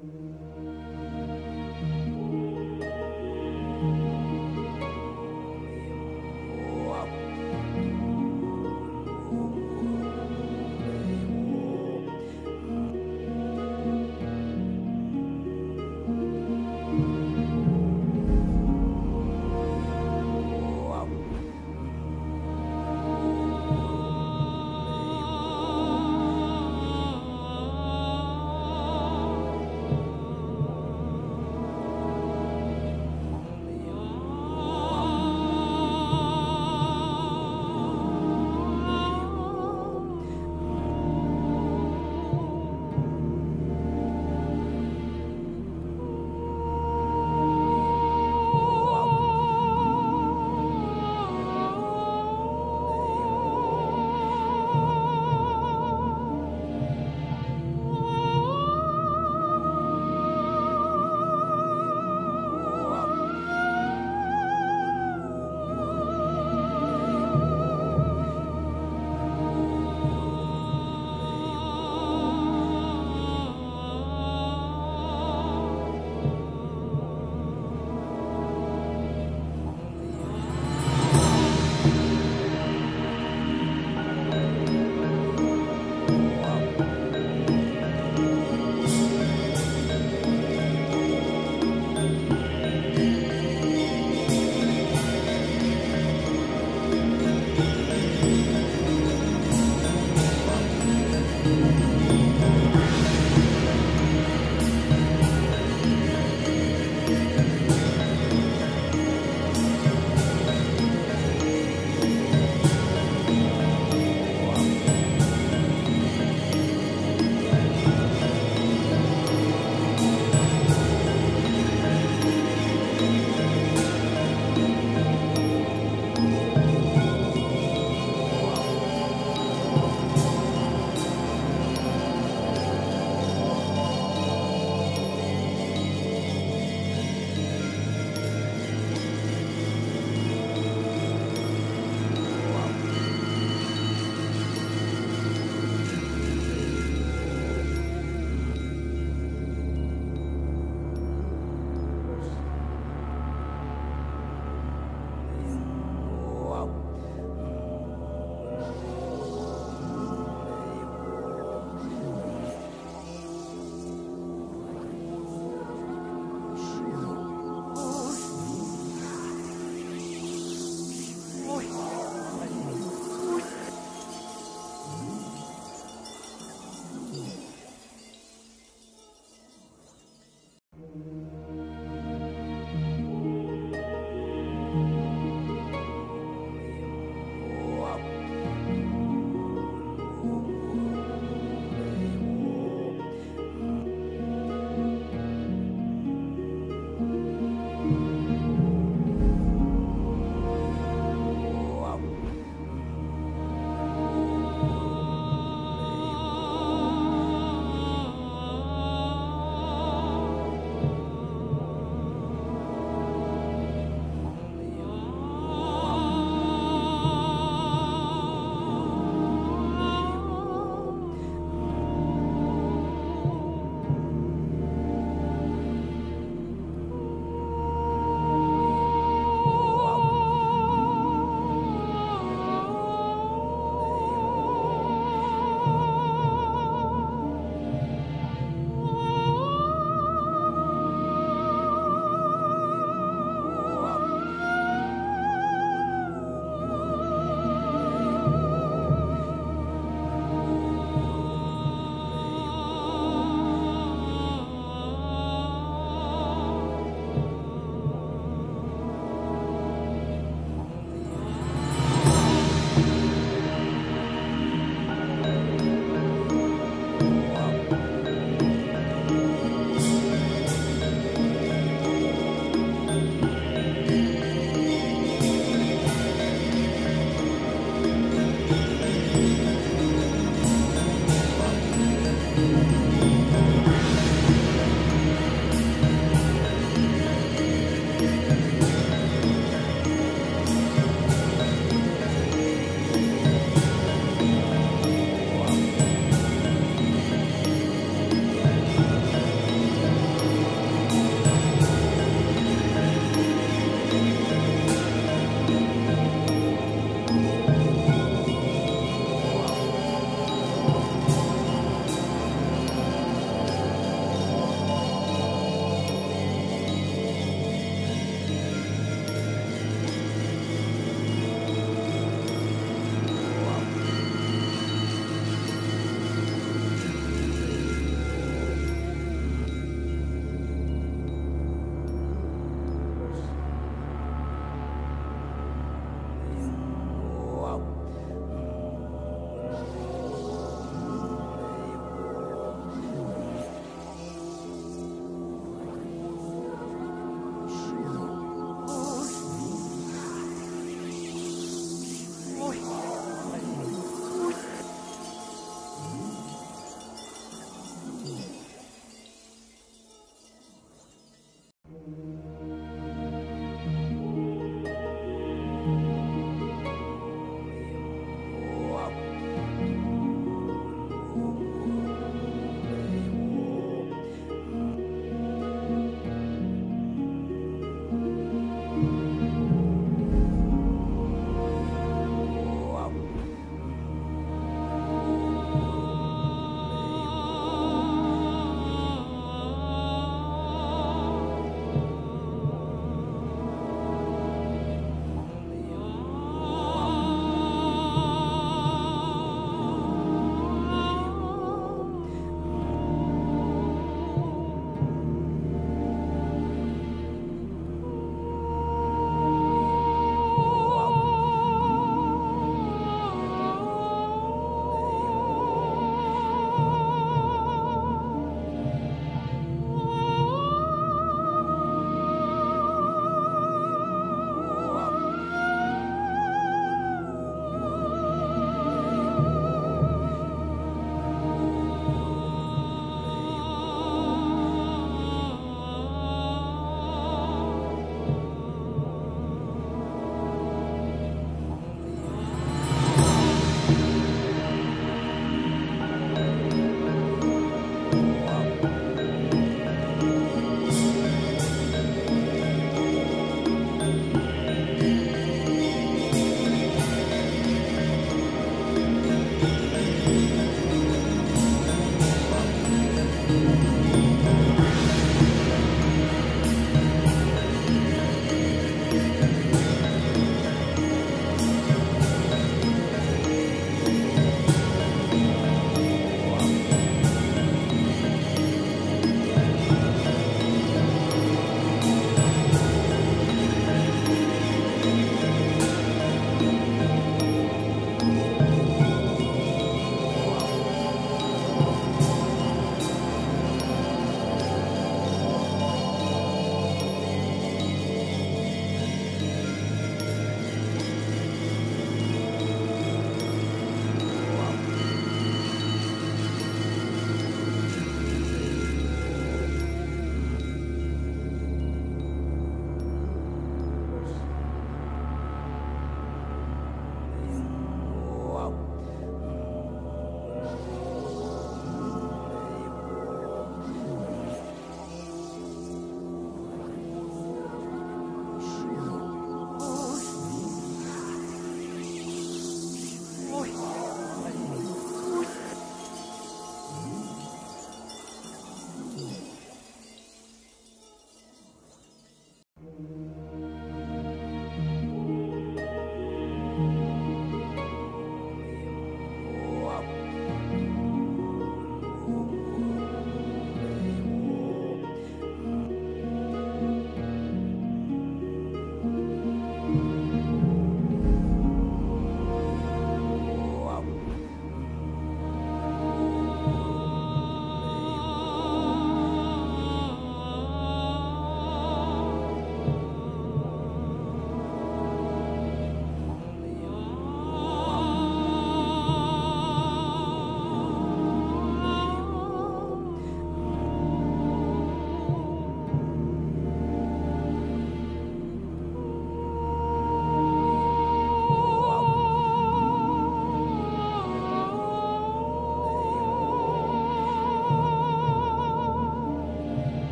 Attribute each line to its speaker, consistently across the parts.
Speaker 1: Thank you.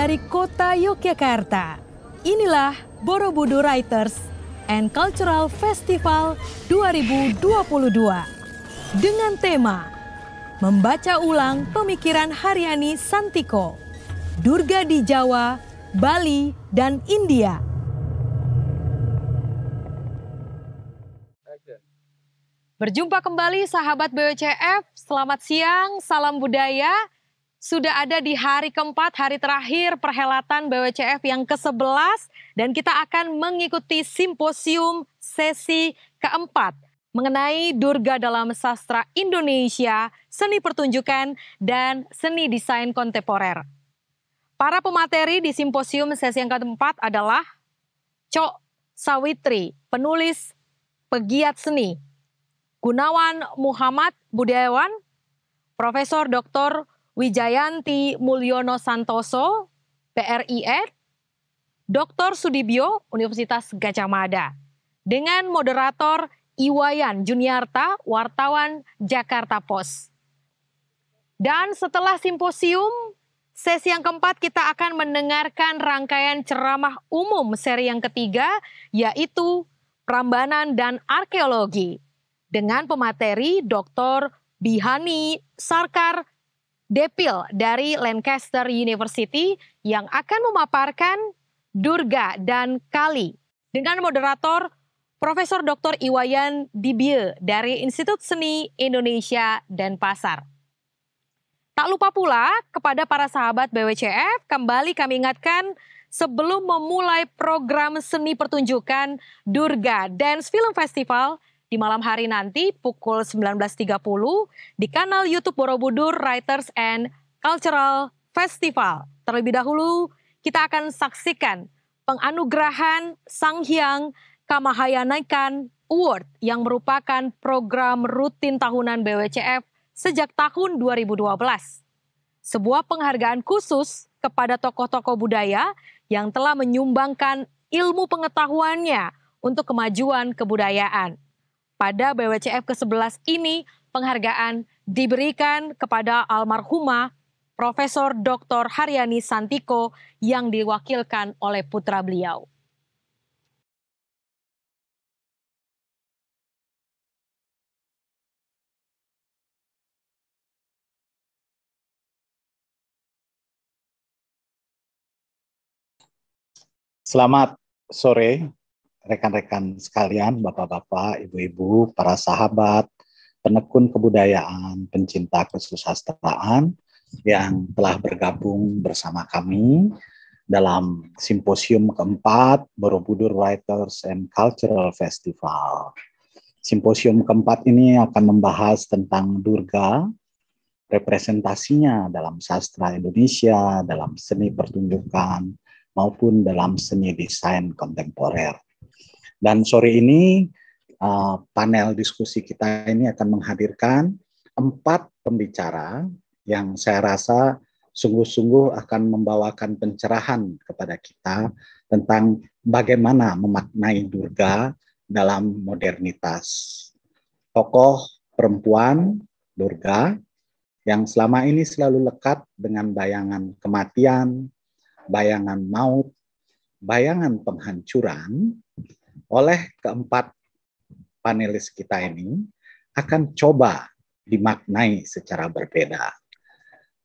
Speaker 2: dari kota Yogyakarta. Inilah Borobudur Writers and Cultural Festival 2022 dengan tema Membaca ulang pemikiran Haryani Santiko, Durga di Jawa, Bali, dan India. Berjumpa kembali sahabat BWCF, selamat siang, salam budaya sudah ada di hari keempat, hari terakhir perhelatan BWCF yang ke-11 dan kita akan mengikuti simposium sesi keempat mengenai Durga dalam sastra Indonesia, seni pertunjukan, dan seni desain kontemporer. Para pemateri di simposium sesi yang keempat adalah Cok Sawitri, penulis pegiat seni, Gunawan Muhammad Budayawan, Profesor Dr. Wijayanti Mulyono Santoso, PRIR, Dr. Sudibyo, Universitas Gajah Mada. Dengan moderator Iwayan Juniarta, wartawan Jakarta Post. Dan setelah simposium, sesi yang keempat kita akan mendengarkan rangkaian ceramah umum seri yang ketiga, yaitu Prambanan dan Arkeologi. Dengan pemateri Dr. Bihani Sarkar Depil dari Lancaster University yang akan memaparkan Durga dan Kali dengan moderator Profesor Dr. Iwayan Dibie dari Institut Seni Indonesia dan Pasar. Tak lupa pula kepada para sahabat BWCF, kembali kami ingatkan sebelum memulai program seni pertunjukan Durga Dance Film Festival – di malam hari nanti pukul 19.30 di kanal YouTube Borobudur Writers and Cultural Festival. Terlebih dahulu kita akan saksikan penganugerahan Sang Hyang Kamahayanaikan Award yang merupakan program rutin tahunan BWCF sejak tahun 2012. Sebuah penghargaan khusus kepada tokoh-tokoh budaya yang telah menyumbangkan ilmu pengetahuannya untuk kemajuan kebudayaan. Pada BWCF ke-11 ini penghargaan diberikan kepada almarhumah Profesor Dr. Haryani Santiko yang diwakilkan oleh putra beliau.
Speaker 3: Selamat sore rekan-rekan sekalian, bapak-bapak,
Speaker 4: ibu-ibu, para sahabat, penekun kebudayaan, pencinta kesusastraan yang telah bergabung bersama kami dalam simposium keempat Borobudur Writers and Cultural Festival. Simposium keempat ini akan membahas tentang Durga, representasinya dalam sastra Indonesia, dalam seni pertunjukan, maupun dalam seni desain kontemporer. Dan sore ini uh, panel diskusi kita ini akan menghadirkan empat pembicara yang saya rasa sungguh-sungguh akan membawakan pencerahan kepada kita tentang bagaimana memaknai Durga dalam modernitas. Tokoh perempuan Durga yang selama ini selalu lekat dengan bayangan kematian, bayangan maut, bayangan penghancuran oleh keempat panelis kita ini akan coba dimaknai secara berbeda.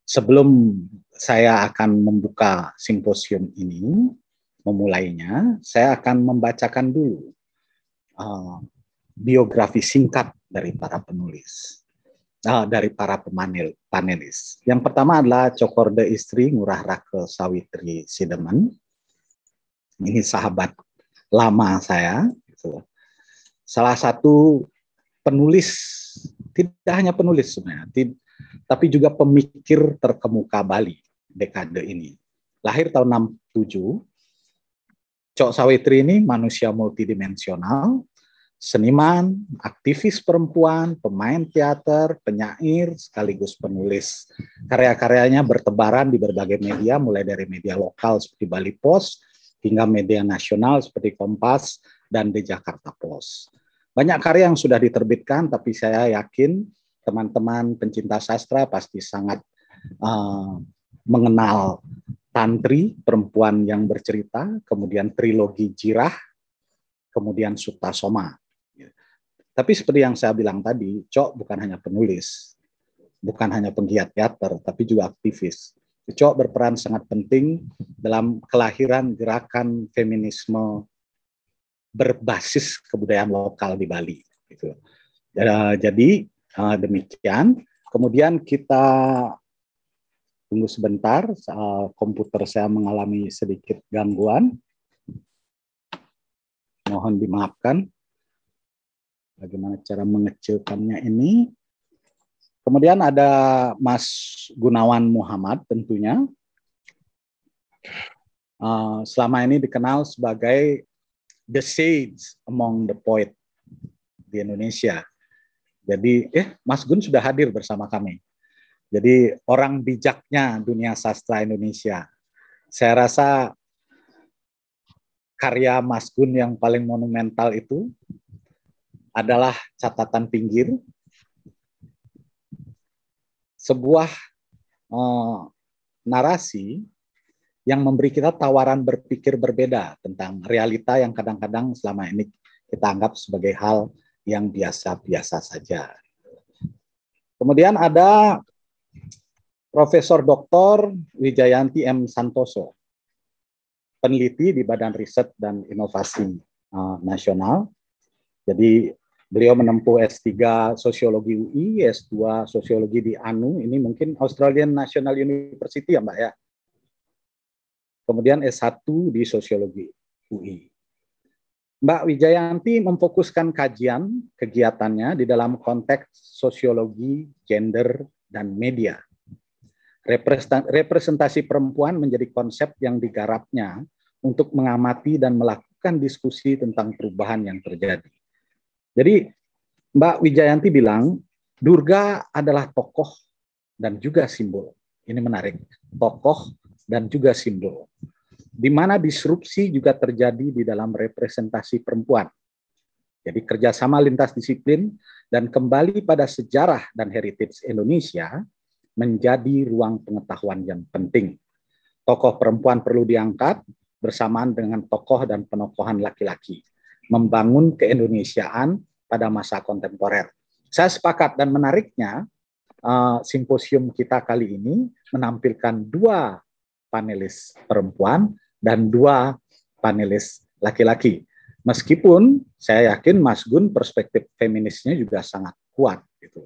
Speaker 4: Sebelum saya akan membuka simposium ini, memulainya, saya akan membacakan dulu uh, biografi singkat dari para penulis, uh, dari para pemanil, panelis. Yang pertama adalah Cokorda Istri Ngurah Rake Sawitri Sideman, ini sahabat lama saya. Gitu. Salah satu penulis, tidak hanya penulis sebenarnya, tapi juga pemikir terkemuka Bali dekade ini. Lahir tahun 67, Cok Sawitri ini manusia multidimensional, seniman, aktivis perempuan, pemain teater, penyair, sekaligus penulis. Karya-karyanya bertebaran di berbagai media, mulai dari media lokal seperti Bali Post, hingga media nasional seperti Kompas dan The Jakarta Post. Banyak karya yang sudah diterbitkan, tapi saya yakin teman-teman pencinta sastra pasti sangat uh, mengenal Tantri, perempuan yang bercerita, kemudian trilogi Jirah, kemudian Suta Soma. Tapi seperti yang saya bilang tadi, Cok bukan hanya penulis, bukan hanya penggiat teater, tapi juga aktivis. Kecoa berperan sangat penting dalam kelahiran gerakan feminisme berbasis kebudayaan lokal di Bali. Gitu. Jadi eh, demikian. Kemudian kita tunggu sebentar, eh, komputer saya mengalami sedikit gangguan. Mohon dimaafkan. Bagaimana cara mengecilkannya ini? Kemudian ada Mas Gunawan Muhammad tentunya. Uh, selama ini dikenal sebagai the sage among the poet di Indonesia. Jadi, eh, Mas Gun sudah hadir bersama kami. Jadi orang bijaknya dunia sastra Indonesia. Saya rasa karya Mas Gun yang paling monumental itu adalah catatan pinggir sebuah uh, narasi yang memberi kita tawaran berpikir berbeda tentang realita yang kadang-kadang selama ini kita anggap sebagai hal yang biasa-biasa saja. Kemudian ada Profesor Dr. Wijayanti M. Santoso, peneliti di Badan Riset dan Inovasi eh, Nasional. Jadi Beliau menempuh S3 Sosiologi UI, S2 Sosiologi di ANU, ini mungkin Australian National University ya Mbak ya. Kemudian S1 di Sosiologi UI. Mbak Wijayanti memfokuskan kajian kegiatannya di dalam konteks sosiologi, gender, dan media. Representasi perempuan menjadi konsep yang digarapnya untuk mengamati dan melakukan diskusi tentang perubahan yang terjadi jadi Mbak Wijayanti bilang Durga adalah tokoh dan juga simbol. Ini menarik, tokoh dan juga simbol. Di mana disrupsi juga terjadi di dalam representasi perempuan. Jadi kerjasama lintas disiplin dan kembali pada sejarah dan heritage Indonesia menjadi ruang pengetahuan yang penting. Tokoh perempuan perlu diangkat bersamaan dengan tokoh dan penokohan laki-laki membangun keindonesiaan pada masa kontemporer. Saya sepakat dan menariknya eh, simposium kita kali ini menampilkan dua panelis perempuan dan dua panelis laki-laki. Meskipun saya yakin Mas Gun perspektif feminisnya juga sangat kuat gitu.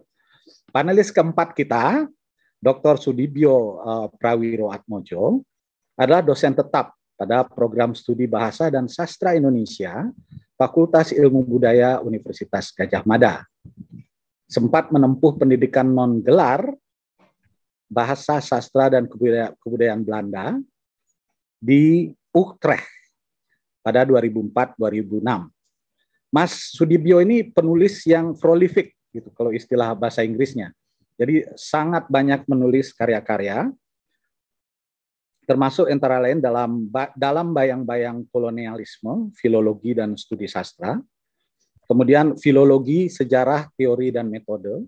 Speaker 4: Panelis keempat kita, Dr. Sudibyo uh, Prawiro Atmojo, adalah dosen tetap pada program studi bahasa dan sastra Indonesia Fakultas Ilmu Budaya Universitas Gajah Mada. Sempat menempuh pendidikan non gelar bahasa sastra dan kebudayaan, kebudayaan Belanda di Utrecht pada 2004-2006. Mas Sudibyo ini penulis yang prolific gitu kalau istilah bahasa Inggrisnya. Jadi sangat banyak menulis karya-karya termasuk antara lain dalam dalam bayang-bayang kolonialisme, filologi dan studi sastra, kemudian filologi, sejarah, teori dan metode,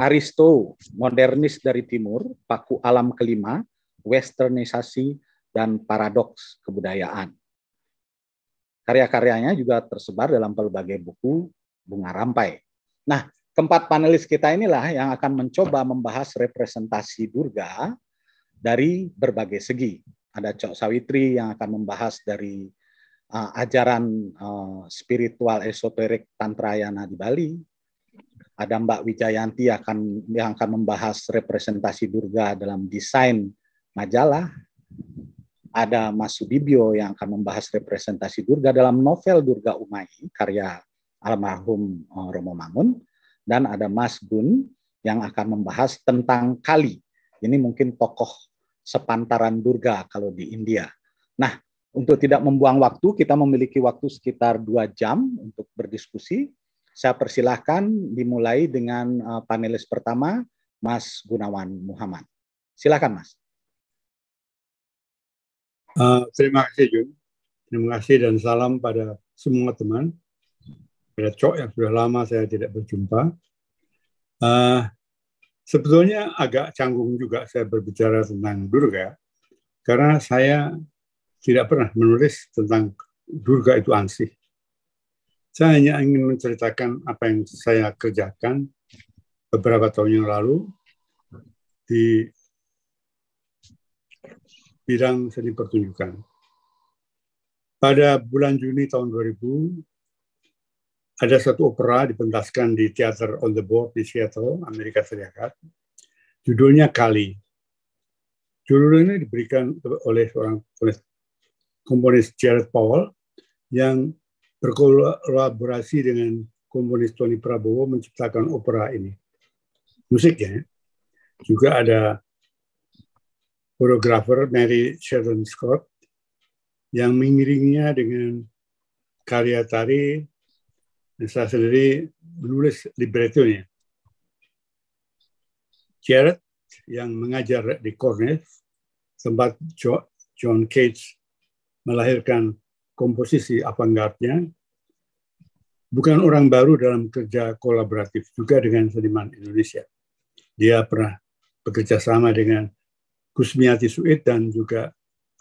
Speaker 4: Aristo, modernis dari timur, paku alam kelima, westernisasi dan paradoks kebudayaan. Karya-karyanya juga tersebar dalam berbagai buku bunga rampai. Nah, keempat panelis kita inilah yang akan mencoba membahas representasi Durga dari berbagai segi. Ada Cok Sawitri yang akan membahas dari uh, ajaran uh, spiritual esoterik Tantrayana di Bali. Ada Mbak Wijayanti akan yang akan membahas representasi Durga dalam desain majalah. Ada Mas Sudibyo yang akan membahas representasi Durga dalam novel Durga Umai karya almarhum uh, Romo Mangun dan ada Mas Gun yang akan membahas tentang kali ini mungkin tokoh sepantaran Durga kalau di India. Nah, untuk tidak membuang waktu, kita memiliki waktu sekitar dua jam untuk berdiskusi. Saya persilahkan dimulai dengan eh, panelis pertama, Mas Gunawan
Speaker 3: Muhammad. Silakan, Mas. Uh, terima kasih, Jun. Terima kasih dan salam pada semua teman. Pada Cok yang sudah lama saya tidak berjumpa. Uh, Sebetulnya agak canggung juga saya berbicara tentang Durga, karena saya tidak pernah menulis tentang Durga itu ansih. Saya hanya ingin menceritakan apa yang saya kerjakan beberapa tahun yang lalu di bidang seni pertunjukan. Pada bulan Juni tahun 2000, ada satu opera dipentaskan di Theater on the board di Seattle, Amerika Serikat. Judulnya Kali. Judul ini diberikan oleh seorang komponis, komponis Jared Powell yang berkolaborasi dengan komponis Tony Prabowo menciptakan opera ini. Musiknya juga ada koreografer Mary Sheldon Scott yang mengiringnya dengan karya tari saya sendiri menulis librettonya. Jared yang mengajar di Cornell tempat John Cage melahirkan komposisi avant-garde-nya bukan orang baru dalam kerja kolaboratif juga dengan seniman Indonesia. Dia pernah bekerja sama dengan Kusmiati Suid dan juga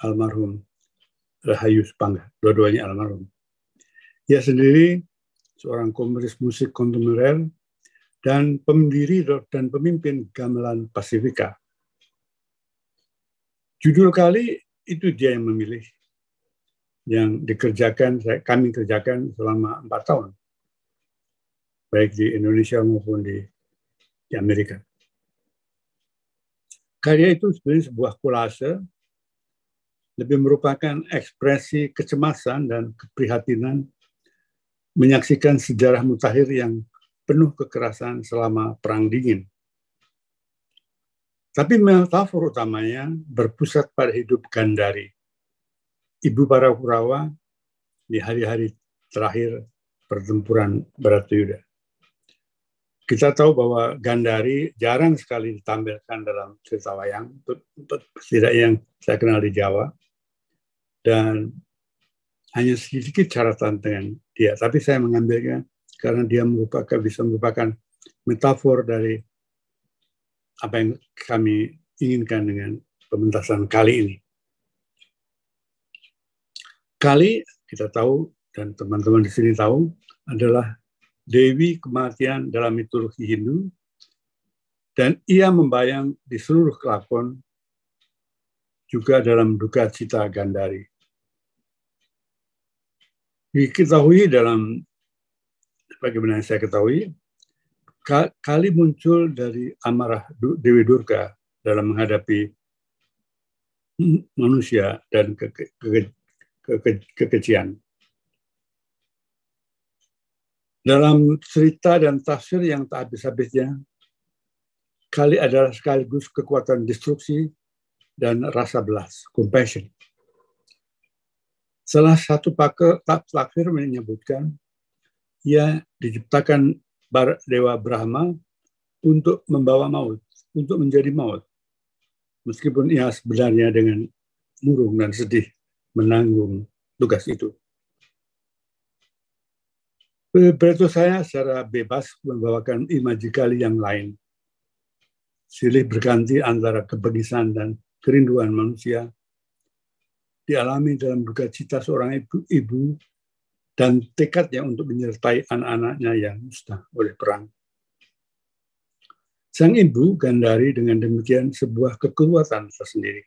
Speaker 3: almarhum Rahayu Supangga. dua-duanya almarhum. Ia sendiri seorang komponis musik kontemporer dan pendiri dan pemimpin gamelan Pasifika. Judul kali itu dia yang memilih, yang dikerjakan kami kerjakan selama empat tahun, baik di Indonesia maupun di, di Amerika. Karya itu sebenarnya sebuah kolase, lebih merupakan ekspresi kecemasan dan keprihatinan menyaksikan sejarah mutakhir yang penuh kekerasan selama Perang Dingin. Tapi metafor utamanya berpusat pada hidup Gandari, ibu para Kurawa di hari-hari terakhir pertempuran Barat Yuda. Kita tahu bahwa Gandari jarang sekali ditampilkan dalam cerita wayang, tidak yang saya kenal di Jawa, dan hanya sedikit cara tantangan dia. Tapi saya mengambilnya karena dia merupakan bisa merupakan metafor dari apa yang kami inginkan dengan pementasan kali ini. Kali kita tahu dan teman-teman di sini tahu adalah dewi kematian dalam mitologi Hindu dan ia membayang di seluruh kelakon juga dalam duka cita Gandari diketahui dalam bagaimana yang saya ketahui kali muncul dari amarah Dewi Durga dalam menghadapi manusia dan ke, kekejian. Dalam cerita dan tafsir yang tak habis-habisnya, kali adalah sekaligus kekuatan destruksi dan rasa belas, compassion. Salah satu takfir menyebutkan ia diciptakan dewa Brahma untuk membawa maut, untuk menjadi maut. Meskipun ia sebenarnya dengan murung dan sedih menanggung tugas itu. Berarti saya secara bebas membawakan imajikali yang lain. Silih berganti antara kebegisan dan kerinduan manusia dialami dalam duka cita seorang ibu, ibu dan tekadnya untuk menyertai anak-anaknya yang musnah oleh perang. Sang ibu Gandari dengan demikian sebuah kekuatan tersendiri.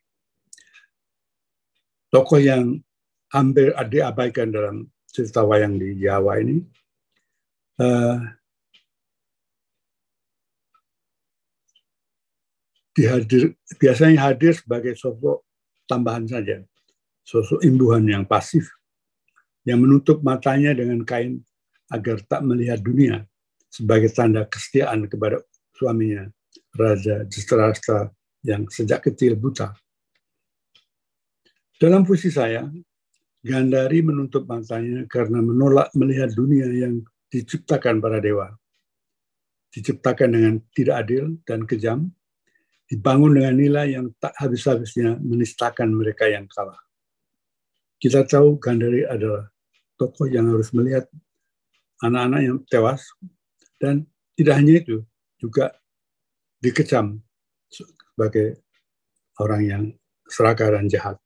Speaker 3: Tokoh yang hampir diabaikan dalam cerita wayang di Jawa ini, uh, dihadir, biasanya hadir sebagai sosok tambahan saja sosok imbuhan yang pasif, yang menutup matanya dengan kain agar tak melihat dunia sebagai tanda kesetiaan kepada suaminya, Raja Jastrasta yang sejak kecil buta. Dalam puisi saya, Gandari menutup matanya karena menolak melihat dunia yang diciptakan para dewa. Diciptakan dengan tidak adil dan kejam, dibangun dengan nilai yang tak habis-habisnya menistakan mereka yang kalah. Kita tahu Gandari adalah tokoh yang harus melihat anak-anak yang tewas dan tidak hanya itu, juga dikecam sebagai orang yang serakah dan jahat.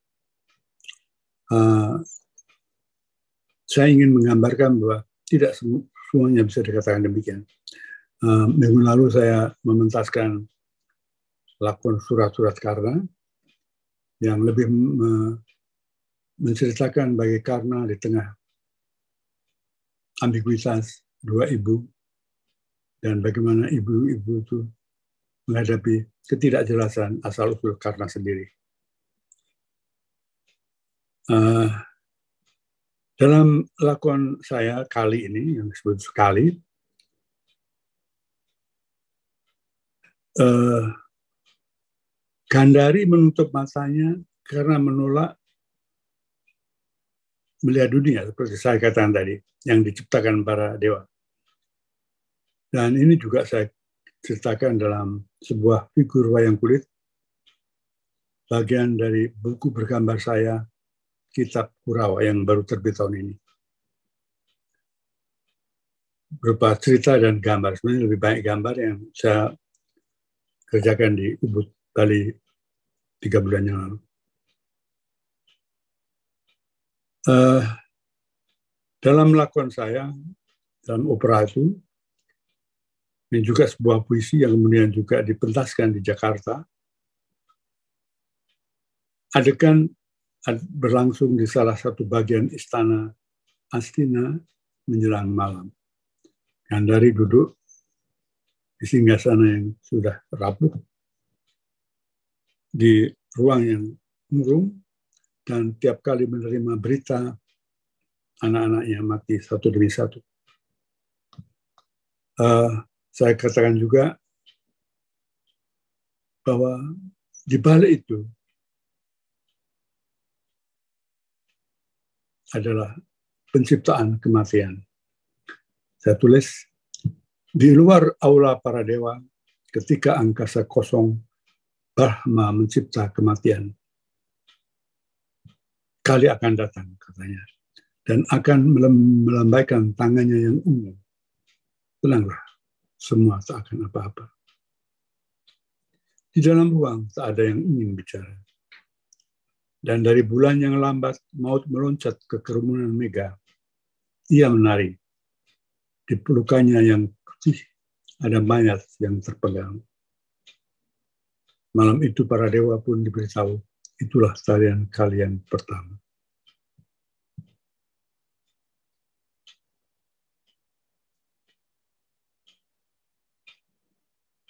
Speaker 3: Uh, saya ingin menggambarkan bahwa tidak semu semuanya bisa dikatakan demikian. Uh, minggu lalu saya mementaskan lakon surat-surat karena yang lebih menceritakan bagi Karna di tengah ambiguitas dua ibu dan bagaimana ibu-ibu itu menghadapi ketidakjelasan asal usul karena sendiri. Uh, dalam lakon saya kali ini yang disebut sekali, uh, eh, Gandari menutup matanya karena menolak melihat dunia seperti saya katakan tadi yang diciptakan para dewa. Dan ini juga saya ceritakan dalam sebuah figur wayang kulit bagian dari buku bergambar saya kitab Kurawa yang baru terbit tahun ini. Berupa cerita dan gambar. Sebenarnya lebih banyak gambar yang saya kerjakan di Ubud, Bali tiga bulan yang lalu. Uh, dalam lakon saya dan opera itu, dan juga sebuah puisi yang kemudian juga dipentaskan di Jakarta, adegan berlangsung di salah satu bagian istana Astina menjelang malam. Gandari duduk di singgah sana yang sudah rapuh, di ruang yang murung, dan tiap kali menerima berita anak-anaknya mati satu demi satu. Uh, saya katakan juga bahwa di balik itu adalah penciptaan kematian. Saya tulis di luar aula para dewa ketika angkasa kosong Brahma mencipta kematian kali akan datang katanya dan akan melambaikan tangannya yang ungu. Tenanglah, semua tak akan apa-apa. Di dalam ruang tak ada yang ingin bicara. Dan dari bulan yang lambat, maut meloncat ke kerumunan mega. Ia menari. Di pelukannya yang putih, ada mayat yang terpegang. Malam itu para dewa pun diberitahu itulah tarian kalian pertama.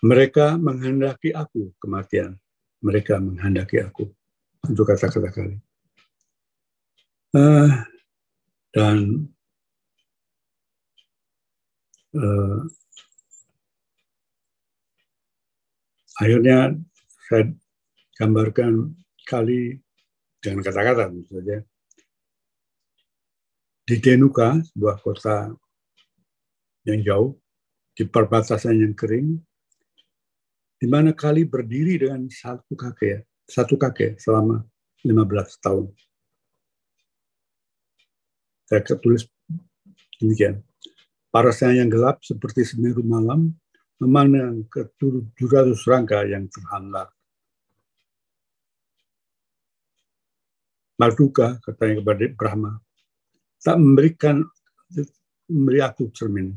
Speaker 3: Mereka menghendaki aku kematian. Mereka menghendaki aku. Itu kata-kata kali. Uh, eh, dan uh, akhirnya saya gambarkan kali dengan kata-kata tentu saja di Denuka sebuah kota yang jauh, di perbatasan yang kering, di mana kali berdiri dengan satu kakek, ya, satu kakek selama 15 tahun. Saya ketulis demikian. Parasnya yang gelap seperti semeru malam, memandang ke 700 rangka yang terhambat Marduka katanya kepada Brahma, tak memberikan memberi aku cermin.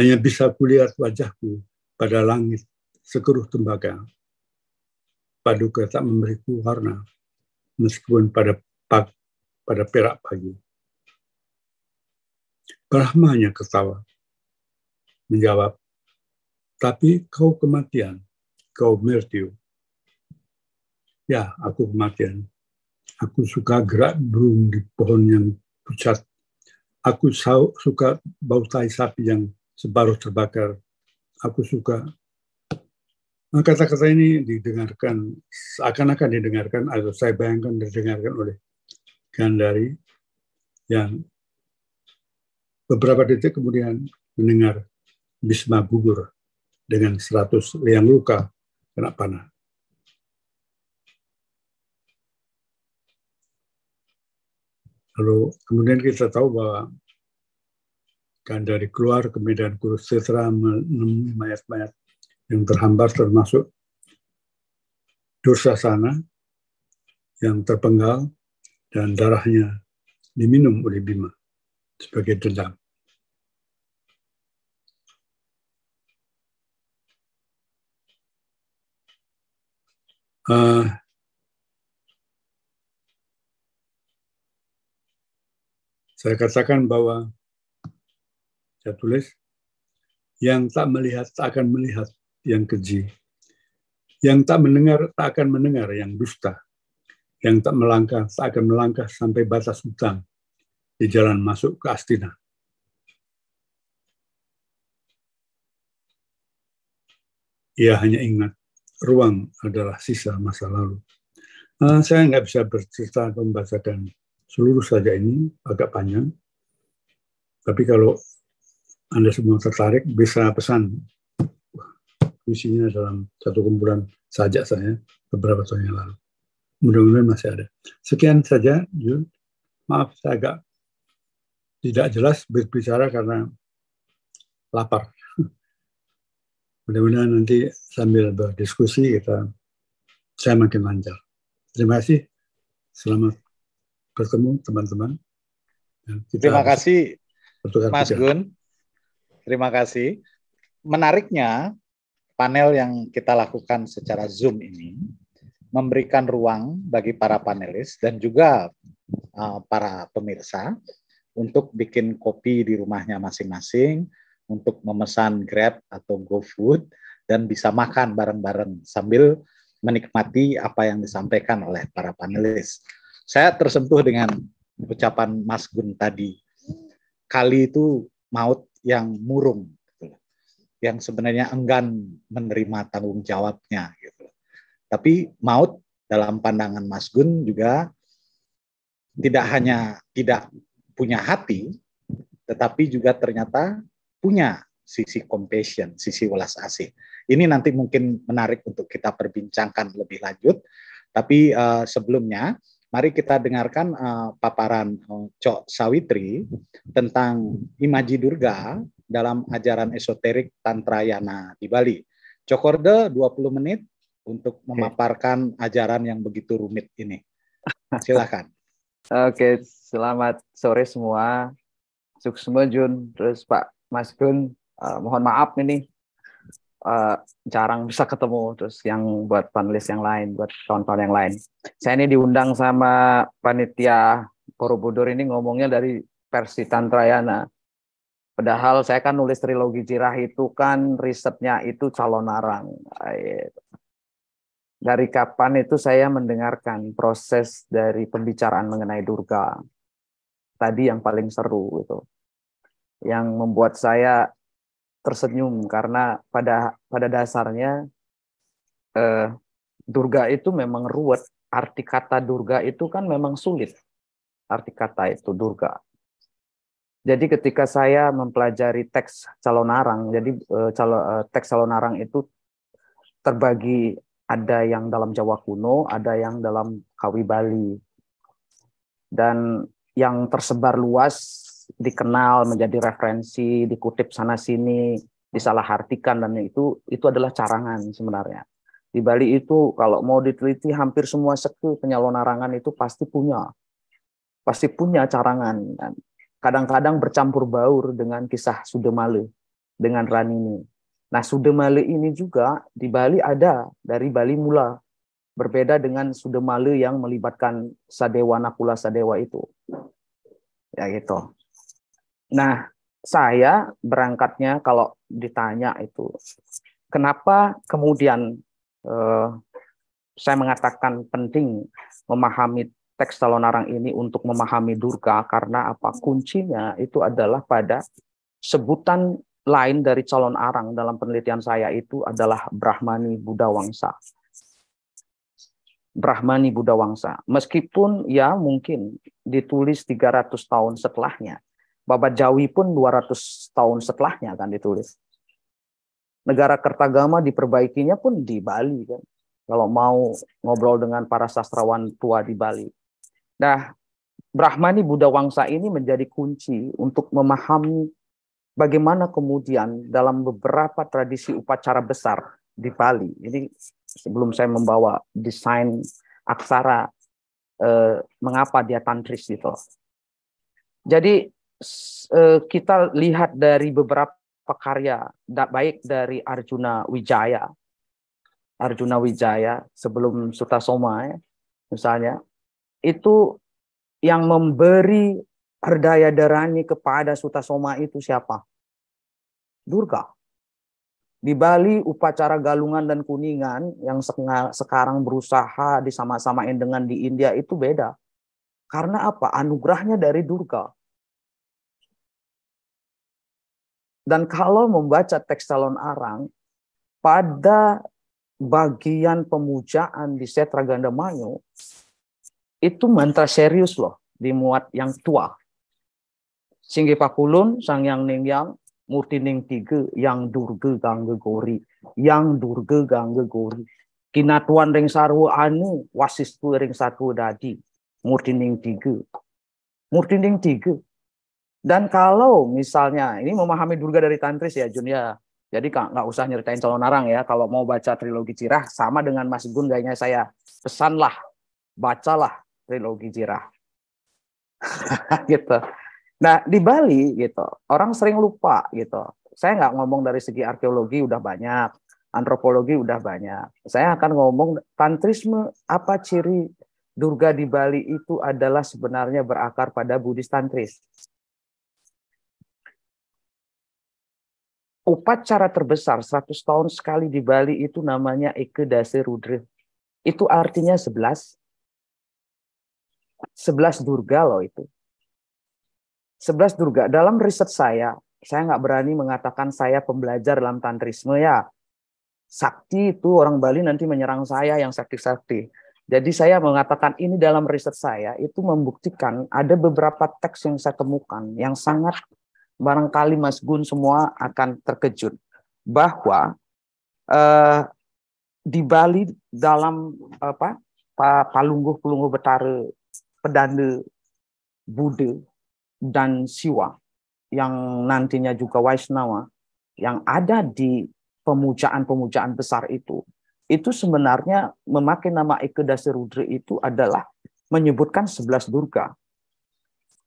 Speaker 3: Hanya bisa kulihat wajahku pada langit sekeruh tembaga. Paduka tak memberiku warna, meskipun pada pag, pada perak pagi. Brahma hanya ketawa, menjawab, tapi kau kematian, kau mertiu. Ya, aku kematian, Aku suka gerak burung di pohon yang pucat. Aku suka bau tai sapi yang separuh terbakar. Aku suka. Nah, kata-kata ini didengarkan, seakan-akan didengarkan, atau saya bayangkan didengarkan oleh Gandari yang beberapa detik kemudian mendengar Bisma gugur dengan seratus liang luka kena panah. Lalu kemudian kita tahu bahwa dan dari keluar ke kurus setra menemui mayat-mayat yang terhambar termasuk dosa sana yang terpenggal dan darahnya diminum oleh Bima sebagai dendam. Uh, Saya katakan bahwa saya tulis yang tak melihat tak akan melihat yang keji. Yang tak mendengar tak akan mendengar yang dusta. Yang tak melangkah tak akan melangkah sampai batas hutan di jalan masuk ke Astina. Ia hanya ingat ruang adalah sisa masa lalu. Nah, saya nggak bisa bercerita atau membacakan seluruh saja ini agak panjang. Tapi kalau Anda semua tertarik, bisa pesan puisinya dalam satu kumpulan saja saya beberapa tahun yang lalu. Mudah-mudahan masih ada. Sekian saja, Maaf, saya agak tidak jelas berbicara karena lapar. Mudah-mudahan nanti sambil berdiskusi kita saya makin lancar. Terima kasih. Selamat bertemu teman-teman. Ya, Terima kasih
Speaker 4: Mas Gun. Terima kasih. Menariknya panel yang kita lakukan secara Zoom ini memberikan ruang bagi para panelis dan juga uh, para pemirsa untuk bikin kopi di rumahnya masing-masing, untuk memesan Grab atau GoFood dan bisa makan bareng-bareng sambil menikmati apa yang disampaikan oleh para panelis. Saya tersentuh dengan ucapan Mas Gun tadi. Kali itu maut yang murung, gitu. yang sebenarnya enggan menerima tanggung jawabnya. Gitu. Tapi maut dalam pandangan Mas Gun juga tidak hanya tidak punya hati, tetapi juga ternyata punya sisi compassion, sisi welas asih. Ini nanti mungkin menarik untuk kita perbincangkan lebih lanjut. Tapi uh, sebelumnya Mari kita dengarkan uh, paparan eh, Cok Sawitri tentang imaji Durga dalam ajaran esoterik Tantrayana di Bali. Cokorde 20 menit untuk memaparkan ajaran yang begitu rumit ini. Silakan.
Speaker 5: Oke, selamat sore semua. Suksma Jun, terus Pak Mas Gun, uh, eh, mohon maaf ini uh, jarang bisa ketemu terus yang buat panelis yang lain buat kawan-kawan yang lain saya ini diundang sama panitia Borobudur ini ngomongnya dari versi Tantrayana padahal saya kan nulis trilogi Jirah itu kan risetnya itu calon Calonarang dari kapan itu saya mendengarkan proses dari pembicaraan mengenai Durga tadi yang paling seru itu yang membuat saya tersenyum karena pada pada dasarnya eh, Durga itu memang ruwet. Arti kata Durga itu kan memang sulit. Arti kata itu Durga. Jadi ketika saya mempelajari teks Calonarang, jadi eh, calo, eh, teks Calonarang itu terbagi ada yang dalam Jawa kuno, ada yang dalam Kawi Bali. Dan yang tersebar luas dikenal menjadi referensi, dikutip sana sini, disalahartikan dan itu itu adalah carangan sebenarnya. Di Bali itu kalau mau diteliti hampir semua seku penyalon arangan itu pasti punya pasti punya carangan kan. kadang-kadang bercampur baur dengan kisah Sudemale dengan Ranini. Nah, Sudemale ini juga di Bali ada dari Bali mula berbeda dengan Sudemale yang melibatkan Sadewa Nakula Sadewa itu. Ya gitu. Nah, saya berangkatnya kalau ditanya itu, kenapa kemudian eh, saya mengatakan penting memahami teks Talonarang ini untuk memahami Durga karena apa kuncinya itu adalah pada sebutan lain dari calon arang dalam penelitian saya itu adalah Brahmani Buddha Wangsa. Brahmani Buddha Wangsa. Meskipun ya mungkin ditulis 300 tahun setelahnya, Babat Jawi pun 200 tahun setelahnya akan ditulis. Negara Kertagama diperbaikinya pun di Bali kan. Kalau mau ngobrol dengan para sastrawan tua di Bali. Nah, Brahmani Buddha Wangsa ini menjadi kunci untuk memahami bagaimana kemudian dalam beberapa tradisi upacara besar di Bali. Ini sebelum saya membawa desain aksara eh, mengapa dia tantris gitu. Jadi uh, kita lihat dari beberapa karya baik dari Arjuna Wijaya, Arjuna Wijaya sebelum Sutasoma ya, misalnya, itu yang memberi perdaya Darani kepada Sutasoma itu siapa? Durga. Di Bali upacara galungan dan kuningan yang sekarang berusaha disama-samain dengan di India itu beda. Karena apa? Anugerahnya dari Durga. Dan kalau membaca teks calon arang, pada bagian pemujaan di Setra mayu itu mantra serius loh dimuat yang tua. Singgi Pakulun, Sang Yang Ning Yang, Murti Ning Tiga, Yang Durga Gangge Gori, Yang Durga Gangge Gori. Kinatuan ring sarwo anu, wasistu ring satu dadi, Murti Ning Tiga. Murti Ning Tiga, dan kalau misalnya ini memahami Durga dari tantris ya Jun ya. Jadi nggak usah nyeritain calon narang ya. Kalau mau baca trilogi Cirah sama dengan Mas Gun gayanya saya pesanlah bacalah trilogi Cirah. gitu. Nah di Bali gitu orang sering lupa gitu. Saya nggak ngomong dari segi arkeologi udah banyak, antropologi udah banyak. Saya akan ngomong tantrisme apa ciri Durga di Bali itu adalah sebenarnya berakar pada Buddhis tantris. upacara terbesar 100 tahun sekali di Bali itu namanya Eke Dase Rudri. Itu artinya 11. 11 durga loh itu. 11 durga. Dalam riset saya, saya nggak berani mengatakan saya pembelajar dalam tantrisme ya. Sakti itu orang Bali nanti menyerang saya yang sakti-sakti. Jadi saya mengatakan ini dalam riset saya itu membuktikan ada beberapa teks yang saya temukan yang sangat barangkali Mas Gun semua akan terkejut bahwa eh, di Bali dalam apa palungguh pelungguh betara pedanda Buddha dan Siwa yang nantinya juga Waisnawa yang ada di pemujaan-pemujaan besar itu itu sebenarnya memakai nama Ekedasi Rudra itu adalah menyebutkan sebelas durga.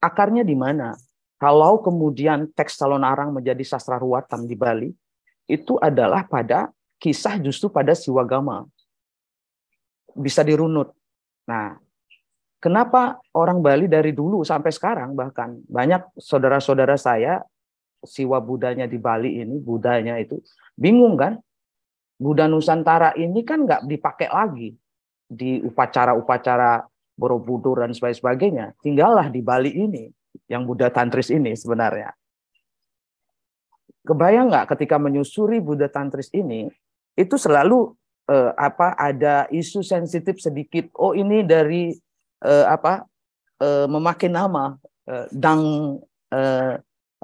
Speaker 5: Akarnya di mana? Kalau kemudian teks calon arang menjadi sastra ruwatan di Bali, itu adalah pada kisah justru pada siwagama. Bisa dirunut. Nah, kenapa orang Bali dari dulu sampai sekarang bahkan banyak saudara-saudara saya siwa budanya di Bali ini, budanya itu, bingung kan? Buddha Nusantara ini kan nggak dipakai lagi di upacara-upacara Borobudur dan sebagainya. Tinggallah di Bali ini yang Buddha tantris ini sebenarnya. Kebayang nggak ketika menyusuri Buddha tantris ini itu selalu eh, apa ada isu sensitif sedikit. Oh ini dari eh, apa eh, memakai nama eh, dang eh,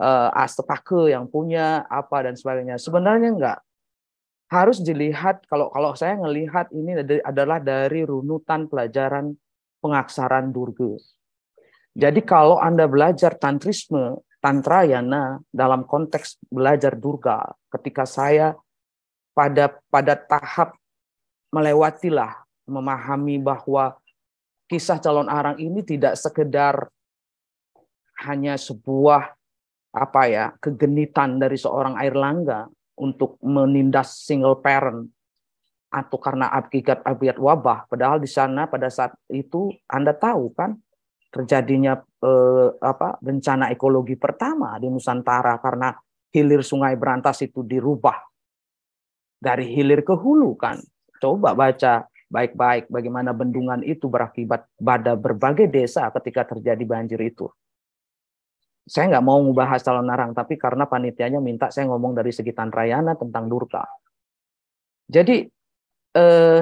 Speaker 5: eh, astepake yang punya apa dan sebagainya. Sebenarnya nggak harus dilihat kalau kalau saya ngelihat ini adalah dari runutan pelajaran pengaksaran Durga. Jadi kalau Anda belajar tantrisme, tantrayana dalam konteks belajar durga, ketika saya pada pada tahap melewatilah memahami bahwa kisah calon arang ini tidak sekedar hanya sebuah apa ya kegenitan dari seorang air langga untuk menindas single parent atau karena akibat abiat wabah padahal di sana pada saat itu Anda tahu kan terjadinya eh, apa bencana ekologi pertama di Nusantara karena hilir Sungai Berantas itu dirubah dari hilir ke hulu kan. Coba baca baik-baik bagaimana bendungan itu berakibat pada berbagai desa ketika terjadi banjir itu. Saya nggak mau ngubah calon narang, tapi karena panitianya minta saya ngomong dari segitan Rayana tentang Durka. Jadi eh,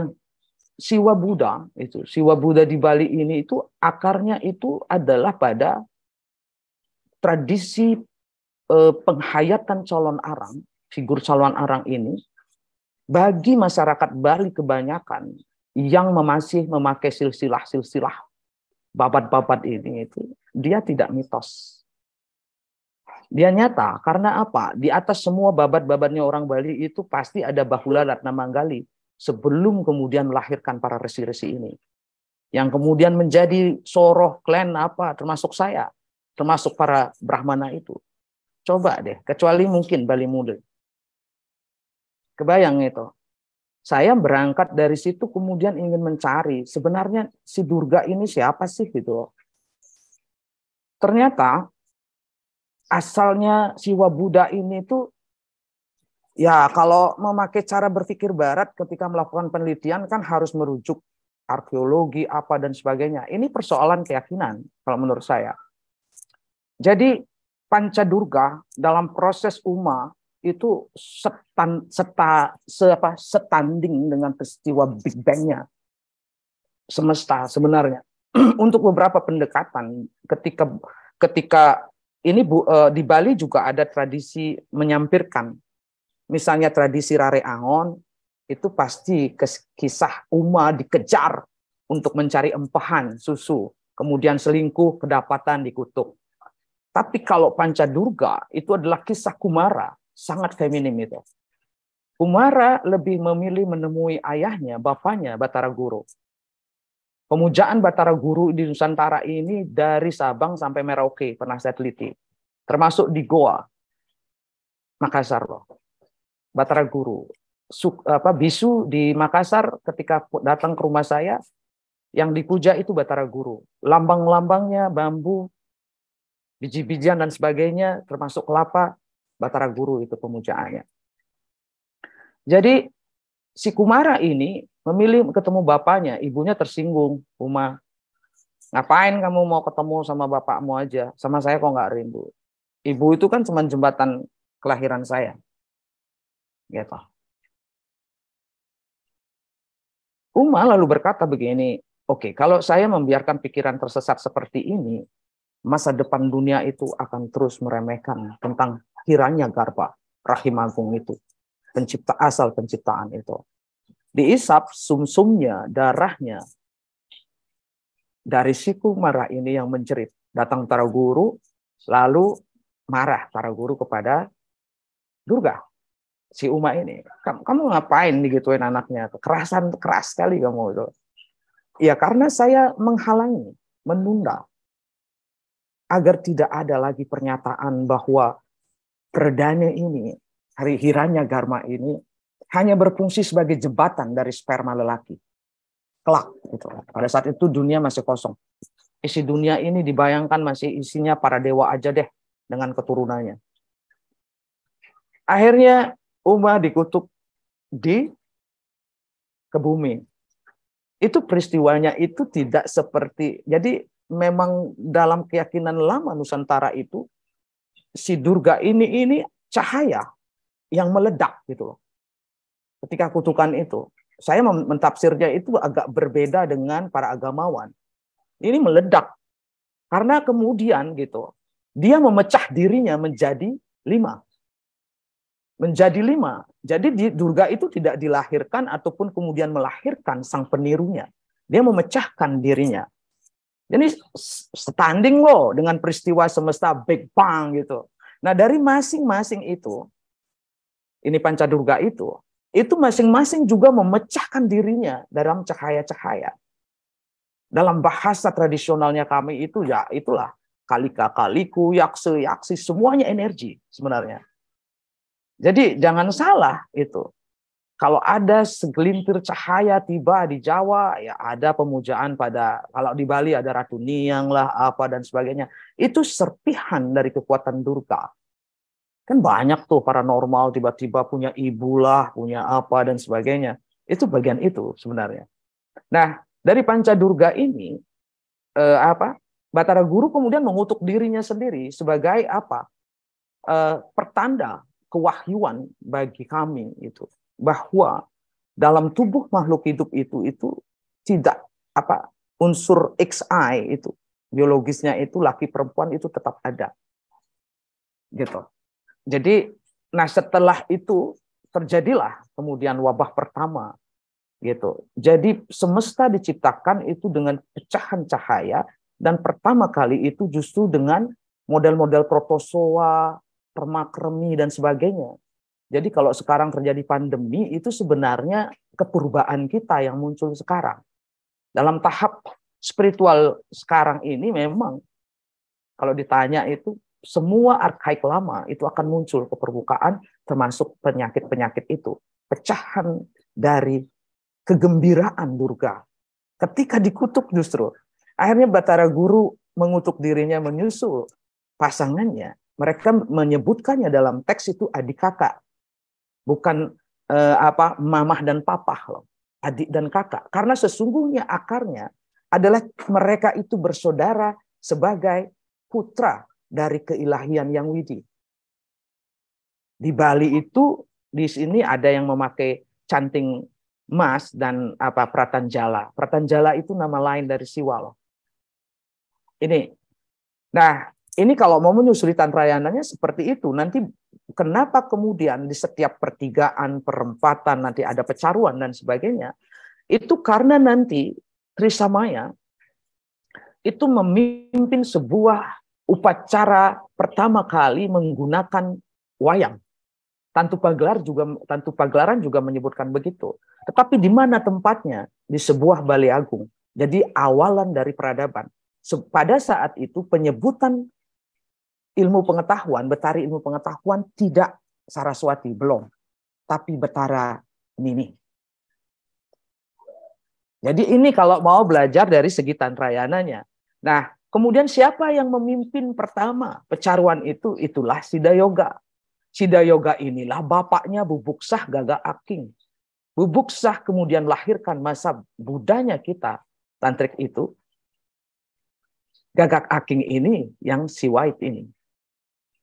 Speaker 5: siwa Buddha itu siwa Buddha di Bali ini itu akarnya itu adalah pada tradisi eh, penghayatan calon arang figur calon arang ini bagi masyarakat Bali kebanyakan yang masih memakai silsilah-silsilah babat-babat ini itu dia tidak mitos dia nyata karena apa di atas semua babat-babatnya orang Bali itu pasti ada bahulalat nama sebelum kemudian melahirkan para resi-resi ini. Yang kemudian menjadi soroh klan apa, termasuk saya, termasuk para Brahmana itu. Coba deh, kecuali mungkin Bali Muda. Kebayang itu. Saya berangkat dari situ kemudian ingin mencari sebenarnya si Durga ini siapa sih gitu Ternyata asalnya Siwa Buddha ini tuh Ya, kalau memakai cara berpikir barat ketika melakukan penelitian kan harus merujuk arkeologi apa dan sebagainya. Ini persoalan keyakinan kalau menurut saya. Jadi Pancadurga dalam proses uma itu setan, seta, se, apa, setanding dengan peristiwa Big Bang-nya semesta sebenarnya. Untuk beberapa pendekatan ketika ketika ini bu, eh, di Bali juga ada tradisi menyampirkan misalnya tradisi Rare Angon, itu pasti kisah Uma dikejar untuk mencari empahan susu, kemudian selingkuh, kedapatan, dikutuk. Tapi kalau Panca Durga itu adalah kisah Kumara, sangat feminim itu. Kumara lebih memilih menemui ayahnya, bapaknya, Batara Guru. Pemujaan Batara Guru di Nusantara ini dari Sabang sampai Merauke, pernah saya teliti. Termasuk di Goa, Makassar loh. Batara Guru. Suk, apa, bisu di Makassar ketika datang ke rumah saya, yang dipuja itu Batara Guru. Lambang-lambangnya bambu, biji-bijian dan sebagainya, termasuk kelapa, Batara Guru itu pemujaannya. Jadi si Kumara ini memilih ketemu bapaknya, ibunya tersinggung, Uma. Ngapain kamu mau ketemu sama bapakmu aja? Sama saya kok nggak rindu. Ibu itu kan cuma jembatan kelahiran saya gitu. Uma lalu berkata begini, oke, okay, kalau saya membiarkan pikiran tersesat seperti ini, masa depan dunia itu akan terus meremehkan tentang kiranya garba rahimagung itu, pencipta asal penciptaan itu. Diisap sumsumnya, darahnya dari siku marah ini yang menjerit. Datang para guru, lalu marah para guru kepada Durga si Uma ini kamu, kamu ngapain digituin anaknya kekerasan keras sekali kamu itu ya karena saya menghalangi menunda agar tidak ada lagi pernyataan bahwa perdana ini hari hiranya garma ini hanya berfungsi sebagai jembatan dari sperma lelaki kelak gitu. pada saat itu dunia masih kosong isi dunia ini dibayangkan masih isinya para dewa aja deh dengan keturunannya akhirnya Umar dikutuk di kebumi. Itu peristiwanya itu tidak seperti jadi memang dalam keyakinan lama Nusantara itu si Durga ini ini cahaya yang meledak gitu loh. Ketika kutukan itu, saya mentafsirnya itu agak berbeda dengan para agamawan. Ini meledak karena kemudian gitu dia memecah dirinya menjadi lima menjadi lima. Jadi di Durga itu tidak dilahirkan ataupun kemudian melahirkan sang penirunya. Dia memecahkan dirinya. Jadi standing loh dengan peristiwa semesta Big Bang gitu. Nah dari masing-masing itu, ini panca Durga itu, itu masing-masing juga memecahkan dirinya dalam cahaya-cahaya. Dalam bahasa tradisionalnya kami itu ya itulah kalika kaliku, yakse yaksi semuanya energi sebenarnya jadi jangan salah itu. Kalau ada segelintir cahaya tiba di Jawa, ya ada pemujaan pada kalau di Bali ada Ratu Niang lah apa dan sebagainya. Itu serpihan dari kekuatan Durga. Kan banyak tuh paranormal tiba-tiba punya ibu lah, punya apa dan sebagainya. Itu bagian itu sebenarnya. Nah, dari panca Durga ini eh, apa? Batara Guru kemudian mengutuk dirinya sendiri sebagai apa? Eh, pertanda kewahyuan bagi kami itu bahwa dalam tubuh makhluk hidup itu itu tidak apa unsur XI itu biologisnya itu laki perempuan itu tetap ada gitu jadi nah setelah itu terjadilah kemudian wabah pertama gitu jadi semesta diciptakan itu dengan pecahan cahaya dan pertama kali itu justru dengan model-model protozoa remakremi dan sebagainya. Jadi kalau sekarang terjadi pandemi itu sebenarnya keperubahan kita yang muncul sekarang. Dalam tahap spiritual sekarang ini memang kalau ditanya itu semua arkaik lama itu akan muncul ke permukaan termasuk penyakit-penyakit itu. Pecahan dari kegembiraan Durga. Ketika dikutuk justru. Akhirnya Batara Guru mengutuk dirinya menyusul pasangannya mereka menyebutkannya dalam teks itu adik kakak bukan eh, apa mamah dan papah loh adik dan kakak karena sesungguhnya akarnya adalah mereka itu bersaudara sebagai putra dari keilahian yang widi di Bali itu di sini ada yang memakai canting emas dan apa pratanjala pratanjala itu nama lain dari siwa loh ini nah ini kalau mau menyusuri tantrayananya seperti itu, nanti kenapa kemudian di setiap pertigaan, perempatan, nanti ada pecaruan dan sebagainya, itu karena nanti Trisamaya itu memimpin sebuah upacara pertama kali menggunakan wayang. Tantu pagelar juga Tantu pagelaran juga menyebutkan begitu. Tetapi di mana tempatnya? Di sebuah Bali Agung. Jadi awalan dari peradaban. Pada saat itu penyebutan ilmu pengetahuan, Betari ilmu pengetahuan tidak Saraswati, belum. Tapi Betara Nini. Jadi ini kalau mau belajar dari segi tantrayananya. Nah, kemudian siapa yang memimpin pertama pecaruan itu? Itulah Sida Yoga. Sida Yoga inilah bapaknya Bubuk Sah Gaga Aking. Bubuk Sah kemudian lahirkan masa budanya kita, tantrik itu. Gagak Aking ini yang si White ini.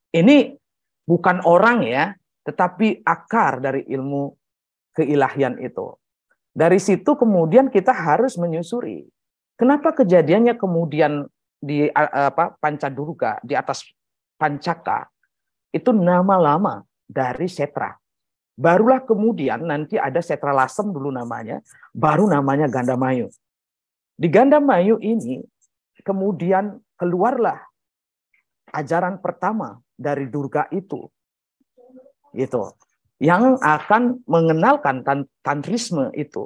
Speaker 5: Ini bukan orang ya, tetapi akar dari ilmu keilahian itu. Dari situ kemudian kita harus menyusuri. Kenapa kejadiannya kemudian di apa Pancadurga, di atas Pancaka, itu nama lama dari setra. Barulah kemudian nanti ada setra lasem dulu namanya, baru namanya Gandamayu. Di Gandamayu ini kemudian keluarlah ajaran pertama dari Durga itu. gitu, yang akan mengenalkan tantrisme itu.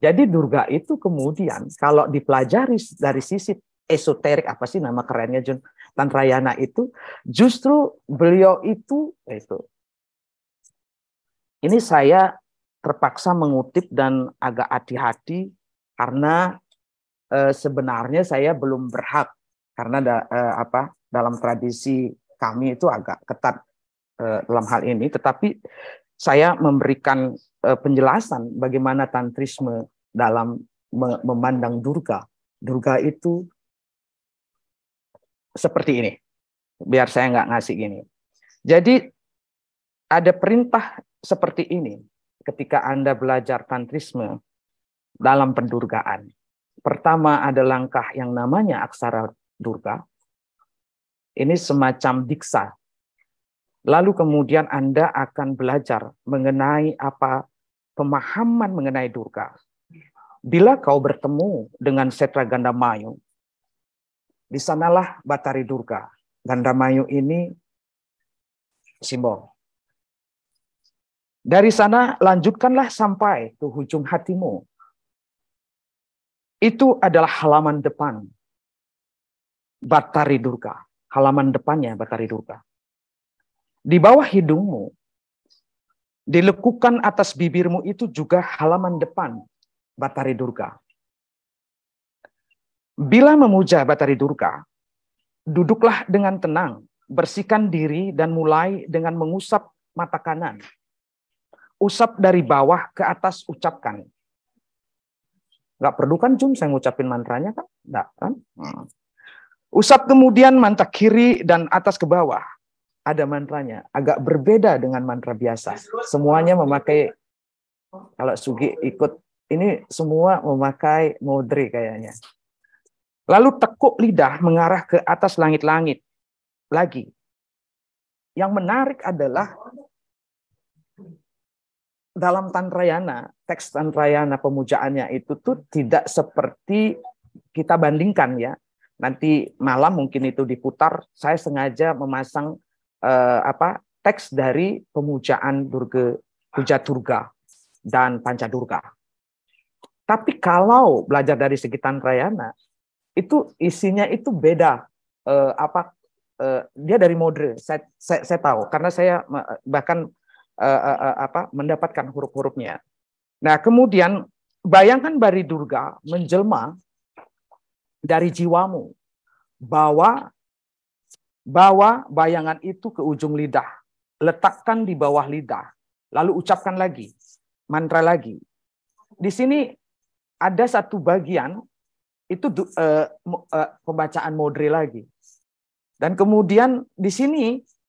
Speaker 5: Jadi Durga itu kemudian kalau dipelajari dari sisi esoterik apa sih nama kerennya Jun Tantrayana itu justru beliau itu itu ini saya terpaksa mengutip dan agak hati-hati karena e, sebenarnya saya belum berhak karena da, e, apa dalam tradisi kami itu agak ketat eh, dalam hal ini, tetapi saya memberikan eh, penjelasan bagaimana tantrisme dalam memandang Durga. Durga itu seperti ini. Biar saya nggak ngasih gini. Jadi ada perintah seperti ini ketika Anda belajar tantrisme dalam pendurgaan. Pertama ada langkah yang namanya aksara durga, ini semacam diksa. Lalu kemudian Anda akan belajar mengenai apa pemahaman mengenai Durga. Bila kau bertemu dengan Setra Gandamayu, di sanalah Batari Durga. Gandamayu ini simbol. Dari sana lanjutkanlah sampai ke ujung hatimu. Itu adalah halaman depan Batari Durga halaman depannya Batari Durga. Di bawah hidungmu, dilekukan atas bibirmu itu juga halaman depan Batari Durga. Bila memuja Batari Durga, duduklah dengan tenang, bersihkan diri dan mulai dengan mengusap mata kanan. Usap dari bawah ke atas ucapkan. Gak perlu kan cum saya ngucapin mantranya kan? Enggak kan? Hmm. Usap kemudian mantra kiri dan atas ke bawah. Ada mantranya, agak berbeda dengan mantra biasa. Semuanya memakai, kalau Sugi ikut, ini semua memakai modri kayaknya. Lalu tekuk lidah mengarah ke atas langit-langit. Lagi. Yang menarik adalah dalam Tantrayana, teks Tantrayana pemujaannya itu tuh tidak seperti kita bandingkan ya nanti malam mungkin itu diputar saya sengaja memasang eh, apa teks dari pemujaan Durga puja Durga dan Panca Durga. Tapi kalau belajar dari segitan Rayana itu isinya itu beda eh, apa eh, dia dari modre saya, saya saya tahu karena saya bahkan eh, eh, eh, apa mendapatkan huruf-hurufnya. Nah, kemudian bayangkan Bari Durga menjelma dari jiwamu. Bawa bawa bayangan itu ke ujung lidah. Letakkan di bawah lidah. Lalu ucapkan lagi. Mantra lagi. Di sini ada satu bagian itu uh, uh, pembacaan modri lagi. Dan kemudian di sini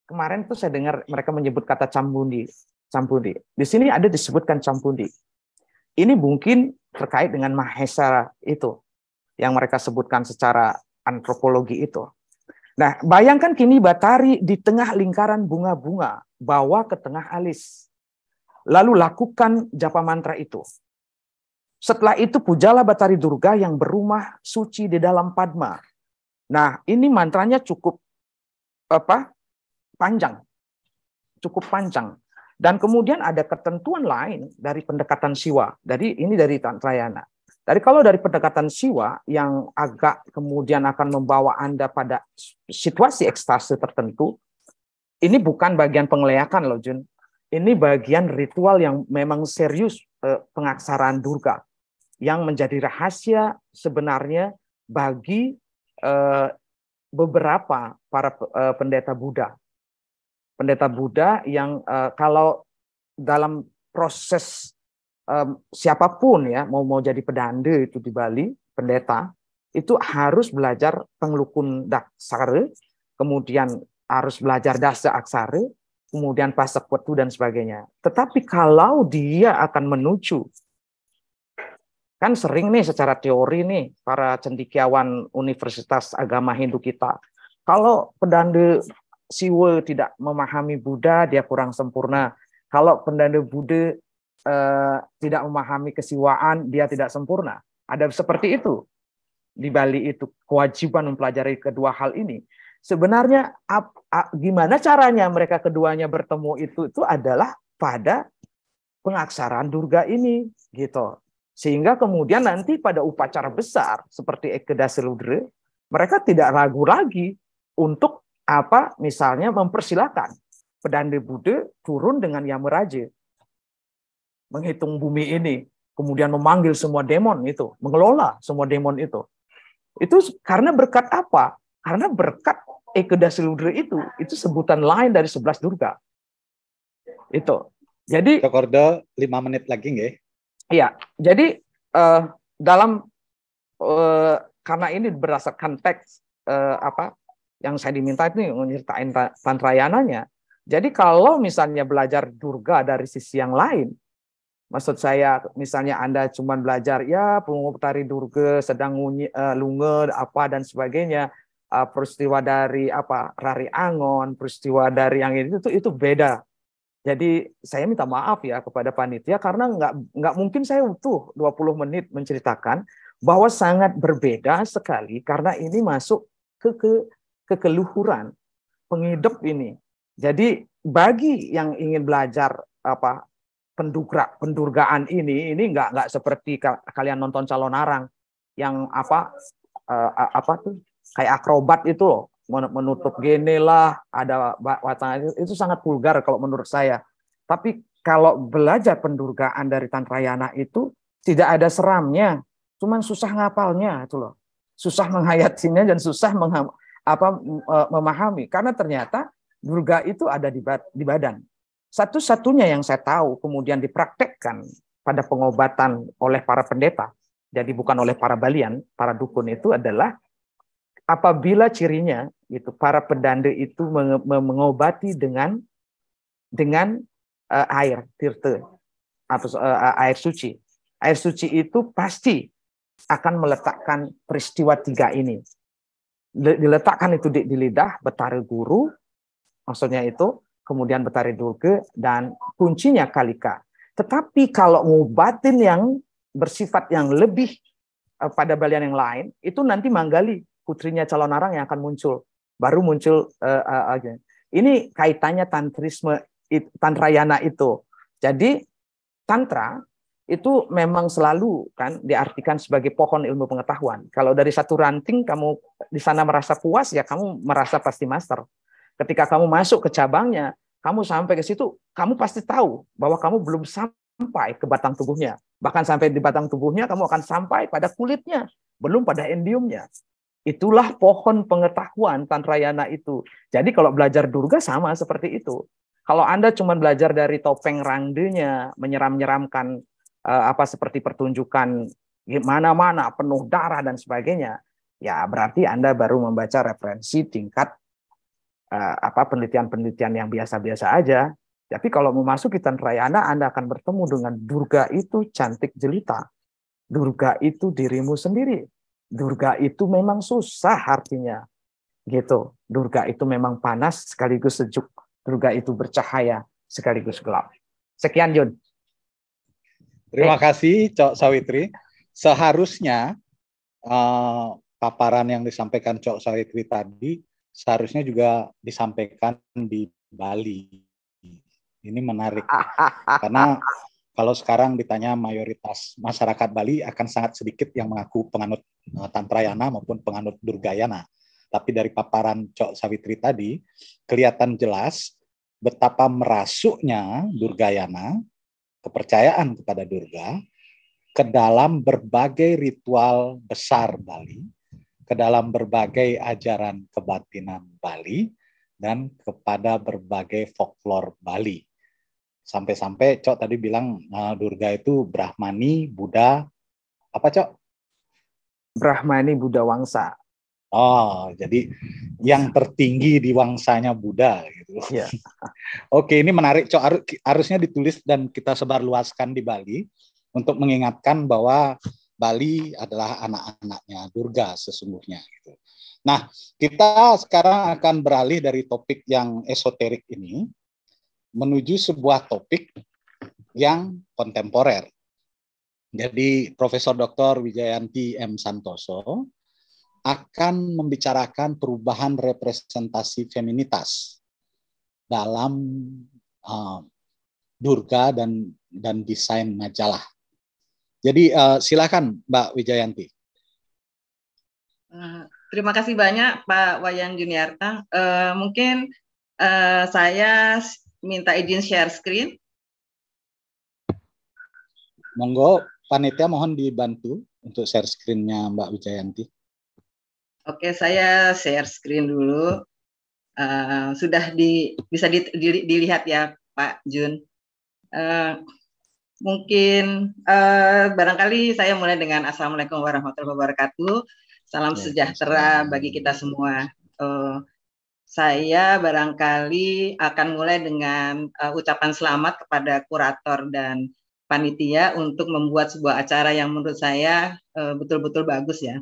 Speaker 5: kemarin tuh saya dengar mereka menyebut kata campundi, campundi. Di sini ada disebutkan campundi. Ini mungkin terkait dengan mahesa itu yang mereka sebutkan secara antropologi itu. Nah, bayangkan kini Batari di tengah lingkaran bunga-bunga, bawa ke tengah alis. Lalu lakukan japa mantra itu. Setelah itu pujalah Batari Durga yang berumah suci di dalam Padma. Nah, ini mantranya cukup apa? panjang. Cukup panjang. Dan kemudian ada ketentuan lain dari pendekatan siwa. Jadi ini dari Tantrayana. Dari kalau dari pendekatan siwa yang agak kemudian akan membawa Anda pada situasi ekstasi tertentu, ini bukan bagian pengelayakan loh Jun. Ini bagian ritual yang memang serius eh, pengaksaraan Durga yang menjadi rahasia sebenarnya bagi eh, beberapa para eh, pendeta Buddha. Pendeta Buddha yang eh, kalau dalam proses um, siapapun ya mau mau jadi pedande itu di Bali pendeta itu harus belajar penglukun daksare kemudian harus belajar dasa aksare kemudian pasak petu dan sebagainya tetapi kalau dia akan menuju kan sering nih secara teori nih para cendikiawan Universitas Agama Hindu kita kalau pedande siwe tidak memahami Buddha dia kurang sempurna kalau pendanda Buddha uh, tidak memahami kesiwaan dia tidak sempurna. Ada seperti itu di Bali itu kewajiban mempelajari kedua hal ini. Sebenarnya ap, ap, gimana caranya mereka keduanya bertemu itu itu adalah pada pengaksaraan durga ini gitu. Sehingga kemudian nanti pada upacara besar seperti Ekeda Seludre, mereka tidak ragu lagi untuk apa misalnya mempersilahkan pedande Buddha turun dengan Yamuraja menghitung bumi ini, kemudian memanggil semua demon itu, mengelola semua demon itu. Itu karena berkat apa? Karena berkat Ekedasiludre itu, itu sebutan lain dari sebelas durga.
Speaker 4: Itu. Jadi... Rekordo lima menit lagi nggak
Speaker 5: Iya. Jadi uh, dalam... Uh, karena ini berdasarkan teks uh, apa yang saya diminta itu menceritain Tantrayananya. Jadi kalau misalnya belajar durga dari sisi yang lain, Maksud saya, misalnya Anda cuma belajar, ya pungut tari durga, sedang uh, eh, lunge, apa, dan sebagainya. Uh, peristiwa dari apa Rari Angon, peristiwa dari yang ini itu itu beda. Jadi saya minta maaf ya kepada panitia karena nggak nggak mungkin saya utuh 20 menit menceritakan bahwa sangat berbeda sekali karena ini masuk ke ke kekeluhuran pengidap ini. Jadi bagi yang ingin belajar apa pendurga pendurgaan ini ini nggak nggak seperti kalian nonton calon arang yang apa uh, apa tuh kayak akrobat itu loh menutup gene lah ada watang itu sangat vulgar kalau menurut saya tapi kalau belajar pendurgaan dari tantrayana itu tidak ada seramnya cuman susah ngapalnya itu loh susah menghayatinya dan susah mengham, apa eh, memahami karena ternyata durga itu ada di, di badan satu-satunya yang saya tahu kemudian dipraktekkan pada pengobatan oleh para pendeta, jadi bukan oleh para balian, para dukun itu adalah apabila cirinya itu para pedande itu mengobati dengan dengan uh, air tirte atau uh, air suci. Air suci itu pasti akan meletakkan peristiwa tiga ini. Diletakkan itu di, di lidah, betara guru, maksudnya itu kemudian Betari Dulke, dan kuncinya Kalika. Tetapi kalau ngobatin yang bersifat yang lebih eh, pada balian yang lain, itu nanti Manggali, putrinya calon arang yang akan muncul. Baru muncul. Uh, uh, uh. Ini kaitannya tantrisme, tantrayana itu. Jadi tantra itu memang selalu kan diartikan sebagai pohon ilmu pengetahuan. Kalau dari satu ranting kamu di sana merasa puas ya kamu merasa pasti master. Ketika kamu masuk ke cabangnya, kamu sampai ke situ, kamu pasti tahu bahwa kamu belum sampai ke batang tubuhnya. Bahkan sampai di batang tubuhnya, kamu akan sampai pada kulitnya, belum pada endiumnya. Itulah pohon pengetahuan Tantrayana itu. Jadi kalau belajar durga sama seperti itu. Kalau Anda cuma belajar dari topeng rangdenya, menyeram-nyeramkan eh, apa seperti pertunjukan ya, mana-mana penuh darah dan sebagainya, ya berarti Anda baru membaca referensi tingkat uh, apa penelitian-penelitian yang biasa-biasa aja. Tapi kalau memasuki Tantrayana, Anda akan bertemu dengan Durga itu cantik jelita. Durga itu dirimu sendiri. Durga itu memang susah artinya. Gitu. Durga itu memang panas sekaligus sejuk. Durga itu bercahaya sekaligus gelap.
Speaker 4: Sekian Jun. Terima eh. kasih Cok Sawitri. Seharusnya uh, paparan yang disampaikan Cok Sawitri tadi seharusnya juga disampaikan di Bali. Ini menarik
Speaker 6: karena
Speaker 4: kalau sekarang ditanya mayoritas masyarakat Bali akan sangat sedikit yang mengaku penganut eh, Tantrayana maupun penganut Durgayana. Tapi dari paparan Cok Savitri tadi kelihatan jelas betapa merasuknya Durgayana, kepercayaan kepada Durga ke dalam berbagai ritual besar Bali ke dalam berbagai ajaran kebatinan Bali dan kepada berbagai folklore Bali. Sampai-sampai Cok tadi bilang uh, Durga itu Brahmani, Buddha, apa Cok? Brahmani Buddha Wangsa. Oh, jadi yang tertinggi di wangsanya Buddha gitu. ya Oke, ini menarik. Cok harusnya ditulis dan kita sebarluaskan di Bali untuk mengingatkan bahwa Bali adalah anak-anaknya Durga sesungguhnya. Gitu. Nah, kita sekarang akan beralih dari topik yang esoterik ini menuju sebuah topik yang kontemporer. Jadi Profesor Dr. Wijayanti M. Santoso akan membicarakan perubahan representasi feminitas dalam uh, Durga dan dan desain majalah jadi uh, silakan Mbak Wijayanti.
Speaker 6: Eh, terima kasih banyak Pak Wayan Juniarta. Uh, eh, mungkin uh, saya minta izin share screen.
Speaker 4: Monggo, panitia mohon dibantu untuk share screennya Mbak Wijayanti.
Speaker 6: Oke, saya share screen dulu. Uh, sudah di, bisa di, di, dilihat ya Pak Jun. Uh, mungkin uh, barangkali saya mulai dengan assalamualaikum warahmatullahi wabarakatuh. Salam ya, sejahtera ya. bagi kita semua. Uh, saya barangkali akan mulai dengan uh, ucapan selamat kepada kurator dan panitia untuk membuat sebuah acara yang menurut saya betul betul-betul bagus ya.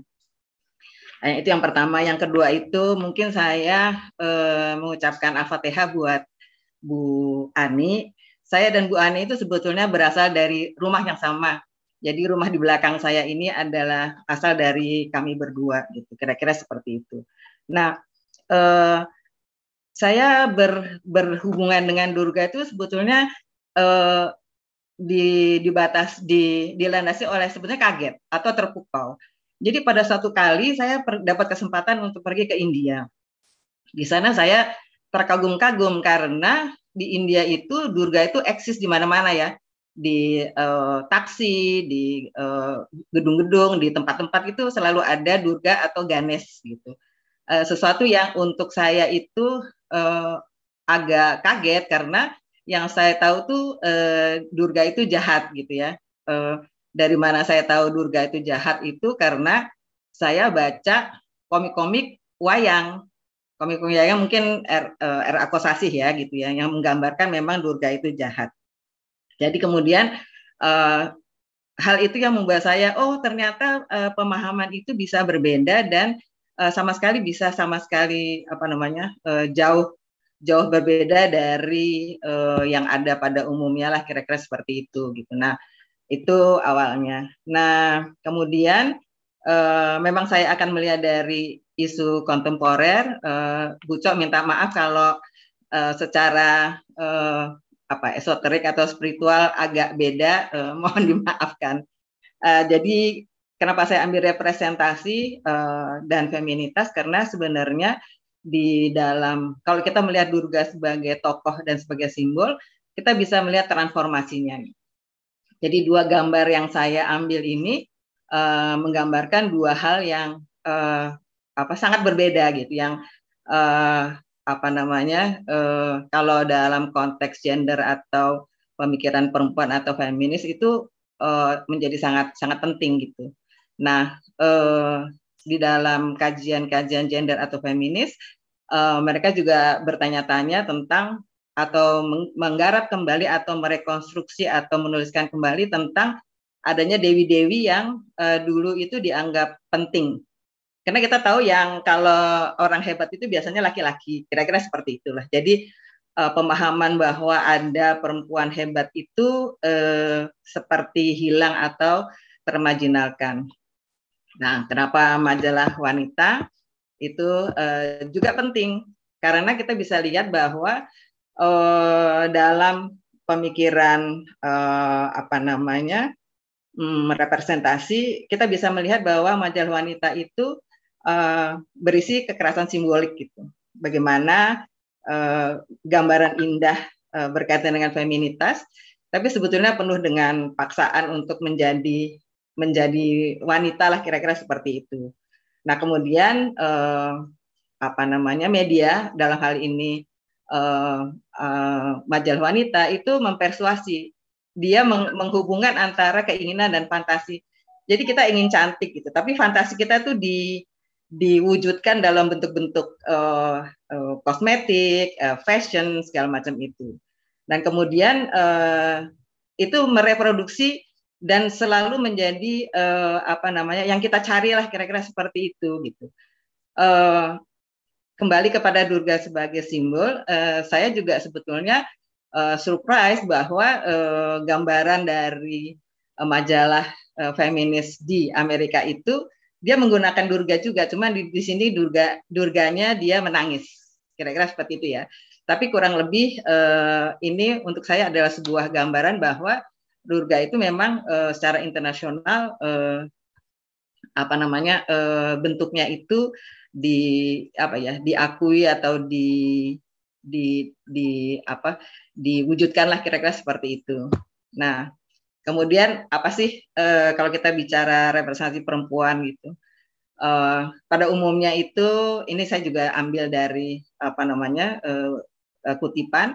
Speaker 6: Nah, itu yang pertama. Yang kedua itu mungkin saya uh, mengucapkan al-fatihah buat Bu Ani saya dan Bu Ani itu sebetulnya berasal dari rumah yang sama. Jadi rumah di belakang saya ini adalah asal dari kami berdua gitu. Kira-kira seperti itu. Nah, eh, saya ber, berhubungan dengan Durga itu sebetulnya eh, di dibatas di dilandasi oleh sebetulnya kaget atau terpukau. Jadi pada satu kali saya per, dapat kesempatan untuk pergi ke India. Di sana saya terkagum-kagum karena di India itu Durga itu eksis di mana-mana ya di uh, taksi, di eh, gedung-gedung, uh, di tempat-tempat itu selalu ada Durga atau Ganesh gitu. Uh, sesuatu yang untuk saya itu uh, agak kaget karena yang saya tahu tuh uh, Durga itu jahat gitu ya. Uh, dari mana saya tahu Durga itu jahat itu karena saya baca komik-komik wayang komik komiknya mungkin R, er, eh, R ya gitu ya yang menggambarkan memang Durga itu jahat. Jadi kemudian uh, hal itu yang membuat saya oh ternyata uh, pemahaman itu bisa berbeda dan uh, sama sekali bisa sama sekali apa namanya uh, jauh jauh berbeda dari uh, yang ada pada umumnya lah kira-kira seperti itu gitu. Nah itu awalnya. Nah kemudian uh, memang saya akan melihat dari isu kontemporer, uh, Bu Cok minta maaf kalau uh, secara uh, apa esoterik atau spiritual agak beda, uh, mohon dimaafkan. Uh, jadi kenapa saya ambil representasi uh, dan feminitas karena sebenarnya di dalam kalau kita melihat Durga sebagai tokoh dan sebagai simbol, kita bisa melihat transformasinya. Jadi dua gambar yang saya ambil ini uh, menggambarkan dua hal yang uh, apa sangat berbeda gitu yang uh, apa namanya uh, kalau dalam konteks gender atau pemikiran perempuan atau feminis itu uh, menjadi sangat sangat penting gitu. Nah uh, di dalam kajian-kajian gender atau feminis uh, mereka juga bertanya-tanya tentang atau menggarap kembali atau merekonstruksi atau menuliskan kembali tentang adanya dewi-dewi yang uh, dulu itu dianggap penting karena kita tahu yang kalau orang hebat itu biasanya laki-laki, kira-kira seperti itulah. Jadi uh, pemahaman bahwa ada perempuan hebat itu uh, seperti hilang atau termajinalkan. Nah, kenapa majalah wanita itu uh, juga penting karena kita bisa lihat bahwa uh, dalam pemikiran uh, apa namanya merepresentasi, hmm, kita bisa melihat bahwa majalah wanita itu Eh, berisi kekerasan simbolik gitu. Bagaimana uh, gambaran indah uh, berkaitan dengan feminitas, tapi sebetulnya penuh dengan paksaan untuk menjadi menjadi wanita lah kira-kira seperti itu. Nah kemudian uh, apa namanya media dalam hal ini uh, uh, majalah wanita itu mempersuasi dia menghubungkan antara keinginan dan fantasi. Jadi kita ingin cantik gitu, tapi fantasi kita tuh di diwujudkan dalam bentuk-bentuk uh, uh, kosmetik, uh, fashion segala macam itu. Dan kemudian uh, itu mereproduksi dan selalu menjadi uh, apa namanya yang kita carilah kira-kira seperti itu gitu. Uh, kembali kepada Durga sebagai simbol, uh, saya juga sebetulnya uh, surprise bahwa uh, gambaran dari uh, majalah uh, feminis di Amerika itu dia menggunakan durga juga, cuman di, di sini durga durganya dia menangis. Kira-kira seperti itu ya. Tapi kurang lebih eh, ini untuk saya adalah sebuah gambaran bahwa durga itu memang eh, secara internasional eh, apa namanya eh, bentuknya itu di apa ya diakui atau di di di apa diwujudkanlah kira-kira seperti itu. Nah, Kemudian apa sih uh, kalau kita bicara representasi perempuan gitu? Uh, pada umumnya itu ini saya juga ambil dari apa namanya uh, kutipan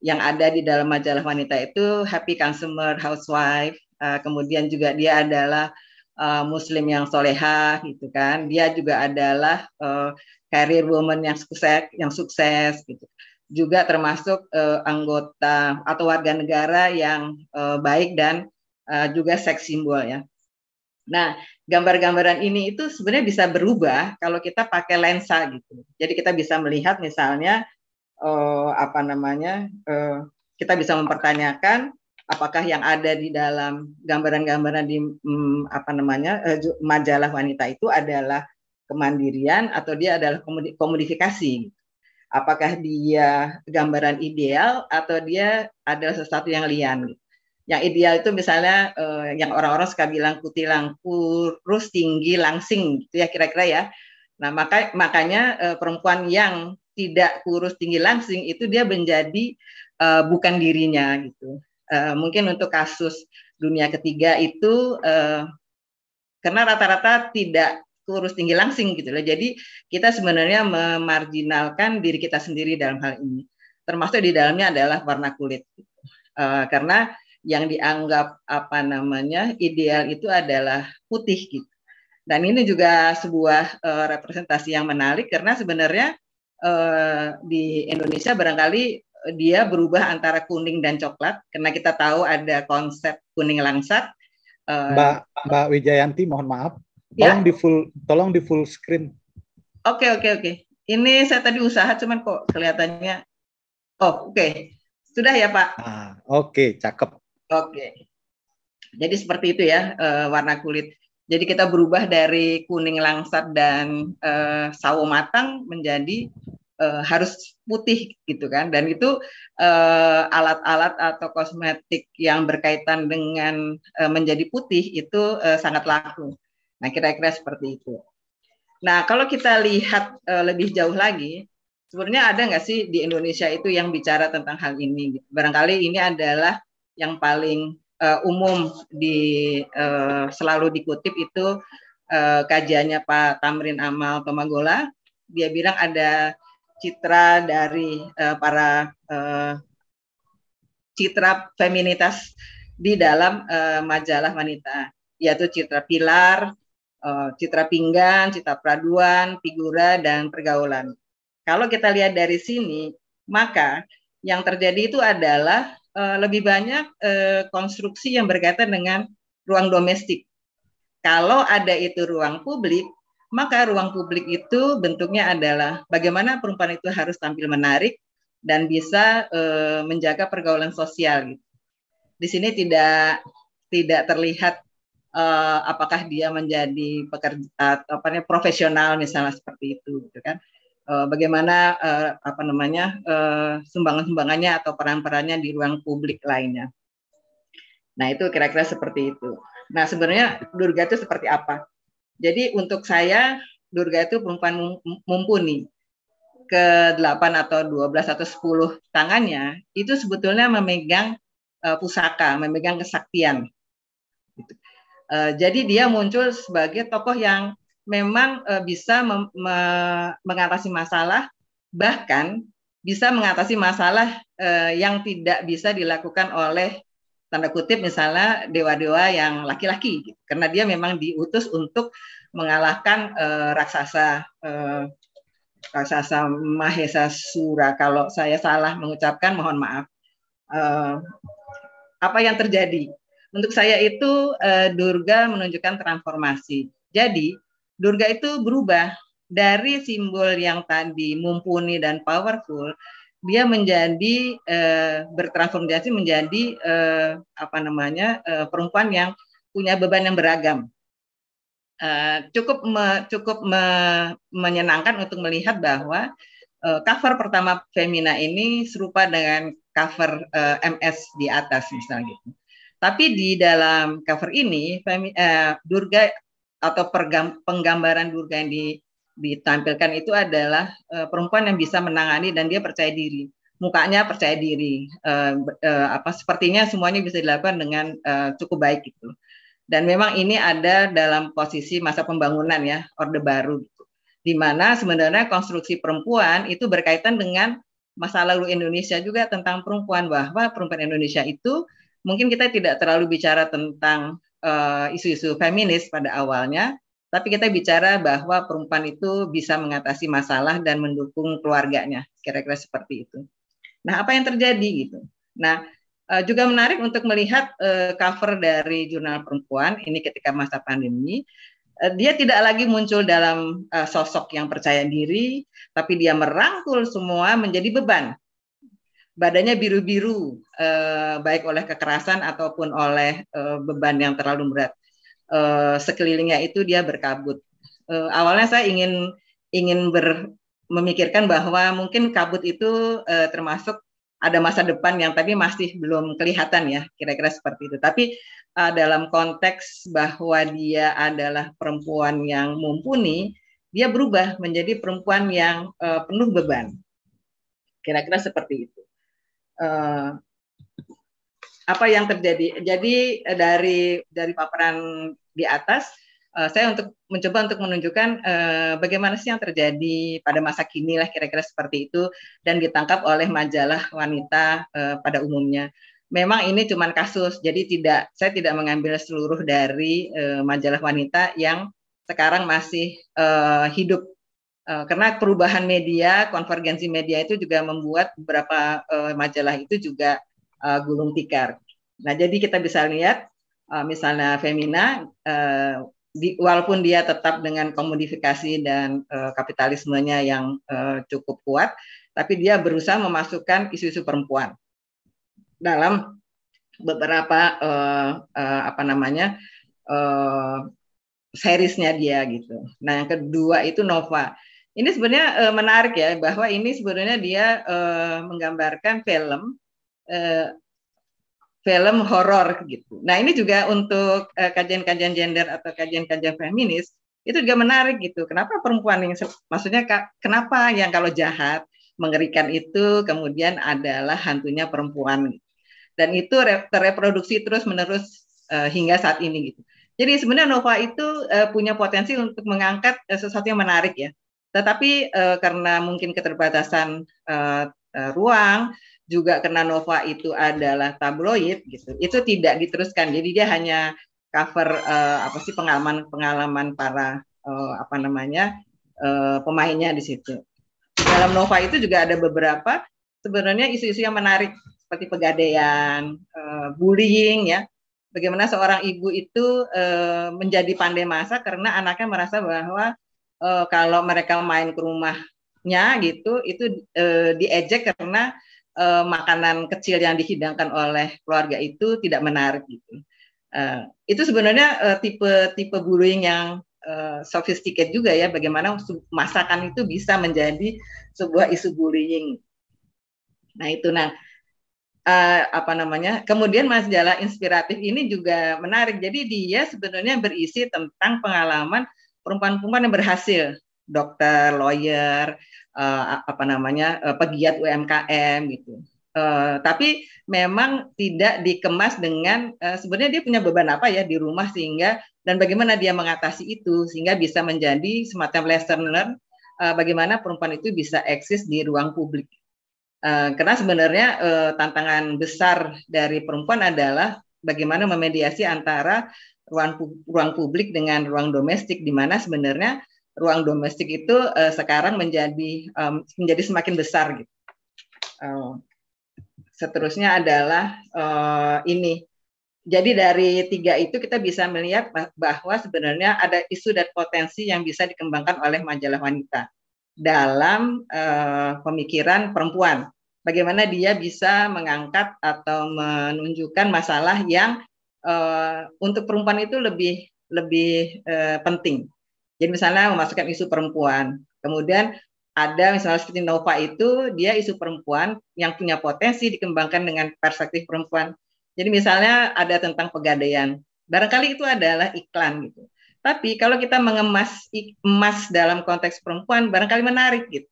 Speaker 6: yang ada di dalam majalah wanita itu Happy Consumer Housewife. Uh, kemudian juga dia adalah uh, Muslim yang soleha, gitu kan. Dia juga adalah uh, career woman yang sukses, yang sukses, gitu juga termasuk uh, anggota atau warga negara yang uh, baik dan uh, juga seks simbol ya. Nah, gambar-gambaran ini itu sebenarnya bisa berubah kalau kita pakai lensa gitu. Jadi kita bisa melihat misalnya uh, apa namanya uh, kita bisa mempertanyakan apakah yang ada di dalam gambaran-gambaran di um, apa namanya uh, majalah wanita itu adalah kemandirian atau dia adalah komodifikasi. Gitu apakah dia gambaran ideal atau dia adalah sesuatu yang lian. Yang ideal itu misalnya uh, yang orang-orang suka bilang kutilang kurus tinggi langsing gitu ya kira-kira ya. Nah maka makanya uh, perempuan yang tidak kurus tinggi langsing itu dia menjadi uh, bukan dirinya gitu. Uh, mungkin untuk kasus dunia ketiga itu uh, karena rata-rata tidak kurus tinggi langsing gitu loh. Jadi kita sebenarnya memarginalkan diri kita sendiri dalam hal ini. Termasuk di dalamnya adalah warna kulit. Uh, karena yang dianggap apa namanya ideal itu adalah putih gitu. Dan ini juga sebuah uh, representasi yang menarik karena sebenarnya uh, di Indonesia barangkali dia berubah antara kuning dan coklat karena kita tahu ada konsep kuning langsat. Mbak
Speaker 4: Mbak Wijayanti mohon maaf Ya. Tolong ya? di full tolong di full screen.
Speaker 6: Oke, okay, oke, okay, oke. Okay. Ini saya tadi usaha cuman kok kelihatannya Oh, oke. Okay. Sudah ya, Pak?
Speaker 4: Ah, oke, okay, cakep. Oke.
Speaker 6: Okay. Jadi seperti itu ya uh, warna kulit. Jadi kita berubah dari kuning langsat dan uh, sawo matang menjadi uh, harus putih gitu kan. Dan itu alat-alat uh, atau kosmetik yang berkaitan dengan uh, menjadi putih itu uh, sangat laku. Nah, kira-kira seperti itu. Nah, kalau kita lihat uh, lebih jauh lagi, sebenarnya ada nggak sih di Indonesia itu yang bicara tentang hal ini? Barangkali ini adalah yang paling uh, umum di uh, selalu dikutip itu uh, kajiannya Pak Tamrin Amal Tomagola. Dia bilang ada citra dari uh, para uh, citra feminitas di dalam uh, majalah wanita, yaitu citra pilar, Eh, citra pinggan, citra peraduan, figura, dan pergaulan. Kalau kita lihat dari sini, maka yang terjadi itu adalah eh, lebih banyak eh, konstruksi yang berkaitan dengan ruang domestik. Kalau ada itu ruang publik, maka ruang publik itu bentuknya adalah bagaimana perempuan itu harus tampil menarik dan bisa uh, menjaga pergaulan sosial. Gitu. Di sini tidak tidak terlihat uh, apakah dia menjadi pekerja atau apa namanya profesional misalnya seperti itu gitu kan eh, bagaimana eh, apa namanya sumbangan-sumbangannya atau peran-perannya di ruang publik lainnya nah itu kira-kira seperti itu nah sebenarnya Durga itu seperti apa jadi untuk saya Durga itu perempuan mumpuni ke 8 atau 12 atau 10 tangannya itu sebetulnya memegang pusaka, memegang kesaktian Uh, jadi dia muncul sebagai tokoh yang memang uh, bisa mem me mengatasi masalah, bahkan bisa mengatasi masalah uh, yang tidak bisa dilakukan oleh tanda kutip misalnya dewa-dewa yang laki-laki, gitu. karena dia memang diutus untuk mengalahkan uh, raksasa uh, raksasa Mahesa Sura. Kalau saya salah mengucapkan, mohon maaf. Uh, apa yang terjadi? Untuk saya itu uh, Durga menunjukkan transformasi. Jadi Durga itu berubah dari simbol yang tadi mumpuni dan powerful, dia menjadi uh, bertransformasi menjadi uh, apa namanya uh, perempuan yang punya beban yang beragam. Uh, cukup me, cukup me, menyenangkan untuk melihat bahwa uh, cover pertama Femina ini serupa dengan cover uh, MS di atas misalnya gitu. Tapi di dalam cover ini, femi, eh, Durga atau pergam, penggambaran Durga yang di, ditampilkan itu adalah eh, perempuan yang bisa menangani dan dia percaya diri. Mukanya percaya diri, eh, eh, apa sepertinya semuanya bisa dilakukan dengan eh, cukup baik gitu. Dan memang ini ada dalam posisi masa pembangunan ya Orde Baru, gitu. di mana sebenarnya konstruksi perempuan itu berkaitan dengan masa lalu Indonesia juga tentang perempuan bahwa perempuan Indonesia itu mungkin kita tidak terlalu bicara tentang eh, isu-isu uh, feminis pada awalnya, tapi kita bicara bahwa perempuan itu bisa mengatasi masalah dan mendukung keluarganya, kira-kira seperti itu. Nah, apa yang terjadi gitu? Nah, Uh, juga menarik untuk melihat uh, cover dari jurnal perempuan ini ketika masa pandemi. dia tidak lagi muncul dalam uh, sosok yang percaya diri, tapi dia merangkul semua menjadi beban badannya biru-biru eh, baik oleh kekerasan ataupun oleh eh, beban yang terlalu berat. Eh, sekelilingnya itu dia berkabut. Eh, awalnya saya ingin ingin ber, memikirkan bahwa mungkin kabut itu eh, termasuk ada masa depan yang tapi masih belum kelihatan ya, kira-kira seperti itu. Tapi eh, dalam konteks bahwa dia adalah perempuan yang mumpuni, dia berubah menjadi perempuan yang eh, penuh beban. Kira-kira seperti itu uh, apa yang terjadi. Jadi eh, dari dari paparan di atas uh, saya untuk mencoba untuk menunjukkan uh, bagaimana sih yang terjadi pada masa kini lah kira-kira seperti itu dan ditangkap oleh majalah wanita uh, pada umumnya. Memang ini cuma kasus, jadi tidak saya tidak mengambil seluruh dari uh, majalah wanita yang sekarang masih uh, hidup Eh, karena perubahan media, konvergensi media itu juga membuat beberapa uh, majalah itu juga uh, gulung tikar. Nah, jadi kita bisa lihat uh, misalnya Femina uh, di, walaupun dia tetap dengan komodifikasi dan uh, kapitalismenya yang uh, cukup kuat, tapi dia berusaha memasukkan isu-isu perempuan dalam beberapa uh, uh, apa namanya uh, seriesnya dia gitu. Nah yang kedua itu Nova. Ini sebenarnya uh, menarik ya bahwa ini sebenarnya dia uh, menggambarkan film uh, film horor gitu. Nah ini juga untuk kajian-kajian uh, gender atau kajian-kajian feminis itu juga menarik gitu. Kenapa perempuan yang maksudnya kenapa yang kalau jahat mengerikan itu kemudian adalah hantunya perempuan gitu. dan itu terreproduksi terus menerus uh, hingga saat ini gitu. Jadi sebenarnya Nova itu uh, punya potensi untuk mengangkat uh, sesuatu yang menarik ya. Tetapi uh, karena mungkin keterbatasan uh, uh, ruang juga karena Nova itu adalah tabloid gitu. Itu tidak diteruskan. Jadi dia hanya cover uh, apa sih pengalaman-pengalaman para uh, apa namanya uh, pemainnya di situ. Dalam Nova itu juga ada beberapa sebenarnya isu-isu yang menarik seperti pegadaian, uh, bullying ya. Bagaimana seorang ibu itu uh, menjadi pandai masak karena anaknya merasa bahwa uh, kalau mereka main ke rumahnya gitu itu uh, diejek karena uh, makanan kecil yang dihidangkan oleh keluarga itu tidak menarik gitu. Uh, itu sebenarnya tipe-tipe uh, bullying yang uh, sophisticated juga ya bagaimana masakan itu bisa menjadi sebuah isu bullying. Nah, itu nah uh, apa namanya? Kemudian masalah inspiratif ini juga menarik. Jadi dia sebenarnya berisi tentang pengalaman perempuan-perempuan yang berhasil, dokter, lawyer, uh, apa namanya, uh, pegiat UMKM gitu. Uh, tapi memang tidak dikemas dengan uh, sebenarnya dia punya beban apa ya di rumah sehingga dan bagaimana dia mengatasi itu sehingga bisa menjadi semacam lesson learn uh, bagaimana perempuan itu bisa eksis di ruang publik. Uh, karena sebenarnya uh, tantangan besar dari perempuan adalah bagaimana memediasi antara ruang ruang publik dengan ruang domestik di mana sebenarnya ruang domestik itu uh, sekarang menjadi um, menjadi semakin besar gitu. Uh, seterusnya adalah uh, ini. Jadi dari tiga itu kita bisa melihat bahwa sebenarnya ada isu dan potensi yang bisa dikembangkan oleh majalah wanita dalam uh, pemikiran perempuan. Bagaimana dia bisa mengangkat atau menunjukkan masalah yang uh, untuk perempuan itu lebih lebih uh, penting. Jadi misalnya memasukkan isu perempuan, kemudian ada misalnya seperti Nova itu dia isu perempuan yang punya potensi dikembangkan dengan perspektif perempuan. Jadi misalnya ada tentang pegadaian, barangkali itu adalah iklan gitu. Tapi kalau kita mengemas emas dalam konteks perempuan, barangkali menarik gitu.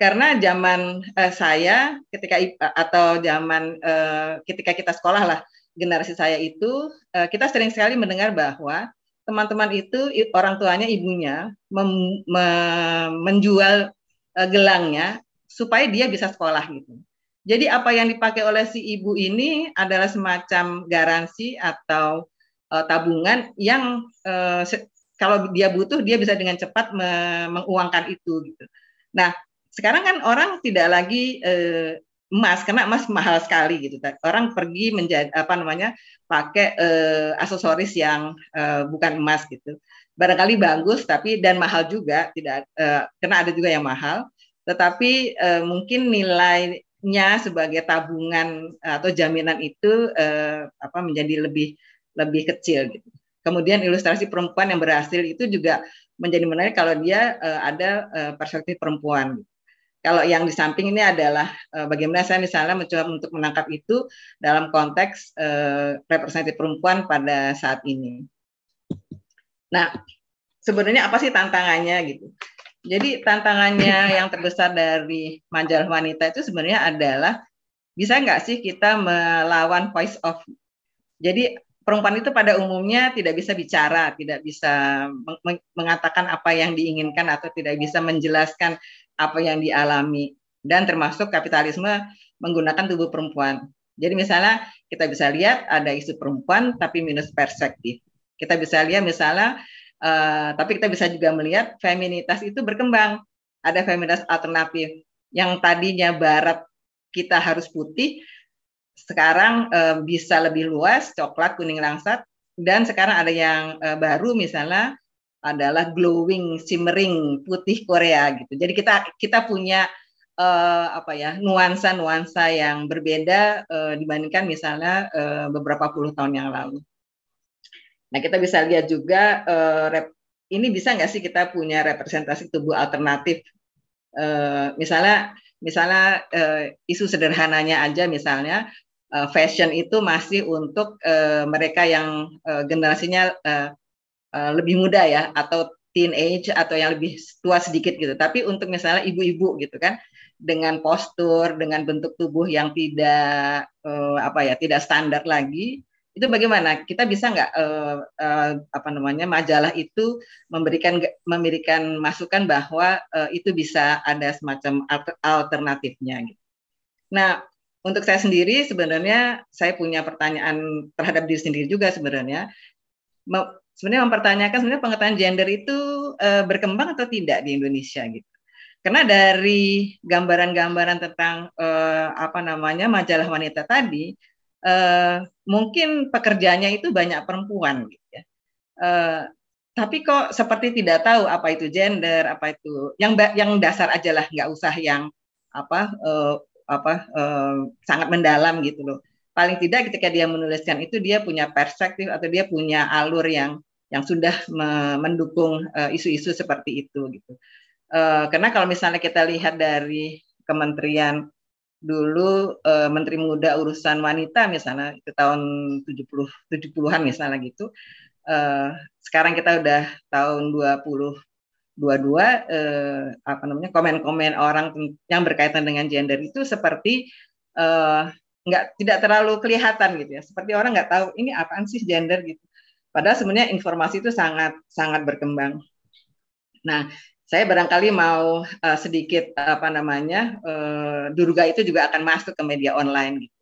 Speaker 6: Karena zaman eh, saya ketika atau zaman eh, ketika kita sekolah lah, generasi saya itu uh, kita sering sekali mendengar bahwa teman-teman itu orang tuanya ibunya mem, me, menjual uh, gelangnya supaya dia bisa sekolah gitu. Jadi apa yang dipakai oleh si ibu ini adalah semacam garansi atau uh, tabungan yang uh, kalau dia butuh dia bisa dengan cepat me menguangkan itu gitu. Nah, sekarang kan orang tidak lagi eh, emas karena emas mahal sekali gitu orang pergi menjadi apa namanya pakai eh, aksesoris yang eh, bukan emas gitu barangkali bagus tapi dan mahal juga tidak eh, karena ada juga yang mahal tetapi eh, mungkin nilainya sebagai tabungan atau jaminan itu apa menjadi lebih lebih kecil gitu kemudian ilustrasi perempuan yang berhasil itu juga menjadi menarik kalau dia ada perspektif perempuan gitu kalau yang di samping ini adalah uh, bagaimana saya misalnya mencoba untuk menangkap itu dalam konteks uh, eh, representasi perempuan pada saat ini. Nah, sebenarnya apa sih tantangannya gitu? Jadi tantangannya yang terbesar dari majalah wanita itu sebenarnya adalah bisa nggak sih kita melawan voice of? Jadi perempuan itu pada umumnya tidak bisa bicara, tidak bisa mengatakan apa yang diinginkan atau tidak bisa menjelaskan apa yang dialami dan termasuk kapitalisme menggunakan tubuh perempuan. Jadi misalnya kita bisa lihat ada isu perempuan tapi minus perspektif. Kita bisa lihat misalnya, uh, tapi kita bisa juga melihat feminitas itu berkembang. Ada feminitas alternatif yang tadinya Barat kita harus putih, sekarang uh, bisa lebih luas, coklat, kuning langsat, dan sekarang ada yang uh, baru misalnya adalah glowing, shimmering putih Korea gitu. Jadi kita kita punya uh, apa ya nuansa-nuansa yang berbeda uh, dibandingkan misalnya uh, beberapa puluh tahun yang lalu. Nah kita bisa lihat juga uh, rep, ini bisa nggak sih kita punya representasi tubuh alternatif? Uh, misalnya misalnya uh, isu sederhananya aja misalnya uh, fashion itu masih untuk uh, mereka yang uh, generasinya uh, Eh, lebih muda ya atau teenage atau yang lebih tua sedikit gitu. Tapi untuk misalnya ibu-ibu gitu kan dengan postur, dengan bentuk tubuh yang tidak uh, apa ya, tidak standar lagi, itu bagaimana? Kita bisa nggak uh, uh, apa namanya majalah itu memberikan memberikan masukan bahwa uh, itu bisa ada semacam alternatifnya. Gitu. Nah, untuk saya sendiri sebenarnya saya punya pertanyaan terhadap diri sendiri juga sebenarnya sebenarnya mempertanyakan sebenarnya pengetahuan gender itu uh, berkembang atau tidak di Indonesia gitu. Karena dari gambaran-gambaran tentang uh, apa namanya majalah wanita tadi, uh, mungkin pekerjaannya itu banyak perempuan gitu ya. Uh, tapi kok seperti tidak tahu apa itu gender, apa itu yang yang dasar aja lah, nggak usah yang apa uh, apa uh, sangat mendalam gitu loh. Paling tidak ketika dia menuliskan itu dia punya perspektif atau dia punya alur yang yang sudah mendukung eh, isu-isu seperti itu gitu. Eh, karena kalau misalnya kita lihat dari kementerian dulu eh, menteri muda urusan wanita misalnya itu tahun 70 70-an misalnya gitu. sekarang kita udah tahun 20 dua-dua eh, apa namanya komen-komen orang yang berkaitan dengan gender itu seperti eh, nggak tidak terlalu kelihatan gitu ya seperti orang nggak tahu ini apaan sih gender gitu Padahal sebenarnya informasi itu sangat sangat berkembang. Nah, saya barangkali mau uh, sedikit apa namanya uh, eh, durga itu juga akan masuk ke media online. Gitu.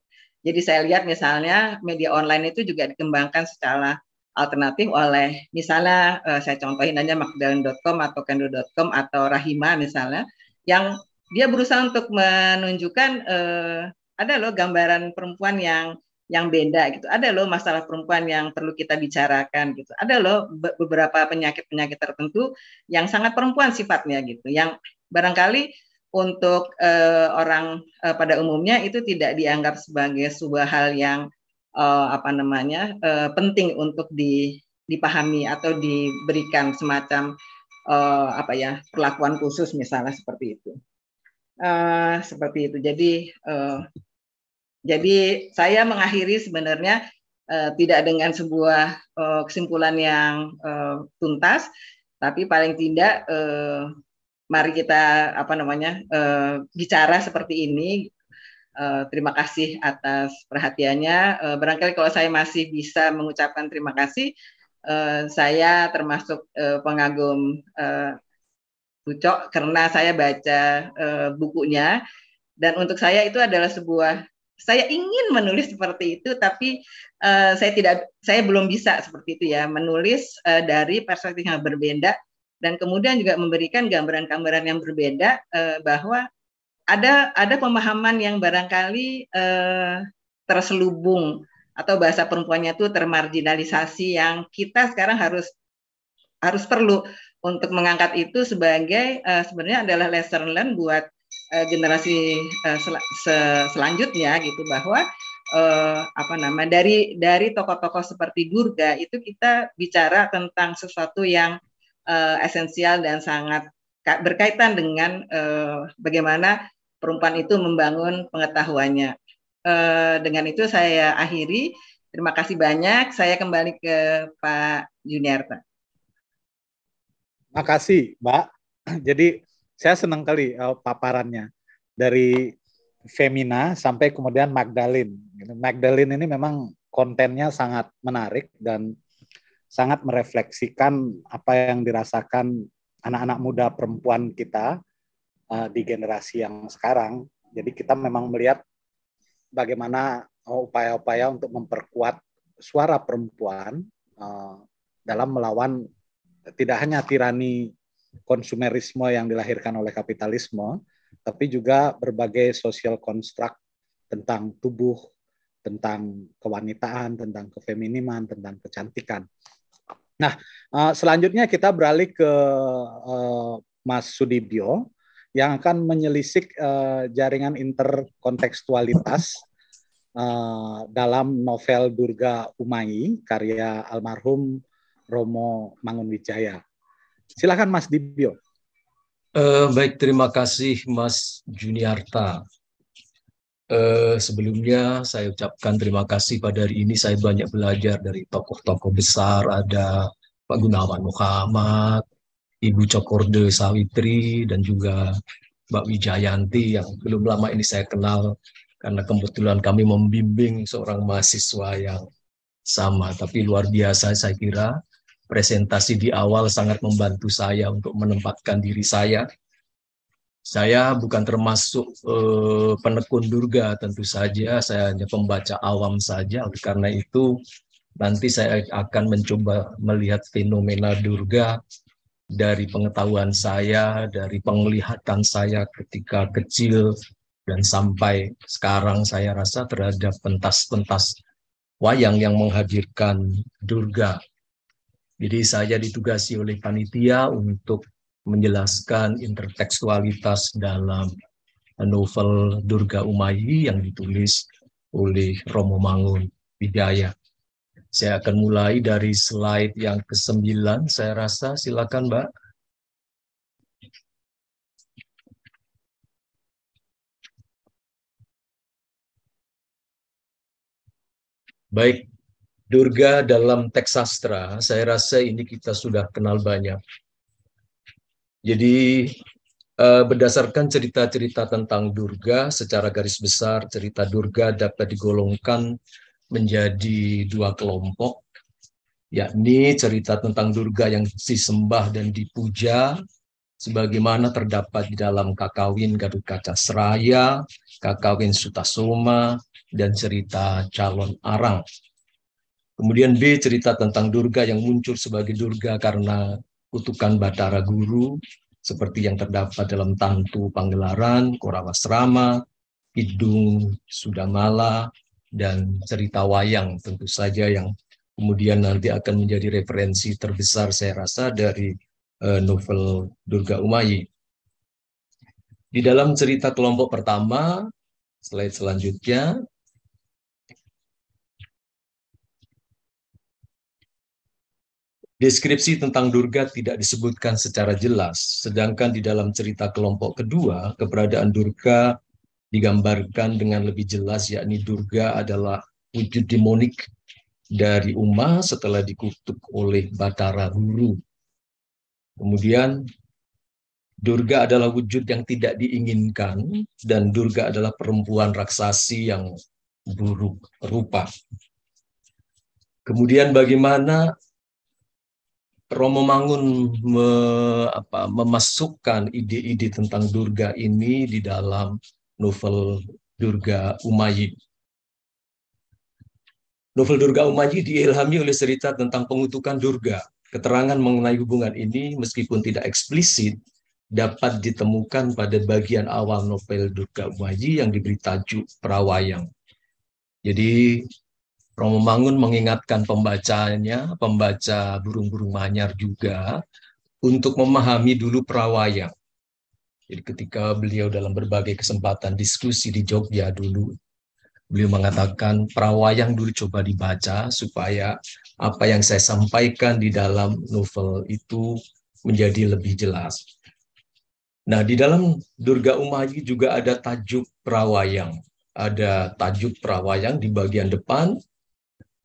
Speaker 6: Jadi saya lihat misalnya media online itu juga dikembangkan secara alternatif oleh misalnya uh, saya contohin aja magdalen.com atau kendo.com atau rahima misalnya yang dia berusaha untuk menunjukkan uh, ada loh gambaran perempuan yang yang beda gitu. Ada loh masalah perempuan yang perlu kita bicarakan gitu. Ada loh beberapa penyakit-penyakit tertentu yang sangat perempuan sifatnya gitu. Yang barangkali untuk uh, orang uh, pada umumnya itu tidak dianggap sebagai sebuah hal yang uh, apa namanya uh, penting untuk di, dipahami atau diberikan semacam uh, apa ya perlakuan khusus misalnya seperti itu. Uh, seperti itu. Jadi uh, jadi saya mengakhiri sebenarnya eh, tidak dengan sebuah eh, kesimpulan yang eh, tuntas, tapi paling tidak eh, mari kita apa namanya eh, bicara seperti ini. Eh, terima kasih atas perhatiannya. Eh, barangkali kalau saya masih bisa mengucapkan terima kasih, eh, saya termasuk eh, pengagum eh, Bucok karena saya baca uh, bukunya dan untuk saya itu adalah sebuah saya ingin menulis seperti itu tapi uh, saya tidak saya belum bisa seperti itu ya menulis uh, dari perspektif yang berbeda dan kemudian juga memberikan gambaran-gambaran yang berbeda uh, bahwa ada ada pemahaman yang barangkali uh, terselubung atau bahasa perempuannya itu termarginalisasi yang kita sekarang harus harus perlu untuk mengangkat itu sebagai uh, sebenarnya adalah lesson learn buat Eh, generasi eh, sel selanjutnya gitu bahwa uh, apa nama dari dari tokoh-tokoh seperti Durga itu kita bicara tentang sesuatu yang uh, esensial dan sangat berkaitan dengan uh, bagaimana perempuan itu membangun pengetahuannya. Uh, dengan itu saya akhiri. Terima kasih banyak. Saya kembali ke Pak Juniarta.
Speaker 4: Terima kasih, Mbak. Jadi saya senang kali uh, paparannya dari Femina sampai kemudian Magdalene. Gitu. Magdalene ini memang kontennya sangat menarik dan sangat merefleksikan apa yang dirasakan anak-anak muda perempuan kita uh, di generasi yang sekarang. Jadi kita memang melihat bagaimana eh, upaya-upaya untuk memperkuat suara perempuan uh, dalam melawan tidak hanya tirani konsumerisme yang dilahirkan oleh kapitalisme, tapi juga berbagai sosial construct tentang tubuh, tentang kewanitaan, tentang kefeminiman, tentang kecantikan. Nah, eh, selanjutnya kita beralih ke eh, Mas Sudibyo yang akan menyelisik eh, jaringan interkontekstualitas dalam novel Durga Umayi karya almarhum Romo Mangunwijaya. Silakan Mas Dibio.
Speaker 7: Uh, baik, terima kasih Mas Juniarta. Uh, sebelumnya saya ucapkan terima kasih pada hari ini saya banyak belajar dari tokoh-tokoh besar ada Pak Gunawan Muhammad, Ibu Cokorde Sawitri dan juga Mbak Wijayanti yang belum lama ini saya kenal karena kebetulan kami membimbing seorang mahasiswa yang sama tapi luar biasa saya kira presentasi di awal sangat membantu saya untuk menempatkan diri saya. Saya bukan termasuk eh, penekun durga tentu saja, saya hanya pembaca awam saja. Oleh karena itu, nanti saya akan mencoba melihat fenomena durga dari pengetahuan saya, dari penglihatan saya ketika kecil dan sampai sekarang saya rasa terhadap pentas-pentas wayang yang menghadirkan durga jadi saya ditugasi oleh panitia untuk menjelaskan intertekstualitas dalam novel Durga Umayi yang ditulis oleh Romo Mangun Wijaya. Saya akan mulai dari slide yang ke-9, saya rasa. Silakan, Mbak. Baik, Durga dalam teks sastra, saya rasa ini kita sudah kenal banyak. Jadi eh, berdasarkan cerita-cerita tentang Durga, secara garis besar cerita Durga dapat digolongkan menjadi dua kelompok, yakni cerita tentang Durga yang disembah dan dipuja, sebagaimana terdapat di dalam Kakawin Garut Kaca Seraya, Kakawin Sutasoma, dan cerita Calon Arang Kemudian B cerita tentang Durga yang muncul sebagai Durga karena kutukan Batara Guru seperti yang terdapat dalam Tantu Panggelaran, Korawasrama, Kidung Sudamala, dan cerita wayang tentu saja yang kemudian nanti akan menjadi referensi terbesar saya rasa dari eh, novel Durga Umayi. Di dalam cerita kelompok pertama, slide selanjutnya, Deskripsi tentang Durga tidak disebutkan secara jelas, sedangkan di dalam cerita kelompok kedua, keberadaan Durga digambarkan dengan lebih jelas, yakni Durga adalah wujud demonik dari Uma setelah dikutuk oleh Batara Guru. Kemudian Durga adalah wujud yang tidak diinginkan dan Durga adalah perempuan raksasi yang buruk rupa. Kemudian bagaimana Romo Mangun me, apa, memasukkan ide-ide tentang Durga ini di dalam novel Durga Umayyid. Novel Durga Umayyid diilhami oleh cerita tentang pengutukan Durga. Keterangan mengenai hubungan ini meskipun tidak eksplisit dapat ditemukan pada bagian awal novel Durga Umayyid yang diberi tajuk Perawayang. Jadi Romo Mangun mengingatkan pembacanya, pembaca burung-burung manyar juga, untuk memahami dulu perawayang. Jadi ketika beliau dalam berbagai kesempatan diskusi di Jogja dulu, beliau mengatakan perawayang dulu coba dibaca supaya apa yang saya sampaikan di dalam novel itu menjadi lebih jelas. Nah, di dalam Durga Umayi juga ada tajuk perawayang. Ada tajuk perawayang di bagian depan,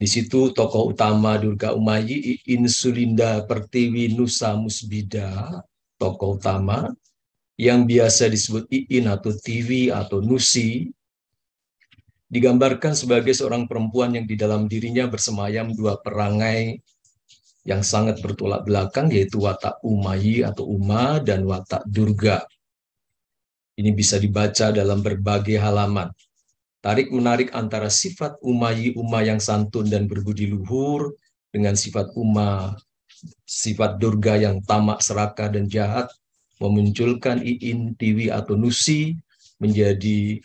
Speaker 7: di situ tokoh utama Durga Umayi Insulinda Pertiwi Nusa Musbida, tokoh utama yang biasa disebut Iin atau TV atau Nusi, digambarkan sebagai seorang perempuan yang di dalam dirinya bersemayam dua perangai yang sangat bertolak belakang yaitu watak Umayi atau Uma dan watak Durga. Ini bisa dibaca dalam berbagai halaman tarik-menarik antara sifat umayi uma yang santun dan berbudi luhur dengan sifat uma sifat durga yang tamak seraka dan jahat memunculkan iin tiwi atau nusi menjadi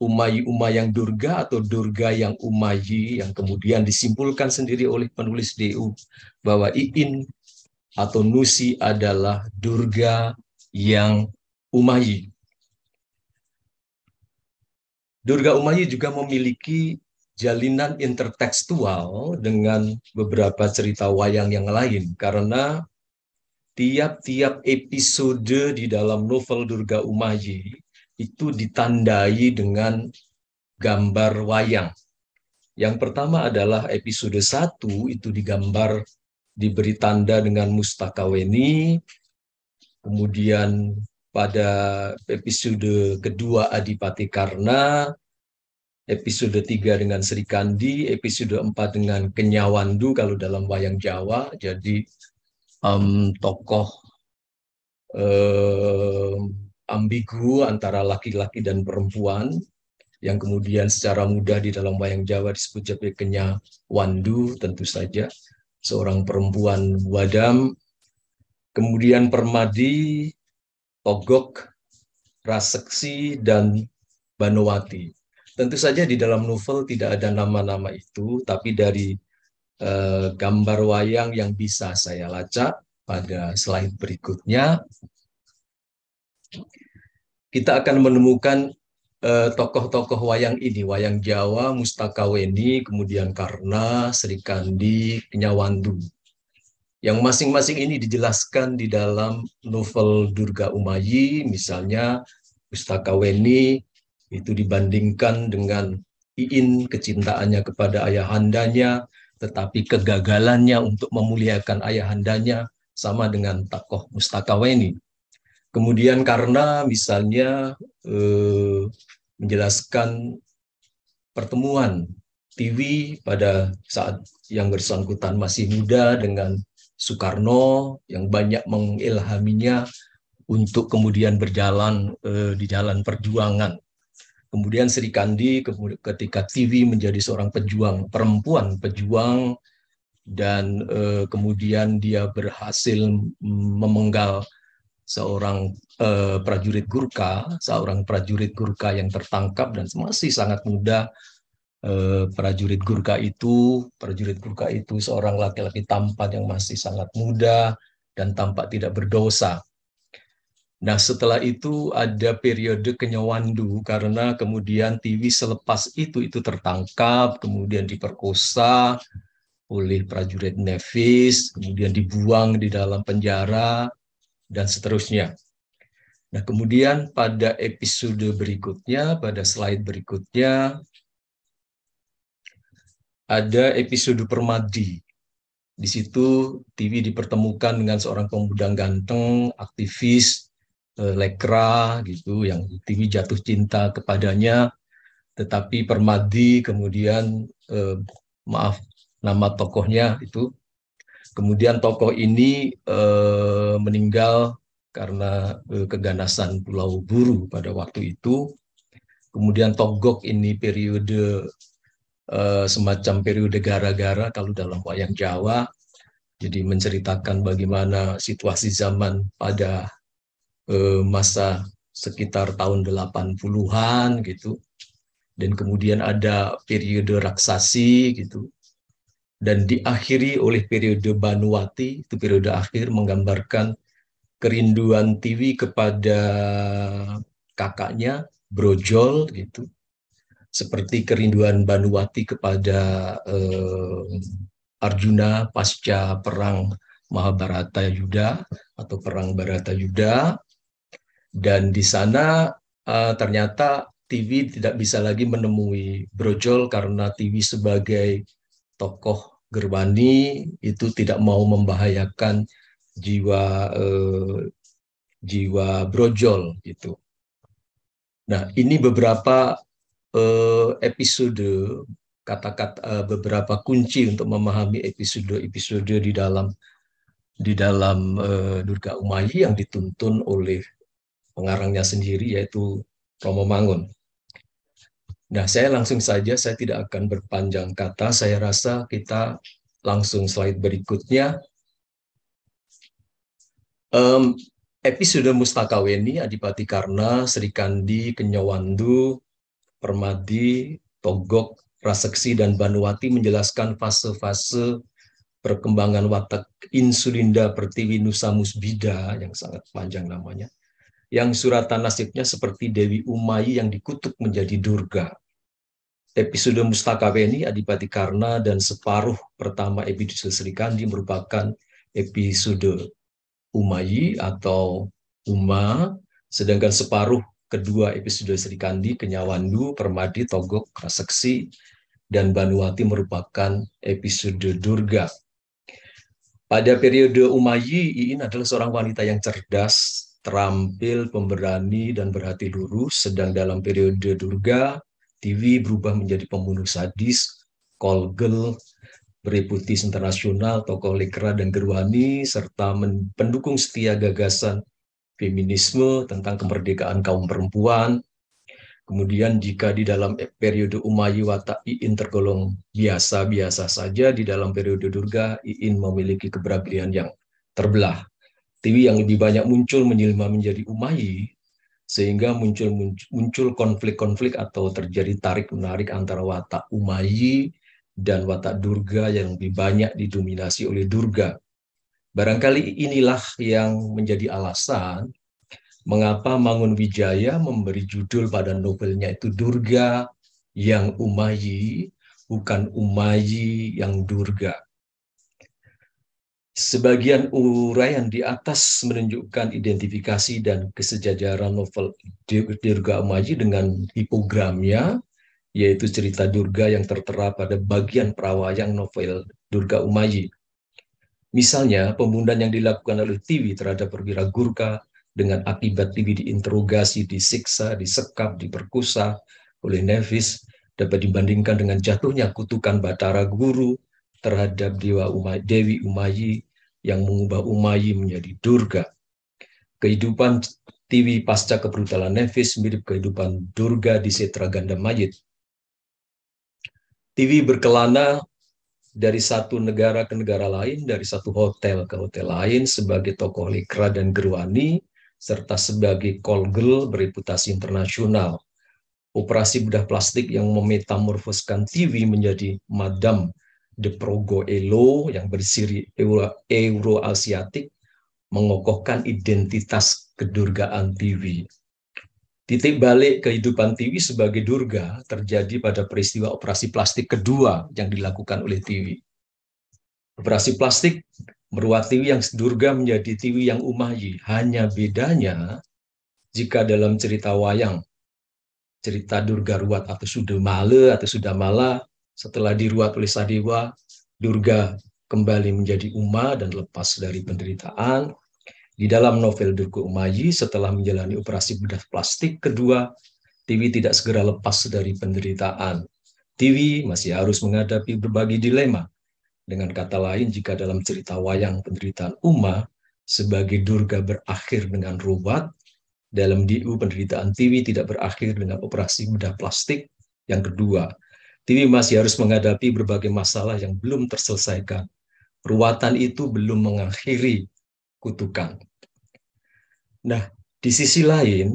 Speaker 7: umayi uma yang durga atau durga yang umayi yang kemudian disimpulkan sendiri oleh penulis DU bahwa iin atau nusi adalah durga yang umayi Durga Umayi juga memiliki jalinan intertekstual dengan beberapa cerita wayang yang lain karena tiap-tiap episode di dalam novel Durga Umayi itu ditandai dengan gambar wayang. Yang pertama adalah episode satu itu digambar diberi tanda dengan mustakaweni, kemudian pada episode kedua Adipati Karna, episode tiga dengan Sri Kandi, episode empat dengan Kenyawandu kalau dalam wayang Jawa. Jadi um, tokoh um, ambigu antara laki-laki dan perempuan yang kemudian secara mudah di dalam wayang Jawa disebut sebagai Kenyawandu tentu saja seorang perempuan wadam kemudian permadi Togok, Raseksi, dan Banowati. Tentu saja di dalam novel tidak ada nama-nama itu, tapi dari eh, gambar wayang yang bisa saya lacak pada slide berikutnya, kita akan menemukan eh, tokoh-tokoh eh, wayang ini, wayang Jawa, Mustakaweni, kemudian Karna, Sri Kandi, Kenyawandu yang masing-masing ini dijelaskan di dalam novel Durga Umayi, misalnya Pustaka Weni, itu dibandingkan dengan Iin kecintaannya kepada ayahandanya, tetapi kegagalannya untuk memuliakan ayahandanya sama dengan takoh Mustaka Weni. Kemudian karena misalnya eh, menjelaskan pertemuan Tiwi pada saat yang bersangkutan masih muda dengan Soekarno yang banyak mengilhaminya untuk kemudian berjalan eh, di jalan perjuangan. Kemudian Sri Kandi ketika TV menjadi seorang pejuang perempuan pejuang dan eh, kemudian dia berhasil memenggal seorang eh, prajurit Gurkha, seorang prajurit Gurkha yang tertangkap dan masih sangat muda Eh, prajurit Gurkha itu, prajurit Gurkha itu seorang laki-laki tampan yang masih sangat muda dan tampak tidak berdosa. Nah, setelah itu ada periode kenyawandu karena kemudian TV selepas itu itu tertangkap, kemudian diperkosa oleh prajurit Nevis, kemudian dibuang di dalam penjara dan seterusnya. Nah, kemudian pada episode berikutnya, pada slide berikutnya ada episode Permadi. Di situ TV dipertemukan dengan seorang pemuda ganteng, aktivis, eh, lekra gitu yang TV jatuh cinta kepadanya tetapi Permadi kemudian eh, maaf nama tokohnya itu kemudian tokoh ini eh, meninggal karena keganasan Pulau Buru pada waktu itu kemudian Togok ini periode Eh, semacam periode gara-gara kalau dalam wayang Jawa. Jadi menceritakan bagaimana situasi zaman pada eh, masa sekitar tahun 80-an gitu. Dan kemudian ada periode raksasi gitu. Dan diakhiri oleh periode Banuwati, itu periode akhir menggambarkan kerinduan Tiwi kepada kakaknya Brojol gitu seperti kerinduan Banuwati kepada eh, Arjuna pasca perang Mahabharata Yuda atau perang Barata Yuda dan di sana eh, ternyata TV tidak bisa lagi menemui Brojol karena TV sebagai tokoh Gerbani itu tidak mau membahayakan jiwa eh, jiwa Brojol gitu. Nah, ini beberapa Eh, episode kata-kata eh, beberapa kunci untuk memahami episode-episode di dalam di dalam eh, Durga Umayi yang dituntun oleh pengarangnya sendiri yaitu Romo Mangun. Nah, saya langsung saja, saya tidak akan berpanjang kata. Saya rasa kita langsung slide berikutnya. Um, episode Mustakaweni Adipati Karna, Sri Kandi, Kenyawandu, Permadi, Togok, Raseksi, dan Banuwati menjelaskan fase-fase perkembangan watak Insulinda Pertiwi Nusa Musbida yang sangat panjang namanya, yang suratan nasibnya seperti Dewi Umayi yang dikutuk menjadi Durga. Episode Mustakaweni Adipati Karna dan separuh pertama episode Kandi merupakan episode Umayi atau Uma, sedangkan separuh kedua episode Sri Kandi Kenyawandu, Permadi, Togok, Raseksi, dan Banuwati merupakan episode Durga. Pada periode Umayi, Iin adalah seorang wanita yang cerdas, terampil, pemberani, dan berhati lurus, sedang dalam periode Durga, Tiwi berubah menjadi pembunuh sadis, kolgel, reputis internasional, tokoh Lekra dan Gerwani, serta pendukung setia gagasan feminisme, tentang kemerdekaan kaum perempuan. Kemudian jika di dalam periode Umayyad watak Iin tergolong biasa-biasa saja, di dalam periode Durga Iin memiliki keberagaman yang terbelah. Tiwi yang lebih banyak muncul menjelma menjadi Umayyi sehingga muncul muncul konflik-konflik atau terjadi tarik-menarik antara watak Umayyi dan watak Durga yang lebih banyak didominasi oleh Durga. Barangkali inilah yang menjadi alasan mengapa Mangun Wijaya memberi judul pada novelnya itu Durga yang Umayi, bukan Umayi yang Durga. Sebagian uraian di atas menunjukkan identifikasi dan kesejajaran novel Durga Umayi dengan hipogramnya, yaitu cerita Durga yang tertera pada bagian prawayang novel Durga Umayi. Misalnya, pembunuhan yang dilakukan oleh Tiwi terhadap perwira Gurka dengan akibat Tiwi diinterogasi, disiksa, disekap, diperkosa oleh Nevis dapat dibandingkan dengan jatuhnya kutukan Batara Guru terhadap Dewa Umay, Dewi Umayi yang mengubah Umayi menjadi Durga. Kehidupan Tiwi pasca kebrutalan Nevis mirip kehidupan Durga di Setra Ganda Mayit. Tiwi berkelana dari satu negara ke negara lain, dari satu hotel ke hotel lain sebagai tokoh Likra dan Gerwani, serta sebagai kolgel bereputasi internasional. Operasi bedah plastik yang memetamorfoskan TV menjadi Madam de Progo Elo yang bersiri Euro-Asiatik mengokohkan identitas kedurgaan TV. Titik balik kehidupan Tiwi sebagai Durga terjadi pada peristiwa operasi plastik kedua yang dilakukan oleh Tiwi. Operasi plastik meruat Tiwi yang Durga menjadi Tiwi yang Umayi. Hanya bedanya jika dalam cerita wayang, cerita Durga ruat atau sudah male atau sudah mala, setelah diruat oleh Sadewa, Durga kembali menjadi Uma dan lepas dari penderitaan. Di dalam novel Durku Umayi, setelah menjalani operasi bedah plastik kedua, Tiwi tidak segera lepas dari penderitaan. Tiwi masih harus menghadapi berbagai dilema. Dengan kata lain, jika dalam cerita wayang penderitaan Uma, sebagai Durga berakhir dengan rubat, dalam DU penderitaan Tiwi tidak berakhir dengan operasi bedah plastik yang kedua. Tiwi masih harus menghadapi berbagai masalah yang belum terselesaikan. Ruatan itu belum mengakhiri kutukan. Nah, di sisi lain,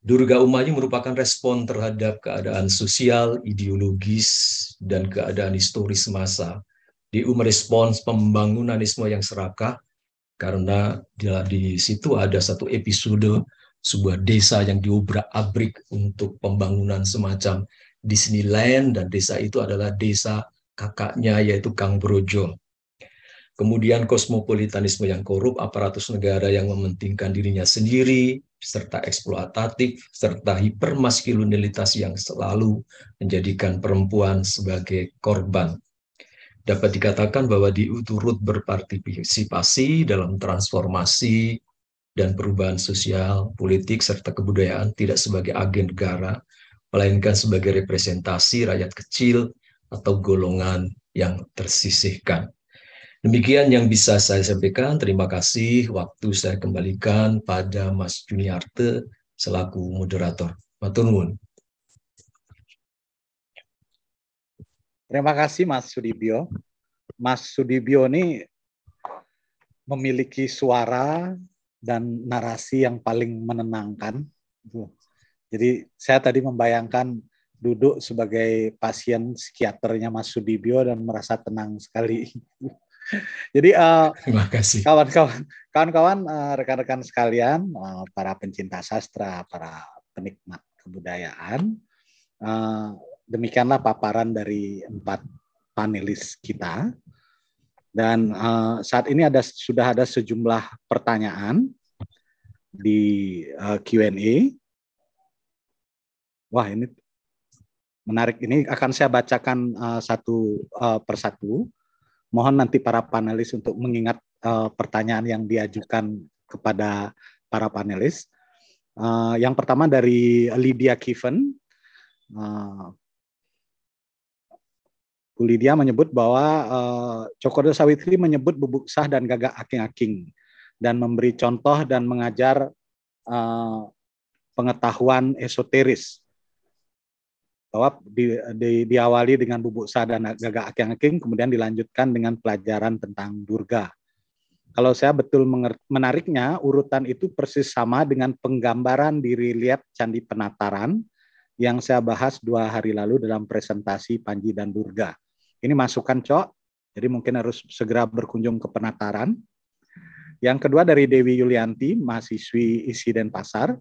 Speaker 7: Durga Umayu merupakan respon terhadap keadaan sosial, ideologis, dan keadaan historis masa. di DU respons pembangunanisme yang serakah karena di, situ ada satu episode sebuah desa yang diobrak-abrik untuk pembangunan semacam Disneyland dan desa itu adalah desa kakaknya yaitu Kang Brojo kemudian kosmopolitanisme yang korup, aparatus negara yang mementingkan dirinya sendiri, serta eksploitatif, serta hipermaskulinitas yang selalu menjadikan perempuan sebagai korban. Dapat dikatakan bahwa DU turut berpartisipasi dalam transformasi dan perubahan sosial, politik, serta kebudayaan tidak sebagai agen negara, melainkan sebagai representasi rakyat kecil atau golongan yang tersisihkan. Demikian yang bisa saya sampaikan. Terima kasih. Waktu saya kembalikan pada Mas Juniarte selaku moderator. Maturnuwun.
Speaker 4: Terima kasih Mas Sudibyo. Mas Sudibyo ini memiliki suara dan narasi yang paling menenangkan. Jadi saya tadi membayangkan duduk sebagai pasien psikiaternya Mas Sudibyo dan merasa tenang sekali. Jadi uh, terima kasih. Kawan-kawan, kawan-kawan uh, rekan-rekan sekalian, uh, para pencinta sastra, para penikmat kebudayaan, uh, demikianlah paparan dari empat panelis kita. Dan uh, saat ini ada sudah ada sejumlah pertanyaan di uh, Q&A. Wah, ini menarik. Ini akan saya bacakan uh, satu uh, persatu mohon nanti para panelis untuk mengingat uh, pertanyaan yang diajukan kepada para panelis. Uh, yang pertama dari Lydia Kiven. Uh, Lydia menyebut bahwa uh, Cokorda Sawitri menyebut bubuk sah dan gagak aking-aking dan memberi contoh dan mengajar uh, pengetahuan esoteris bahwa di, di, diawali dengan bubuk sa dan gagak akeng aking kemudian dilanjutkan dengan pelajaran tentang durga. Kalau saya betul menariknya, urutan itu persis sama dengan penggambaran di relief Candi Penataran yang saya bahas dua hari lalu dalam presentasi Panji dan Durga. Ini masukan, Cok. Jadi mungkin harus segera berkunjung ke Penataran. Yang kedua dari Dewi Yulianti, mahasiswi ISI Denpasar. Pasar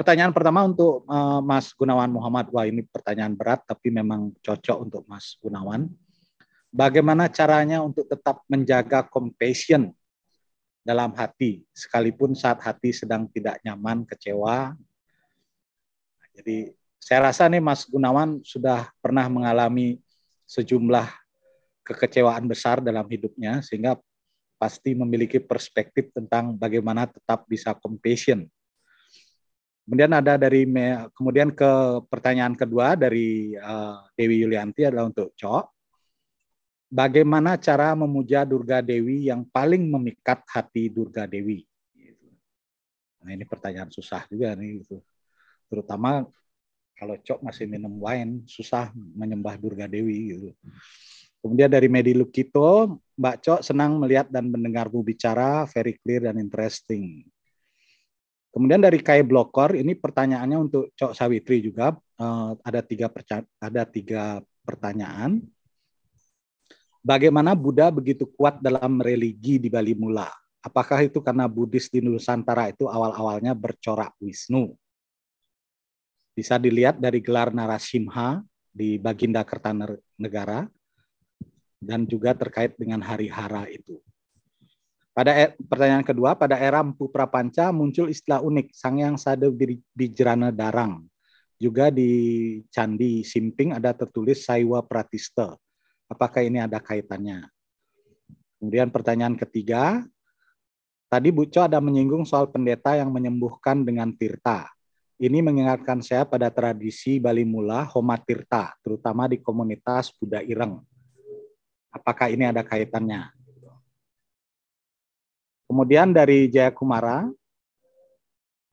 Speaker 4: Pertanyaan pertama untuk uh, Mas Gunawan Muhammad. Wah, ini pertanyaan berat tapi memang cocok untuk Mas Gunawan. Bagaimana caranya untuk tetap menjaga compassion dalam hati sekalipun saat hati sedang tidak nyaman, kecewa? Jadi saya rasa nih Mas Gunawan sudah pernah mengalami sejumlah kekecewaan besar dalam hidupnya sehingga pasti memiliki perspektif tentang bagaimana tetap bisa compassion Kemudian ada dari kemudian ke pertanyaan kedua dari uh, Dewi Yulianti adalah untuk Cok. Bagaimana cara memuja Durga Dewi yang paling memikat hati Durga Dewi? Gitu. Nah ini pertanyaan susah juga nih gitu. Terutama kalau Cok masih minum wine, susah menyembah Durga Dewi gitu. Kemudian dari Medi Lukito, Mbak Cok senang melihat dan mendengarmu bicara, very clear dan interesting. Kemudian dari Kai Blokor ini pertanyaannya untuk Cok Sawitri juga uh, ada tiga ada tiga pertanyaan. Bagaimana Buddha begitu kuat dalam religi di Bali mula? Apakah itu karena Buddhis di Nusantara itu awal-awalnya bercorak Wisnu? Bisa dilihat dari gelar Narasimha di Baginda Kertanegara dan juga terkait dengan hari hara itu. Pada er, pertanyaan kedua, pada era Empu Prapanca muncul istilah unik, Sangyang Sade Bijrana Darang. Juga di Candi Simping ada tertulis Saiwa Pratista. Apakah ini ada kaitannya? Kemudian pertanyaan ketiga, tadi Bu Co ada menyinggung soal pendeta yang menyembuhkan dengan tirta. Ini mengingatkan saya pada tradisi Bali Mula Homa Tirta, terutama di komunitas Buddha Ireng. Apakah ini ada kaitannya? Kemudian dari Jaya Kumara,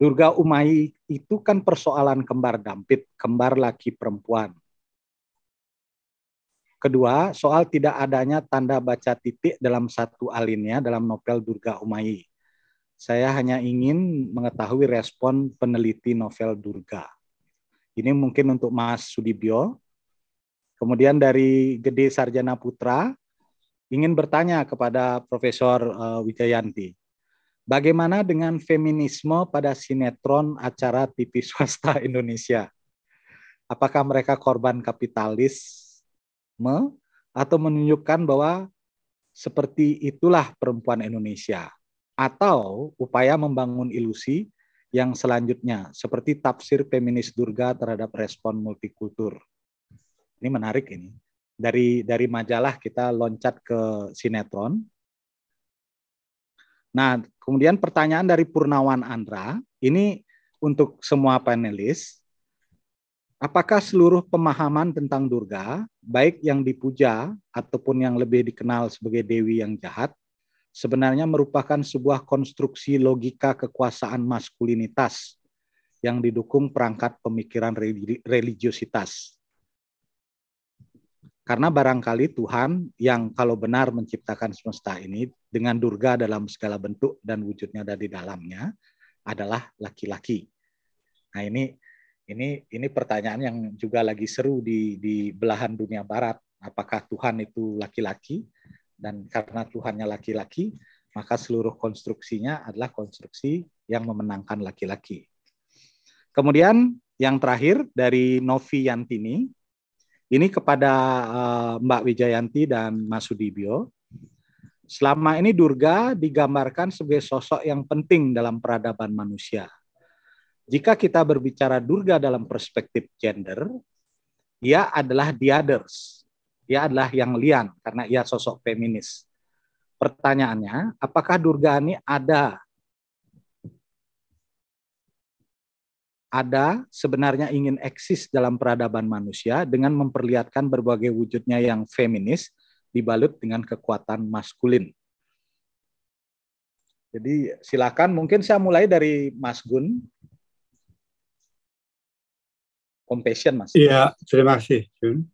Speaker 4: Durga Umai itu kan persoalan kembar dampit, kembar laki perempuan. Kedua, soal tidak adanya tanda baca titik dalam satu alinnya dalam novel Durga Umai. Saya hanya ingin mengetahui respon peneliti novel Durga. Ini mungkin untuk Mas Sudibyo. Kemudian dari Gede Sarjana Putra, ingin bertanya kepada Profesor uh, Wijayanti. Bagaimana dengan feminisme pada sinetron acara TV swasta Indonesia? Apakah mereka korban kapitalisme atau menunjukkan bahwa seperti itulah perempuan Indonesia? Atau upaya membangun ilusi yang selanjutnya, seperti tafsir feminis Durga terhadap respon multikultur? Ini menarik ini dari dari majalah kita loncat ke sinetron. Nah, kemudian pertanyaan dari Purnawan Andra, ini untuk semua panelis. Apakah seluruh pemahaman tentang Durga, baik yang dipuja ataupun yang lebih dikenal sebagai dewi yang jahat, sebenarnya merupakan sebuah konstruksi logika kekuasaan maskulinitas yang didukung perangkat pemikiran religiositas karena barangkali Tuhan yang kalau benar menciptakan semesta ini dengan durga dalam segala bentuk dan wujudnya ada di dalamnya adalah laki-laki. Nah ini ini ini pertanyaan yang juga lagi seru di di belahan dunia barat. Apakah Tuhan itu laki-laki? Dan karena Tuhannya laki-laki, maka seluruh konstruksinya adalah konstruksi yang memenangkan laki-laki. Kemudian yang terakhir dari Novi Yantini, ini kepada uh, Mbak Wijayanti dan Mas Sudibyo. Selama ini Durga digambarkan sebagai sosok yang penting dalam peradaban manusia. Jika kita berbicara Durga dalam perspektif gender, ia adalah the others. Ia adalah yang lian karena ia sosok feminis. Pertanyaannya, apakah Durga ini ada ada sebenarnya ingin eksis dalam peradaban manusia dengan memperlihatkan berbagai wujudnya yang feminis dibalut dengan kekuatan maskulin. Jadi silakan mungkin saya mulai dari Mas Gun.
Speaker 3: Compassion Mas. Iya, terima kasih Jun.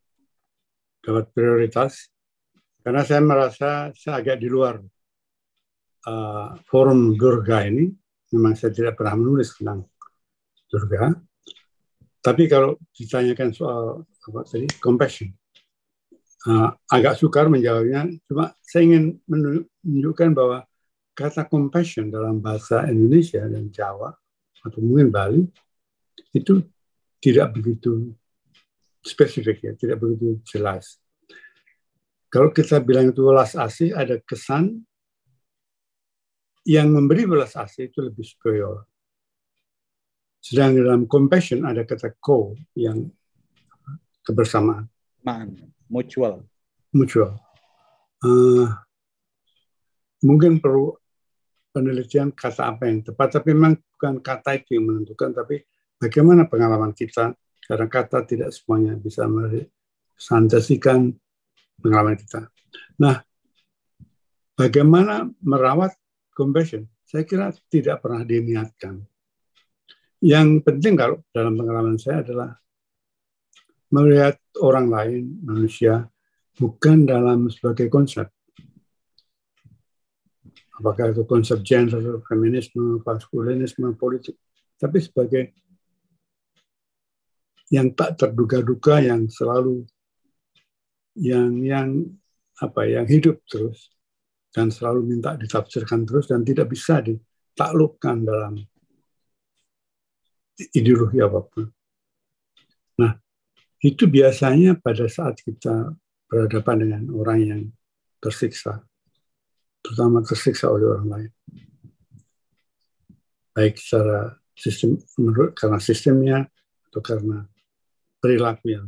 Speaker 3: Dapat prioritas. Karena saya merasa saya agak di luar uh, forum Durga ini. Memang saya tidak pernah menulis tentang surga. Kan? Tapi kalau ditanyakan soal apa tadi compassion, uh, agak sukar menjawabnya. Cuma saya ingin menunjukkan bahwa kata compassion dalam bahasa Indonesia dan Jawa atau mungkin Bali itu tidak begitu spesifik ya, tidak begitu jelas. Kalau kita bilang itu welas asih, ada kesan yang memberi belas asih itu lebih superior. Sedang dalam compassion ada kata co yang kebersamaan. Man, mutual. Mutual. Uh, mungkin perlu penelitian kata apa yang tepat, tapi memang bukan kata itu yang menentukan, tapi bagaimana pengalaman kita. Karena kata tidak semuanya bisa merepresentasikan pengalaman kita. Nah, bagaimana merawat compassion? Saya kira tidak pernah diniatkan. Yang penting kalau dalam pengalaman saya adalah melihat orang lain, manusia, bukan dalam sebagai konsep. Apakah itu konsep gender, feminisme, maskulinisme, politik, tapi sebagai yang tak terduga-duga, yang selalu, yang yang apa, yang hidup terus dan selalu minta ditafsirkan terus dan tidak bisa ditaklukkan dalam ideologi ya apapun. Nah, itu biasanya pada saat kita berhadapan dengan orang yang tersiksa, terutama tersiksa oleh orang lain. Baik secara sistem menurut karena sistemnya atau karena perilaku yang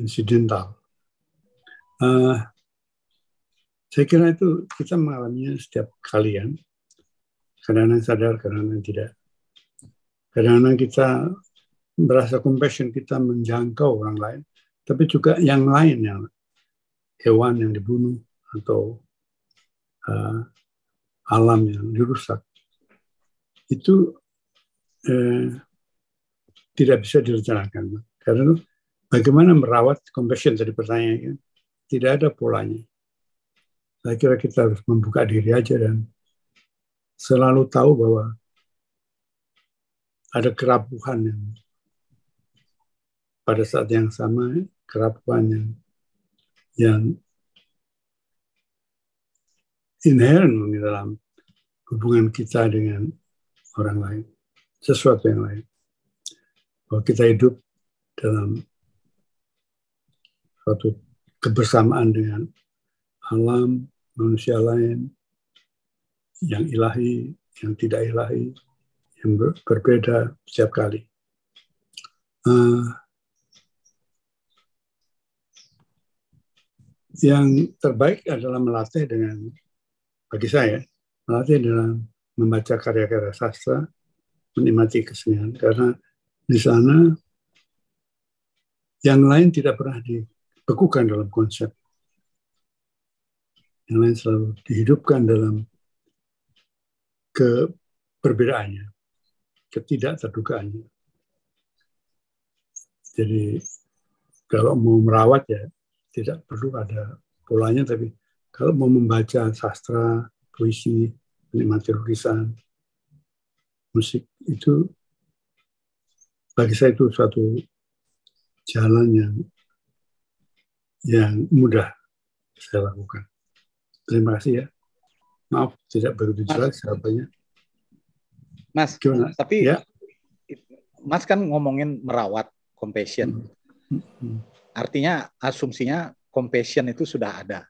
Speaker 3: insidental. Uh, saya kira itu kita mengalaminya setiap kalian, kadang-kadang sadar, kadang-kadang tidak Kadang-kadang kita merasa compassion kita menjangkau orang lain, tapi juga yang lain yang hewan yang dibunuh atau uh, alam yang dirusak itu eh, tidak bisa direncanakan karena bagaimana merawat compassion tadi pertanyaannya kan? tidak ada polanya saya kira kita harus membuka diri aja dan selalu tahu bahwa ada kerapuhan yang pada saat yang sama ya, kerapuhan yang yang inherent di dalam hubungan kita dengan orang lain, sesuatu yang lain. Bahwa kita hidup dalam suatu kebersamaan dengan alam, manusia lain, yang ilahi, yang tidak ilahi, yang berbeda setiap kali. Uh, yang terbaik adalah melatih dengan bagi saya melatih dalam membaca karya-karya sastra, menikmati kesenian karena di sana yang lain tidak pernah dibekukan dalam konsep. Yang lain selalu dihidupkan dalam keberbedaannya ketidakterdugaannya. Jadi kalau mau merawat ya tidak perlu ada polanya, tapi kalau mau membaca sastra, puisi, menikmati lukisan, musik itu bagi saya itu suatu jalan yang yang mudah saya lakukan. Terima kasih ya. Maaf tidak begitu jelas jawabannya.
Speaker 4: Mas, Gimana? tapi ya. Mas kan ngomongin merawat compassion. Hmm. hmm. Hmm. Artinya asumsinya compassion itu sudah ada.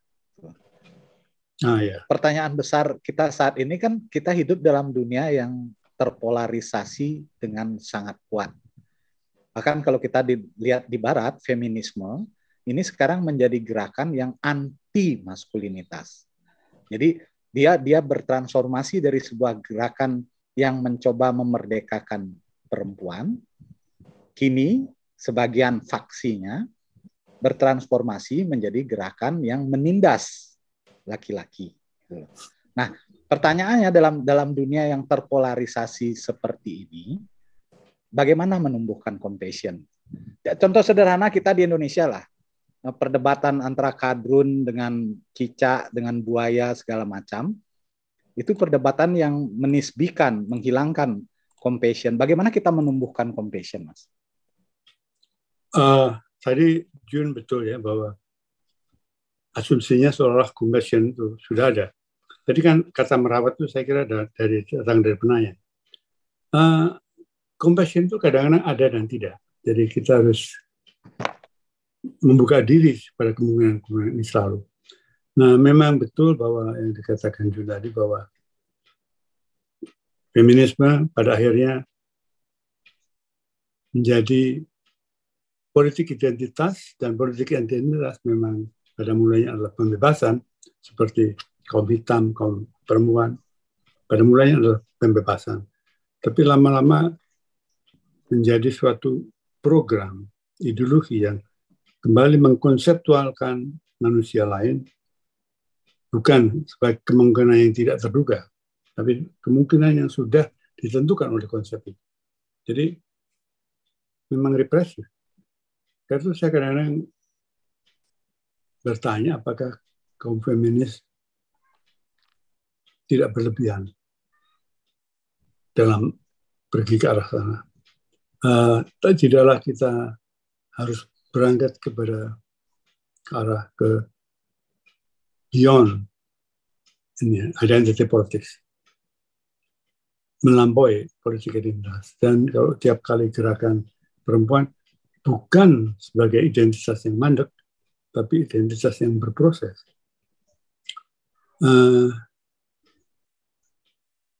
Speaker 4: Ah, ya. Pertanyaan besar kita saat ini kan kita hidup dalam dunia yang terpolarisasi dengan sangat kuat. Bahkan kalau kita dilihat di barat, feminisme ini sekarang menjadi gerakan yang anti maskulinitas. Jadi dia dia bertransformasi dari sebuah gerakan yang mencoba memerdekakan perempuan, kini sebagian faksinya bertransformasi menjadi gerakan yang menindas laki-laki. Nah, pertanyaannya dalam dalam dunia yang terpolarisasi seperti ini, bagaimana menumbuhkan compassion? Ya, contoh sederhana kita di Indonesia lah, perdebatan antara kadrun dengan cicak dengan buaya segala macam itu perdebatan yang menisbikan, menghilangkan compassion. Bagaimana kita menumbuhkan compassion, Mas?
Speaker 3: Uh, tadi Jun betul ya bahwa asumsinya seolah-olah compassion itu sudah ada. Tadi kan kata merawat itu saya kira dari datang dari penanya. Uh, compassion itu kadang-kadang ada dan tidak. Jadi kita harus membuka diri pada kemungkinan-kemungkinan ini selalu. Nah, memang betul bahwa yang dikatakan juga tadi bahwa feminisme pada akhirnya menjadi politik identitas dan politik identitas memang pada mulanya adalah pembebasan seperti kaum hitam, kaum perempuan pada mulanya adalah pembebasan. Tapi lama-lama menjadi suatu program ideologi yang kembali mengkonseptualkan manusia lain bukan sebagai kemungkinan yang tidak terduga, tapi kemungkinan yang sudah ditentukan oleh konsep itu. Jadi memang represif. Karena saya kadang-kadang bertanya apakah kaum feminis tidak berlebihan dalam pergi ke arah sana. Uh, tidaklah kita harus berangkat kepada ke arah ke ini identity politics melampaui politik identitas dan kalau tiap kali gerakan perempuan bukan sebagai identitas yang mandek tapi identitas yang berproses uh,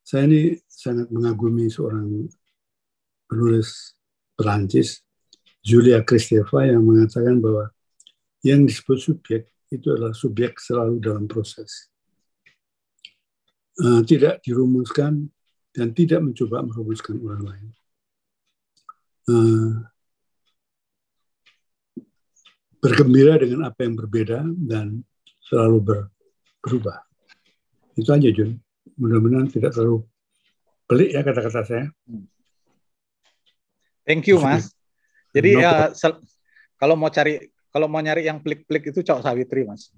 Speaker 3: saya ini sangat mengagumi seorang penulis Perancis Julia Kristeva yang mengatakan bahwa yang disebut subjek itu adalah subjek selalu dalam proses. Eh, tidak dirumuskan dan tidak mencoba merumuskan orang lain. Eh, bergembira dengan apa yang berbeda dan selalu berubah. Itu aja Jun. Mudah-mudahan tidak terlalu pelik ya kata-kata saya. Thank you Mas. Jadi no uh,
Speaker 4: kalau mau cari kalau mau nyari yang plik-plik itu cowok Sawitri mas.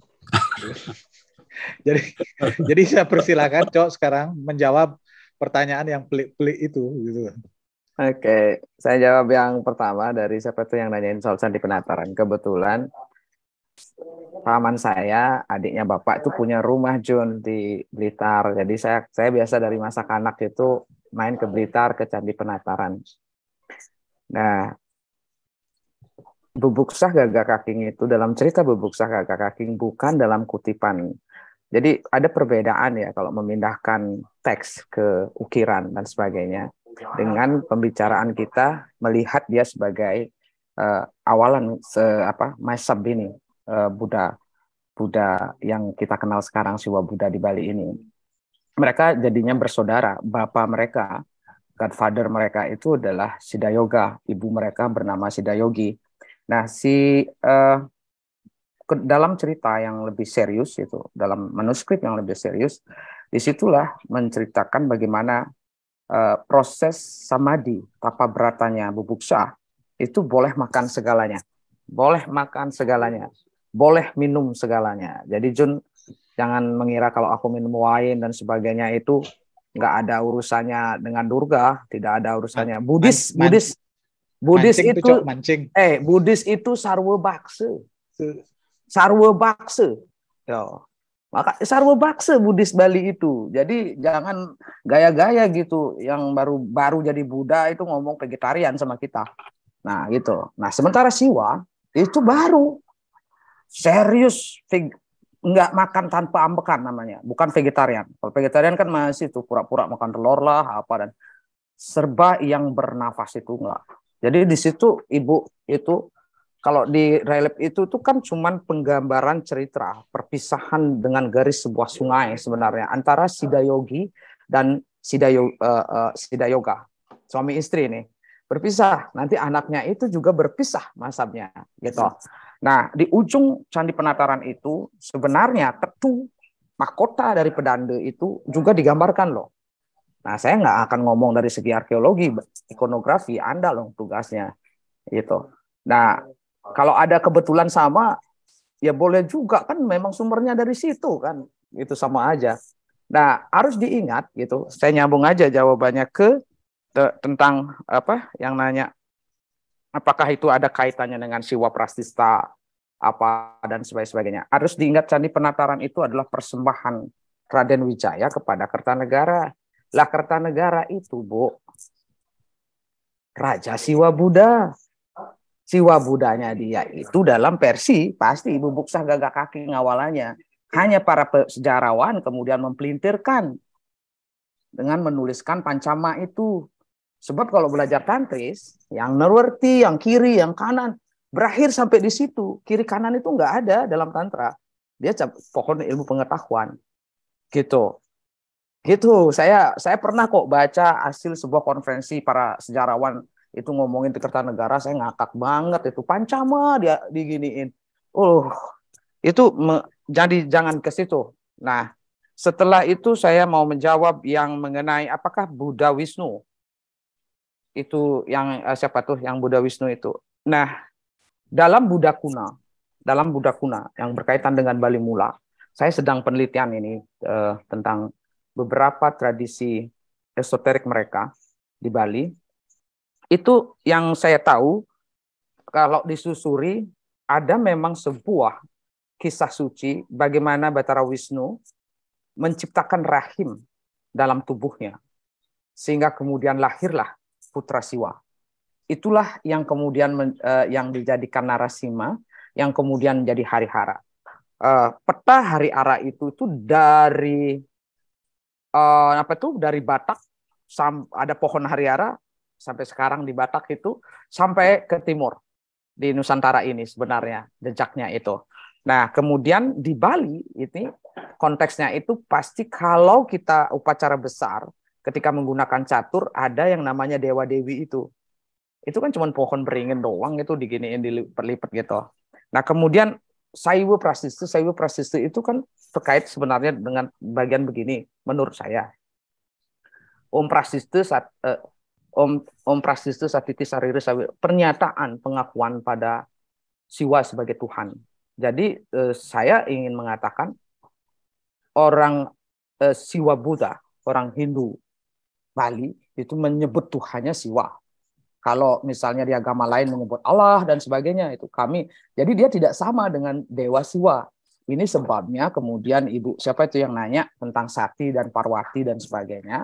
Speaker 4: jadi jadi saya persilakan cowok sekarang menjawab pertanyaan yang pelik-pelik itu gitu. Oke, saya jawab yang pertama dari siapa
Speaker 5: tuh yang nanyain soal sandi penataran. Kebetulan paman saya, adiknya bapak itu punya rumah Jun di Blitar. Jadi saya saya biasa dari masa kanak itu main ke Blitar ke Candi Penataran. Nah, Bubuk sah gagak Kaking itu dalam cerita bubuk sah gagak Kaking bukan dalam kutipan. Jadi ada perbedaan ya kalau memindahkan teks ke ukiran dan sebagainya. Dengan pembicaraan kita melihat dia sebagai uh, awalan se apa Maisab ini uh, Buddha Buddha yang kita kenal sekarang Siwa Buddha di Bali ini. Mereka jadinya bersaudara. Bapak mereka, godfather mereka itu adalah Sidayoga. Ibu mereka bernama Sidayogi Nah, si uh, ke dalam cerita yang lebih serius itu, dalam manuskrip yang lebih serius, disitulah menceritakan bagaimana uh, proses samadhi, tapa beratanya bubuk sah itu boleh makan segalanya. Boleh makan segalanya. Boleh minum segalanya. Jadi Jun, jangan mengira kalau aku minum wine dan sebagainya itu nggak ada urusannya dengan durga, tidak ada urusannya. Budis, Budis, Buddhis itu, mancing. Eh, Buddhis itu sarwa bakse. Sarwa bakse. Yo. Ya. Maka sarwa bakse Buddhis Bali itu. Jadi jangan gaya-gaya gitu yang baru baru jadi Buddha itu ngomong vegetarian sama kita. Nah, gitu. Nah, sementara Siwa itu baru serius nggak makan tanpa ambekan namanya, bukan vegetarian. Kalau vegetarian kan masih itu pura-pura makan telur lah apa dan serba yang bernafas itu enggak jadi di situ ibu itu kalau di relief itu tuh kan cuman penggambaran cerita perpisahan dengan garis sebuah sungai sebenarnya antara Sidayogi dan Sidayo, uh, uh, Sidayoga suami istri ini berpisah nanti anaknya itu juga berpisah masabnya gitu. Nah di ujung candi penataran itu sebenarnya tetu mahkota dari pedande itu juga digambarkan loh Nah, saya nggak akan ngomong dari segi arkeologi, ikonografi, Anda loh tugasnya. Gitu. Nah, kalau ada kebetulan sama, ya boleh juga kan memang sumbernya dari situ kan. Itu sama aja. Nah, harus diingat gitu. Saya nyambung aja jawabannya ke tentang apa yang nanya apakah itu ada kaitannya dengan siwa prastista apa dan sebagainya. Harus diingat candi penataran itu adalah persembahan Raden Wijaya kepada Kertanegara. Lah Kertanegara itu, Bu. Raja Siwa Buddha. Siwa Budanya dia itu dalam versi pasti Ibu Buksah gagak kaki ngawalannya. Hanya para sejarawan kemudian mempelintirkan dengan menuliskan pancama itu. Sebab kalau belajar tantris, yang nerwerti, yang kiri, yang kanan, berakhir sampai di situ. Kiri kanan itu nggak ada dalam tantra. Dia pohon ilmu pengetahuan. Gitu. Gitu, saya saya pernah kok baca hasil sebuah konferensi para sejarawan itu ngomongin di negara saya ngakak banget itu pancama dia diginiin. Uh, itu me, jadi jangan ke situ. Nah, setelah itu saya mau menjawab yang mengenai apakah Buddha Wisnu itu yang eh, siapa tuh yang Buddha Wisnu itu. Nah, dalam Buddha Kuna, dalam Buddha Kuna yang berkaitan dengan Bali Mula, saya sedang penelitian ini eh, tentang beberapa tradisi esoterik mereka di Bali. Itu yang saya tahu kalau disusuri ada memang sebuah kisah suci bagaimana Batara Wisnu menciptakan rahim dalam tubuhnya sehingga kemudian lahirlah putra Siwa. Itulah yang kemudian men, uh, yang dijadikan Narasima yang kemudian menjadi hari Uh, eh, peta hari hara itu itu dari uh, apa tuh dari Batak sam, ada pohon hariara sampai sekarang di Batak itu sampai ke timur di Nusantara ini sebenarnya jejaknya itu. Nah, kemudian di Bali ini konteksnya itu pasti kalau kita upacara besar ketika menggunakan catur ada yang namanya dewa dewi itu. Itu kan cuma pohon beringin doang itu diginiin dilipat-lipat gitu. Nah, kemudian Saiwu Prasistu, Saiwu Prasistu itu kan terkait sebenarnya dengan bagian begini menurut saya. Om Prasistu saat eh, Om Om Prasistu Satiti pernyataan pengakuan pada siwa sebagai Tuhan. Jadi eh, saya ingin mengatakan orang eh, siwa Buddha, orang Hindu Bali itu menyebut Tuhannya siwa. Kalau misalnya di agama lain menyebut Allah dan sebagainya itu kami. Jadi dia tidak sama dengan dewa siwa ini sebabnya kemudian Ibu siapa itu yang nanya tentang Sati dan Parwati dan sebagainya.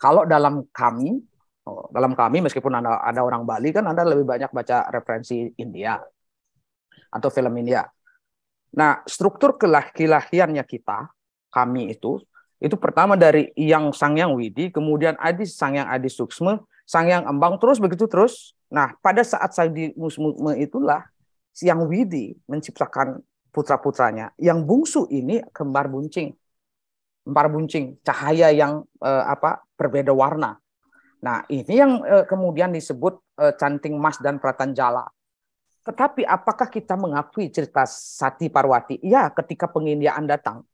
Speaker 5: Kalau dalam kami, oh, dalam kami meskipun Anda ada orang Bali kan Anda lebih banyak baca referensi India atau film India. Nah, struktur kelahiannya kita, kami itu itu pertama dari yang Sang Yang Widi, kemudian Adi Sang Yang Adi Suksme, Sang Yang Embang terus begitu terus. Nah, pada saat di musmukme itulah Siang Widi menciptakan putra-putranya. Yang bungsu ini kembar buncing. Kembar buncing, cahaya yang eh, apa? berbeda warna. Nah, ini yang eh, kemudian disebut eh, canting emas dan pratanjala. Tetapi apakah kita mengakui cerita Sati Parwati? Ya, ketika pengindiaan datang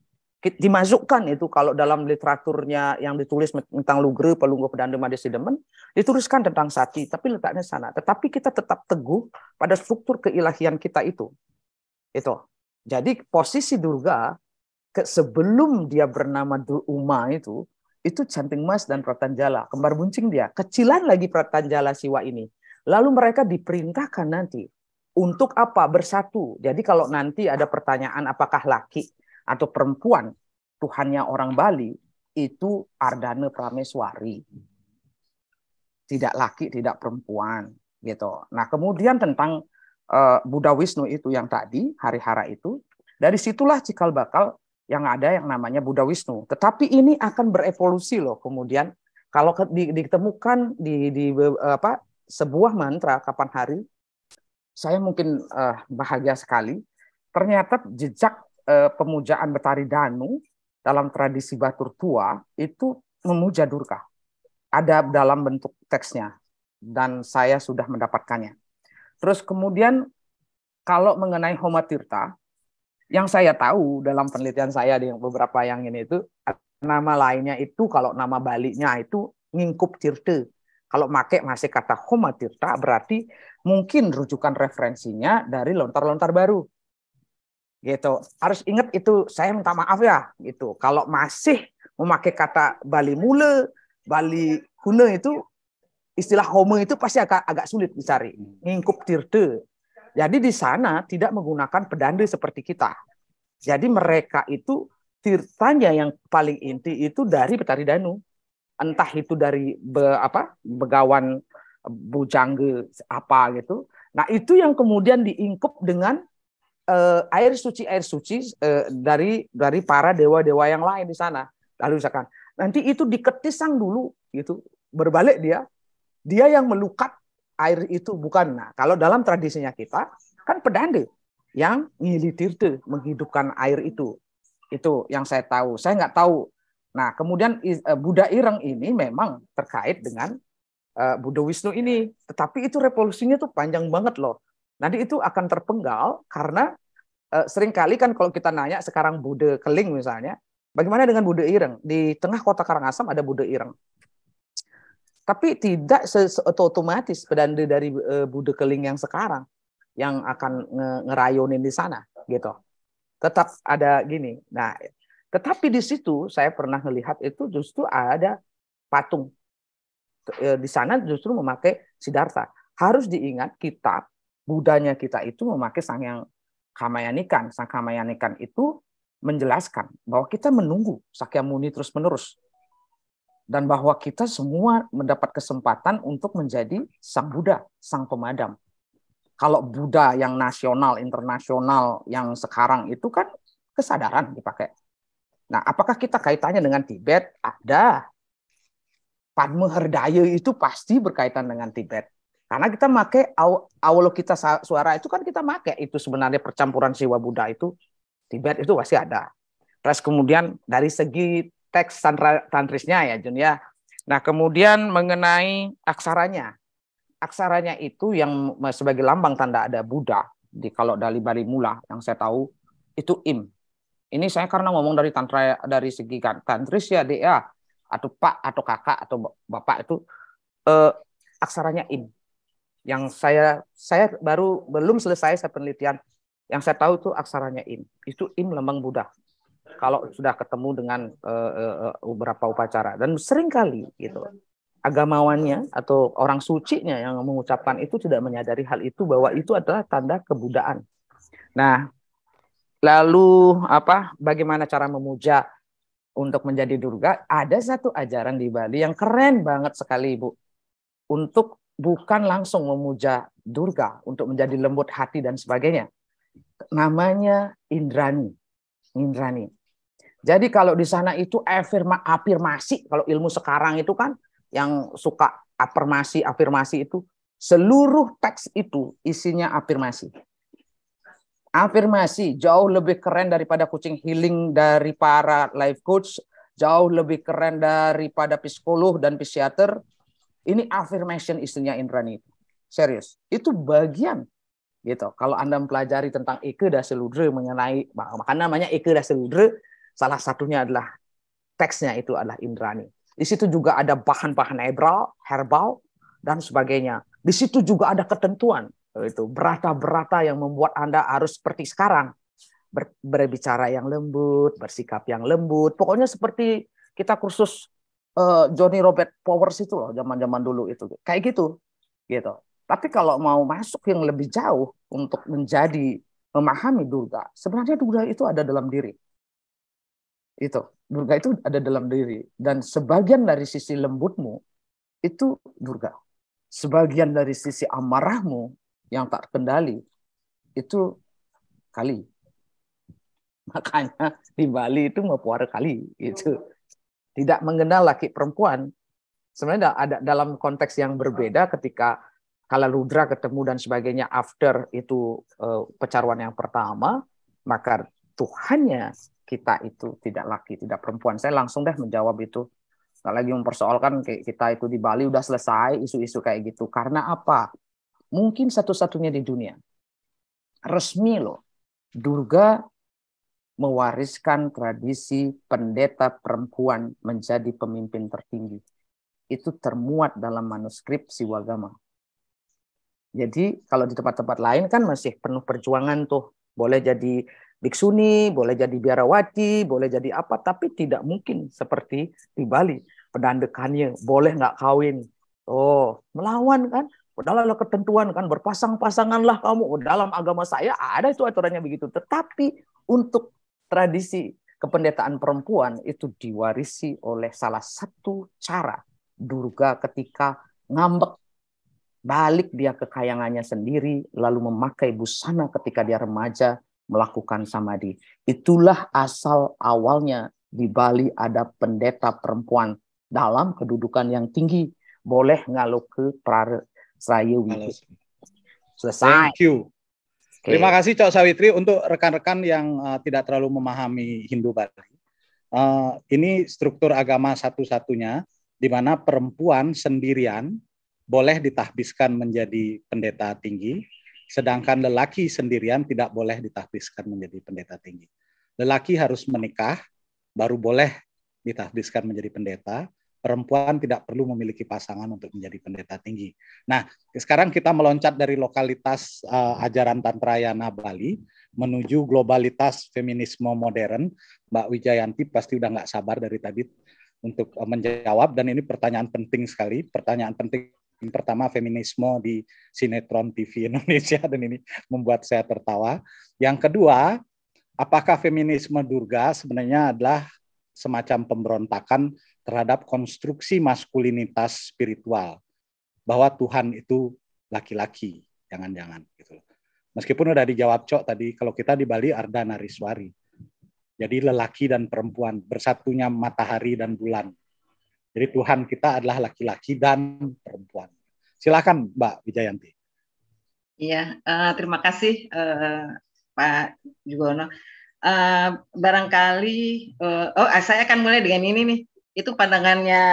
Speaker 5: dimasukkan itu kalau dalam literaturnya yang ditulis tentang Lugre, Pelunggu Pedang Demades Sidemen, dituliskan tentang Sati, tapi letaknya sana. Tetapi kita tetap teguh pada struktur keilahian kita itu. Itu. Jadi posisi Durga ke, sebelum dia bernama Uma itu itu canting mas dan Pratanjala, kembar buncing dia. Kecilan lagi Pratanjala Siwa ini. Lalu mereka diperintahkan nanti untuk apa? Bersatu. Jadi kalau nanti ada pertanyaan apakah laki atau perempuan Tuhannya orang Bali, itu Ardana Prameswari. Tidak laki, tidak perempuan. gitu. Nah kemudian tentang Eh, Buddha Wisnu itu yang tadi, hari-hara itu, dari situlah cikal bakal yang ada yang namanya Buddha Wisnu. Tetapi ini akan berevolusi loh kemudian kalau ditemukan di, di apa sebuah mantra kapan hari saya mungkin uh, bahagia sekali ternyata jejak uh, pemujaan Betari Danu dalam tradisi Batur Tua itu memuja Durga. Ada dalam bentuk teksnya dan saya sudah mendapatkannya. Terus kemudian kalau mengenai Homa Tirta, yang saya tahu dalam penelitian saya di beberapa yang ini itu nama lainnya itu kalau nama baliknya itu ngingkup tirte. Kalau make masih kata Homa Tirta berarti mungkin rujukan referensinya dari lontar-lontar baru. Gitu. Harus ingat itu saya minta maaf ya gitu. Kalau masih memakai kata Bali Mule, Bali Kuno itu istilah homo itu pasti agak agak sulit dicari. Hmm. Ngingkup tirte. Jadi di sana tidak menggunakan pedande seperti kita. Jadi mereka itu tirtanya yang paling inti itu dari petari Danu. Entah itu dari be, apa begawan bujangge apa gitu. Nah, itu yang kemudian diingkup dengan uh, air suci air suci uh, dari dari para dewa-dewa yang lain di sana. Lalu misalkan nanti itu diketisang dulu gitu. Berbalik dia dia yang melukat air itu bukan. Nah, kalau dalam tradisinya kita kan pedande yang ngilitirte menghidupkan air itu. Itu yang saya tahu. Saya nggak tahu. Nah, kemudian eh, Buddha Ireng ini memang terkait dengan eh, Buddha Wisnu ini, tetapi itu revolusinya tuh panjang banget loh. Nanti itu akan terpenggal karena eh, seringkali kan kalau kita nanya sekarang Buddha Keling misalnya, bagaimana dengan Buddha Ireng? Di tengah kota Karangasem ada Buddha Ireng tapi tidak otomatis pedanda dari uh, eh, Buddha Keling yang sekarang yang akan nge ngerayonin di sana gitu. Tetap ada gini. Nah, tetapi di situ saya pernah melihat itu justru ada patung. Eh, di sana justru memakai Siddhartha. Harus diingat kita budanya kita itu memakai sang yang Kamayanikan. Sang Kamayanikan itu menjelaskan bahwa kita menunggu Sakyamuni terus-menerus dan bahwa kita semua mendapat kesempatan untuk menjadi sang Buddha, sang pemadam. Kalau Buddha yang nasional, internasional yang sekarang itu kan kesadaran dipakai. Nah, apakah kita kaitannya dengan Tibet? Ada. Padma Herdaya itu pasti berkaitan dengan Tibet. Karena kita pakai awal kita suara itu kan kita pakai itu sebenarnya percampuran siwa Buddha itu Tibet itu pasti ada. Terus kemudian dari segi teks tantrisnya ya Jun ya. Nah kemudian mengenai aksaranya, aksaranya itu yang sebagai lambang tanda ada Buddha di kalau dari Bali Mula yang saya tahu itu im. Ini saya karena ngomong dari tantra dari segi kan, tantris ya dia atau pak atau kakak atau bapak itu eh, aksaranya im. Yang saya saya baru belum selesai saya penelitian yang saya tahu itu aksaranya im. Itu im lambang Buddha kalau sudah ketemu dengan uh, uh, beberapa upacara dan seringkali gitu agamawannya atau orang sucinya yang mengucapkan itu tidak menyadari hal itu bahwa itu adalah tanda kebudaan. Nah, lalu apa bagaimana cara memuja untuk menjadi durga? Ada satu ajaran di Bali yang keren banget sekali, Bu. Untuk bukan langsung memuja durga untuk menjadi lembut hati dan sebagainya. Namanya Indrani. Indrani. Jadi kalau di sana itu afirma, afirmasi, kalau ilmu sekarang itu kan yang suka afirmasi, afirmasi itu seluruh teks itu isinya afirmasi. Afirmasi jauh lebih keren daripada kucing healing dari para life coach, jauh lebih keren daripada psikolog dan psikiater. Ini affirmation istrinya Indrani. Serius, itu bagian gitu. Kalau Anda mempelajari tentang Ike Daseludre mengenai maka namanya Ike Daseludre Salah satunya adalah teksnya itu adalah Indrani. Di situ juga ada bahan-bahan Ebral, herbal dan sebagainya. Di situ juga ada ketentuan itu berata-berata yang membuat Anda harus seperti sekarang ber, berbicara yang lembut, bersikap yang lembut. Pokoknya seperti kita kursus uh, Johnny Robert Powers itu loh zaman-zaman dulu itu. Kayak gitu. Gitu. Tapi kalau mau masuk yang lebih jauh untuk menjadi memahami Durga, sebenarnya Durga itu ada dalam diri itu durga itu ada dalam diri dan sebagian dari sisi lembutmu itu durga sebagian dari sisi amarahmu yang tak kendali itu kali makanya di Bali itu mau puar kali itu tidak mengenal laki perempuan sebenarnya ada dalam konteks yang berbeda ketika kalau Rudra ketemu dan sebagainya after itu uh, pecaruan yang pertama maka Tuhannya kita itu tidak laki, tidak perempuan. Saya langsung deh menjawab itu. Sekali lagi mempersoalkan kita itu di Bali udah selesai isu-isu kayak gitu. Karena apa? Mungkin satu-satunya di dunia. Resmi loh. Durga mewariskan tradisi pendeta perempuan menjadi pemimpin tertinggi. Itu termuat dalam manuskrip Siwagama. Jadi kalau di tempat-tempat lain kan masih penuh perjuangan tuh. Boleh jadi biksuni, boleh jadi biarawati, boleh jadi apa, tapi tidak mungkin seperti di Bali. Pendandekannya, boleh nggak kawin. Oh, melawan kan? Udahlah ketentuan kan, berpasang-pasanganlah kamu. Oh, dalam agama saya ada itu aturannya begitu. Tetapi untuk tradisi kependetaan perempuan itu diwarisi oleh salah satu cara Durga ketika ngambek balik dia kekayangannya sendiri lalu memakai busana ketika dia remaja melakukan samadhi. Itulah asal awalnya di Bali ada pendeta perempuan dalam kedudukan yang tinggi
Speaker 4: boleh ngaluk ke Praraya Selesai. Thank you. Okay. Terima kasih Cok Sawitri untuk rekan-rekan yang uh, tidak terlalu memahami Hindu Bali. Uh, ini struktur agama satu-satunya di mana perempuan sendirian boleh ditahbiskan menjadi pendeta tinggi Sedangkan lelaki sendirian tidak boleh ditahbiskan menjadi pendeta tinggi. Lelaki harus menikah, baru boleh ditahbiskan menjadi pendeta. Perempuan tidak perlu memiliki pasangan untuk menjadi pendeta tinggi. Nah, sekarang kita meloncat dari lokalitas uh, ajaran Tantrayana Bali menuju globalitas feminisme modern. Mbak Wijayanti pasti udah nggak sabar dari tadi untuk eh, menjawab dan ini pertanyaan penting sekali, pertanyaan penting yang pertama feminisme di sinetron TV Indonesia dan ini membuat saya tertawa. Yang kedua, apakah feminisme Durga sebenarnya adalah semacam pemberontakan terhadap konstruksi maskulinitas spiritual bahwa Tuhan itu laki-laki, jangan-jangan gitu. Meskipun udah dijawab cok tadi, kalau kita di Bali Arda Nariswari. Jadi lelaki dan perempuan bersatunya matahari dan bulan jadi Tuhan kita adalah laki-laki dan perempuan. Silakan Mbak Wijayanti.
Speaker 6: Iya, uh, terima kasih uh, Pak Jugono. Uh, barangkali, uh, oh saya akan mulai dengan ini nih. Itu pandangannya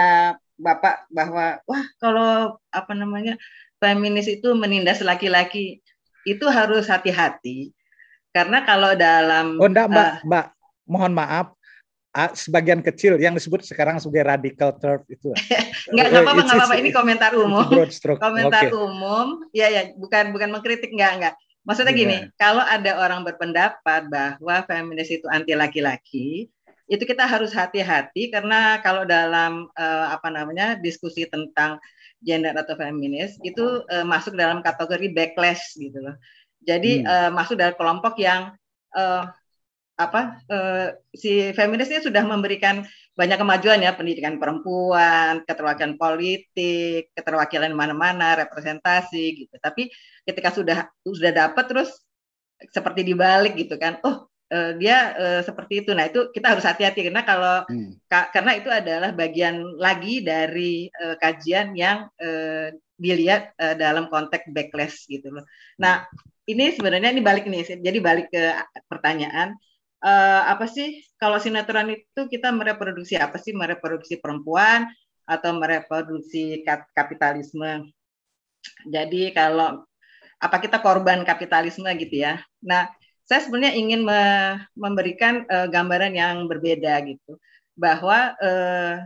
Speaker 6: Bapak bahwa wah kalau apa namanya feminis itu menindas laki-laki itu harus hati-hati karena kalau dalam oh enggak mbak uh, mbak mohon maaf
Speaker 4: sebagian kecil yang disebut sekarang sebagai radical turf itu. nggak ngapa eh, apa-apa, nggak apa-apa. Ini komentar umum. Komentar okay.
Speaker 6: umum. Ya ya, bukan bukan mengkritik nggak nggak. Maksudnya yeah. gini, kalau ada orang berpendapat bahwa feminis itu anti laki-laki, itu kita harus hati-hati karena kalau dalam uh, apa namanya diskusi tentang gender atau feminis itu uh, masuk dalam kategori backlash gitu loh. Jadi hmm. uh, masuk dalam kelompok yang uh, apa uh, si feminisnya sudah memberikan banyak kemajuan ya pendidikan perempuan, keterwakilan politik, keterwakilan mana-mana, representasi gitu. Tapi ketika sudah sudah dapat terus seperti dibalik gitu kan, oh uh, dia uh, seperti itu. Nah itu kita harus hati-hati karena kalau hmm. ka, karena itu adalah bagian lagi dari uh, kajian yang uh, dilihat uh, dalam konteks backlash gitu loh. Nah hmm. ini sebenarnya ini balik nih, jadi balik ke pertanyaan uh, apa sih kalau sinetron itu kita mereproduksi apa sih mereproduksi perempuan atau mereproduksi kapitalisme. Jadi kalau apa kita korban kapitalisme gitu ya. Nah, saya sebenarnya ingin me memberikan uh, gambaran yang berbeda gitu bahwa uh,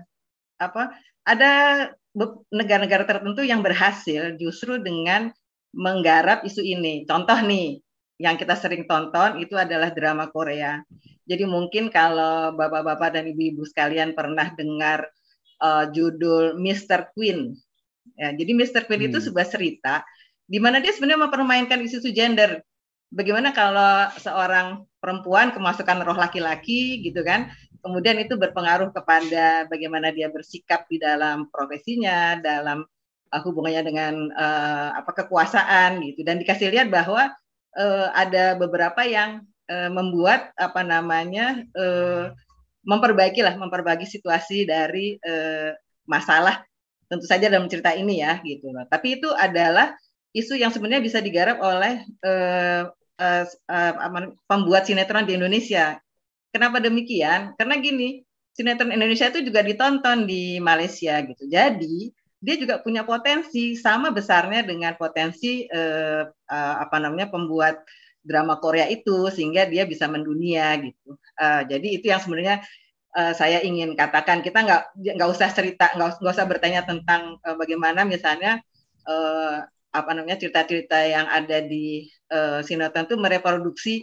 Speaker 6: apa ada negara-negara tertentu yang berhasil justru dengan menggarap isu ini. Contoh nih, yang kita sering tonton itu adalah drama Korea. Jadi mungkin kalau bapak-bapak dan ibu-ibu sekalian pernah dengar uh, judul Mr. Queen. Ya, jadi Mr. Queen hmm. itu sebuah cerita di mana dia sebenarnya mempermainkan isu-isu gender. Bagaimana kalau seorang perempuan kemasukan roh laki-laki gitu kan, kemudian itu berpengaruh kepada bagaimana dia bersikap di dalam profesinya, dalam eh, hubungannya dengan uh, apa kekuasaan gitu. Dan dikasih lihat bahwa uh, ada beberapa yang uh, membuat apa namanya uh, memperbaiki lah memperbaiki situasi dari uh, masalah tentu saja dalam cerita ini ya gitu loh. Tapi itu adalah isu yang sebenarnya bisa digarap oleh uh, uh, uh, pembuat sinetron di Indonesia. Kenapa demikian? Karena gini, sinetron Indonesia itu juga ditonton di Malaysia gitu. Jadi dia juga punya potensi sama besarnya dengan potensi eh, eh, apa namanya pembuat drama Korea itu sehingga dia bisa mendunia gitu. Uh, jadi itu yang sebenarnya uh, saya ingin katakan kita nggak nggak usah cerita nggak usah bertanya tentang uh, bagaimana misalnya uh, apa namanya cerita-cerita yang ada di uh, sinetron itu mereproduksi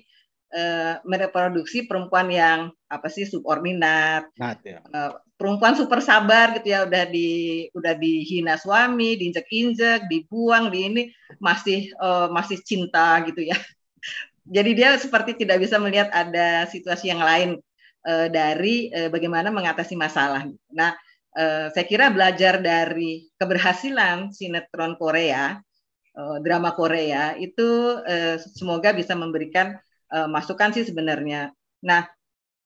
Speaker 6: Eh, mereproduksi perempuan yang apa sih subordinat, nah, ya. Eh, perempuan super sabar gitu ya udah di udah dihina suami, diinjek-injek, dibuang, di ini masih eh, masih cinta gitu ya. Jadi dia seperti tidak bisa melihat ada situasi yang lain dari bagaimana mengatasi masalah. Nah, saya kira belajar dari keberhasilan sinetron Korea, drama Korea itu semoga bisa memberikan uh, masukan sih sebenarnya. Nah,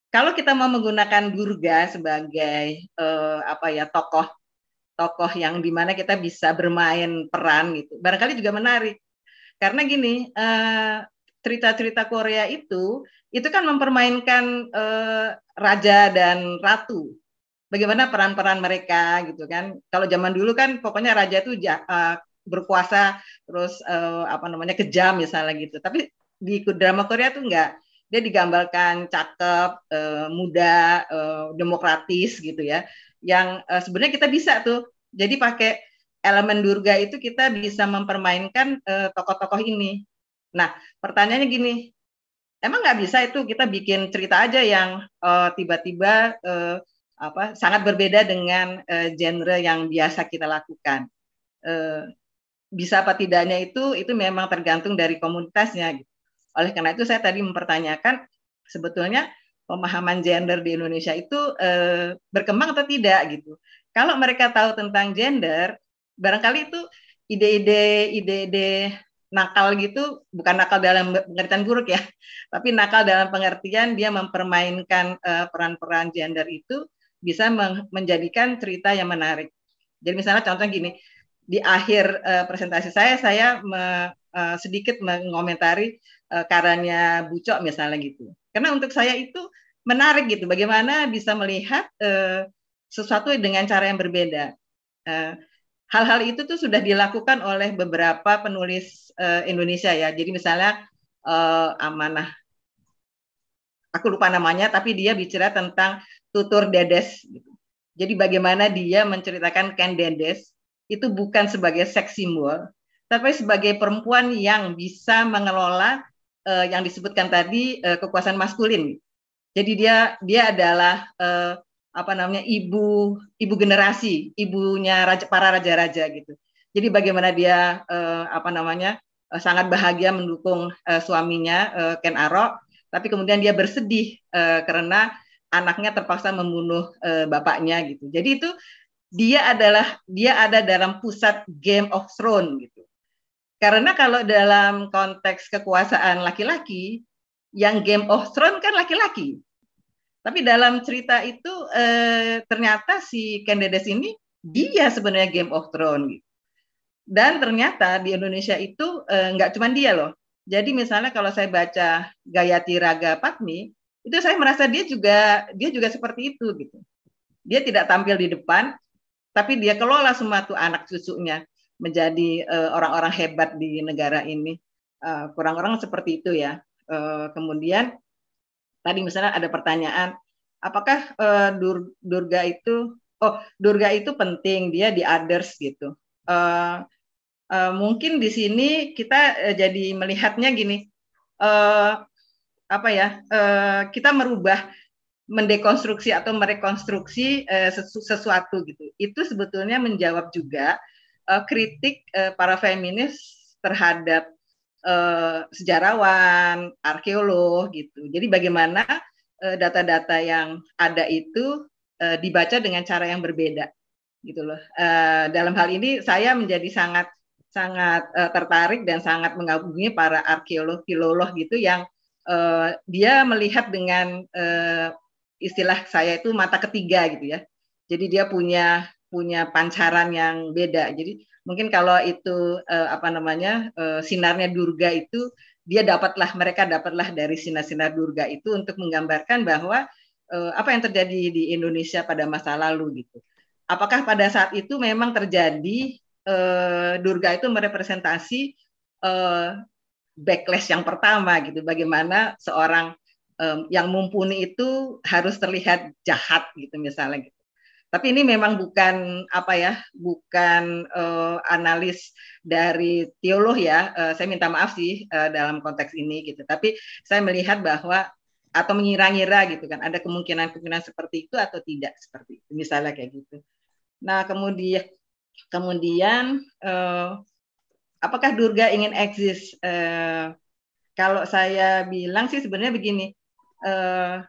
Speaker 6: kalau kita mau menggunakan Gurga sebagai uh, apa ya tokoh tokoh yang dimana kita bisa bermain peran gitu, barangkali juga menarik. Karena gini, cerita eh, cerita-cerita Korea itu itu kan mempermainkan uh, raja dan ratu. Bagaimana peran-peran mereka gitu kan? Kalau zaman dulu kan pokoknya raja itu ja, berkuasa terus uh, apa namanya kejam misalnya gitu. Tapi di drama Korea tuh enggak dia digambarkan cakep, eh, muda, eh, demokratis gitu ya. Yang eh, sebenarnya kita bisa tuh. Jadi pakai elemen durga itu kita bisa mempermainkan tokoh-tokoh ini. Nah, pertanyaannya gini, emang nggak bisa itu kita bikin cerita aja yang tiba-tiba apa sangat berbeda dengan genre yang biasa kita lakukan. bisa apa tidaknya itu itu memang tergantung dari komunitasnya gitu oleh karena itu saya tadi mempertanyakan sebetulnya pemahaman gender di Indonesia itu e, berkembang atau tidak gitu. Kalau mereka tahu tentang gender, barangkali itu ide-ide ide-ide nakal gitu bukan nakal dalam pengertian buruk ya, tapi nakal dalam pengertian dia mempermainkan eh, peran-peran gender itu bisa menjadikan cerita yang menarik. Jadi misalnya contoh gini, di akhir eh, presentasi saya saya sedikit mengomentari Eh, karanya bucok misalnya gitu. Karena untuk saya itu menarik gitu, bagaimana bisa melihat uh, sesuatu dengan cara yang berbeda. hal eh, hal-hal itu tuh sudah dilakukan oleh beberapa penulis uh, Indonesia ya. Jadi misalnya uh, amanah, aku lupa namanya, tapi dia bicara tentang tutur dedes. Gitu. Jadi bagaimana dia menceritakan Ken Dedes itu bukan sebagai seks simbol, tapi sebagai perempuan yang bisa mengelola uh, yang disebutkan tadi uh, kekuasaan maskulin. Jadi dia dia adalah uh, apa namanya ibu ibu generasi, ibunya raja, para raja-raja gitu. Jadi bagaimana dia uh, apa namanya uh, sangat bahagia mendukung uh, suaminya uh, Ken Arok, tapi kemudian dia bersedih uh, karena anaknya terpaksa membunuh uh, bapaknya gitu. Jadi itu dia adalah dia ada dalam pusat Game of Thrones gitu karena kalau dalam konteks kekuasaan laki-laki, yang Game of Thrones kan laki-laki. Tapi dalam cerita itu e, ternyata si Candace ini dia sebenarnya Game of Thrones. Gitu. Dan ternyata di Indonesia itu eh, nggak nggak cuma dia loh. Jadi misalnya kalau saya baca Gayatri Raga Patmi, itu saya merasa dia juga dia juga seperti itu gitu. Dia tidak tampil di depan, tapi dia kelola semua tuh anak cucunya menjadi eh, orang-orang hebat di negara ini. Kurang-kurang eh, seperti itu ya. Eh, kemudian tadi misalnya ada pertanyaan, apakah Dur Durga itu, oh Durga itu penting dia di others gitu. Mungkin di sini kita jadi melihatnya gini, apa ya, kita merubah mendekonstruksi atau merekonstruksi uh, sesu sesuatu gitu. Itu sebetulnya menjawab juga uh, kritik uh, para feminis terhadap uh, sejarawan, arkeolog gitu. Jadi bagaimana data-data uh, yang ada itu uh, dibaca dengan cara yang berbeda gitu loh. Uh, dalam hal ini saya menjadi sangat sangat uh, tertarik dan sangat mengagumi para arkeolog, filolog gitu yang uh, dia melihat dengan uh, istilah saya itu mata ketiga gitu ya. Jadi dia punya punya pancaran yang beda. Jadi mungkin kalau itu uh, apa namanya uh, sinarnya Durga itu dia dapatlah mereka dapatlah dari sinar-sinar Durga itu untuk menggambarkan bahwa uh, apa yang terjadi di Indonesia pada masa lalu gitu. Apakah pada saat itu memang terjadi uh, Durga itu merepresentasi uh, backlash yang pertama gitu. Bagaimana seorang um, yang mumpuni itu harus terlihat jahat gitu misalnya. Gitu. Tapi ini memang bukan apa ya, bukan uh, analis dari teolog ya. Uh, saya minta maaf sih uh, dalam konteks ini gitu. Tapi saya melihat bahwa atau mengira-ngira gitu kan ada kemungkinan-kemungkinan seperti itu atau tidak seperti itu misalnya kayak gitu. Nah kemudian kemudian uh, apakah Durga ingin eksis? Uh, kalau saya bilang sih sebenarnya begini, uh,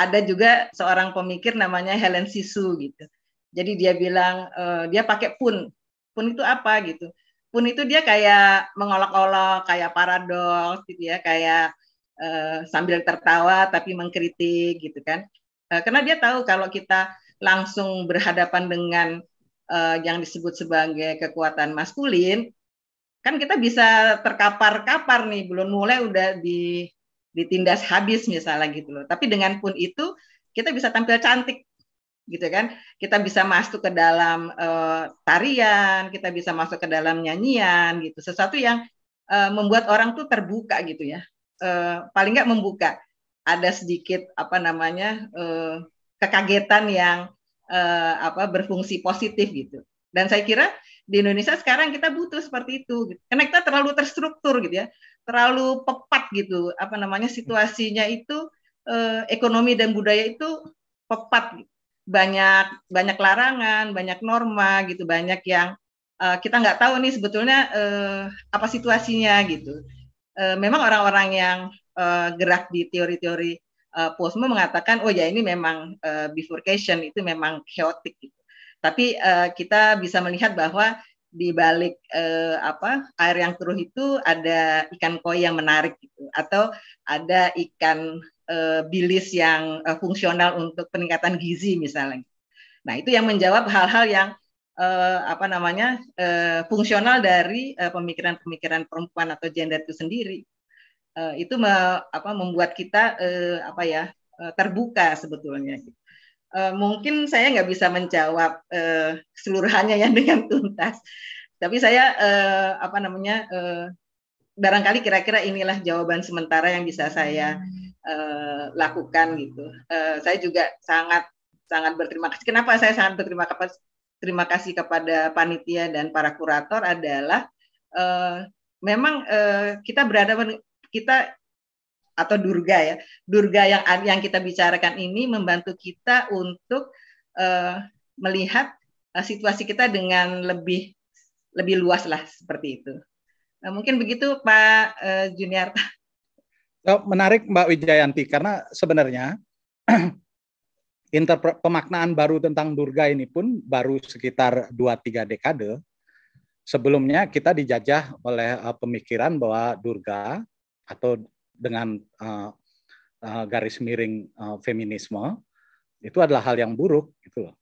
Speaker 6: ada juga seorang pemikir namanya Helen Sisu gitu. Jadi dia bilang uh, dia pakai pun. Pun itu apa gitu? Pun itu dia kayak mengolok-olok, kayak paradoks gitu ya, kayak uh, sambil tertawa tapi mengkritik gitu kan. Uh, karena dia tahu kalau kita langsung berhadapan dengan uh, yang disebut sebagai kekuatan maskulin, kan kita bisa terkapar-kapar nih, belum mulai udah di ditindas habis misalnya gitu loh. Tapi dengan pun itu kita bisa tampil cantik gitu kan. Kita bisa masuk ke dalam uh, tarian, kita bisa masuk ke dalam nyanyian gitu. Sesuatu yang uh, membuat orang tuh terbuka gitu ya. Uh, paling nggak membuka ada sedikit apa namanya uh, kekagetan yang uh, apa berfungsi positif gitu. Dan saya kira di Indonesia sekarang kita butuh seperti itu. Gitu. Karena kita terlalu terstruktur gitu ya terlalu pepat gitu apa namanya situasinya itu eh, ekonomi dan budaya itu pepat banyak banyak larangan banyak norma gitu banyak yang eh, kita nggak tahu nih sebetulnya eh, apa situasinya gitu eh, memang orang-orang yang eh, gerak di teori-teori eh, posmo mengatakan oh ya ini memang eh, bifurcation itu memang chaotic gitu tapi eh, kita bisa melihat bahwa di balik eh, apa air yang keruh itu ada ikan koi yang menarik gitu atau ada ikan eh, bilis yang eh, fungsional untuk peningkatan gizi misalnya. Nah, itu yang menjawab hal-hal yang eh, apa namanya? Eh, fungsional dari eh, pemikiran-pemikiran eh, perempuan atau gender itu sendiri. Eh, itu me, apa membuat kita eh, apa ya? Eh, terbuka sebetulnya gitu uh, mungkin saya nggak bisa menjawab uh, keseluruhannya ya dengan tuntas. Tapi saya uh, apa namanya uh, barangkali kira-kira inilah jawaban sementara yang bisa saya uh, lakukan gitu. Uh, saya juga sangat sangat berterima kasih. Kenapa saya sangat berterima kasih terima kasih kepada panitia dan para kurator adalah uh, memang uh, kita berada kita atau Durga ya. Durga yang yang kita bicarakan ini membantu kita untuk uh, melihat uh, situasi kita dengan lebih lebih luas lah seperti itu. Nah, mungkin begitu Pak uh, Junior.
Speaker 4: Oh, menarik Mbak Wijayanti karena sebenarnya inter pemaknaan baru tentang Durga ini pun baru sekitar 2-3 dekade. Sebelumnya kita dijajah oleh pemikiran bahwa Durga atau dengan uh, uh, garis miring uh, feminisme itu adalah hal yang buruk gitu loh.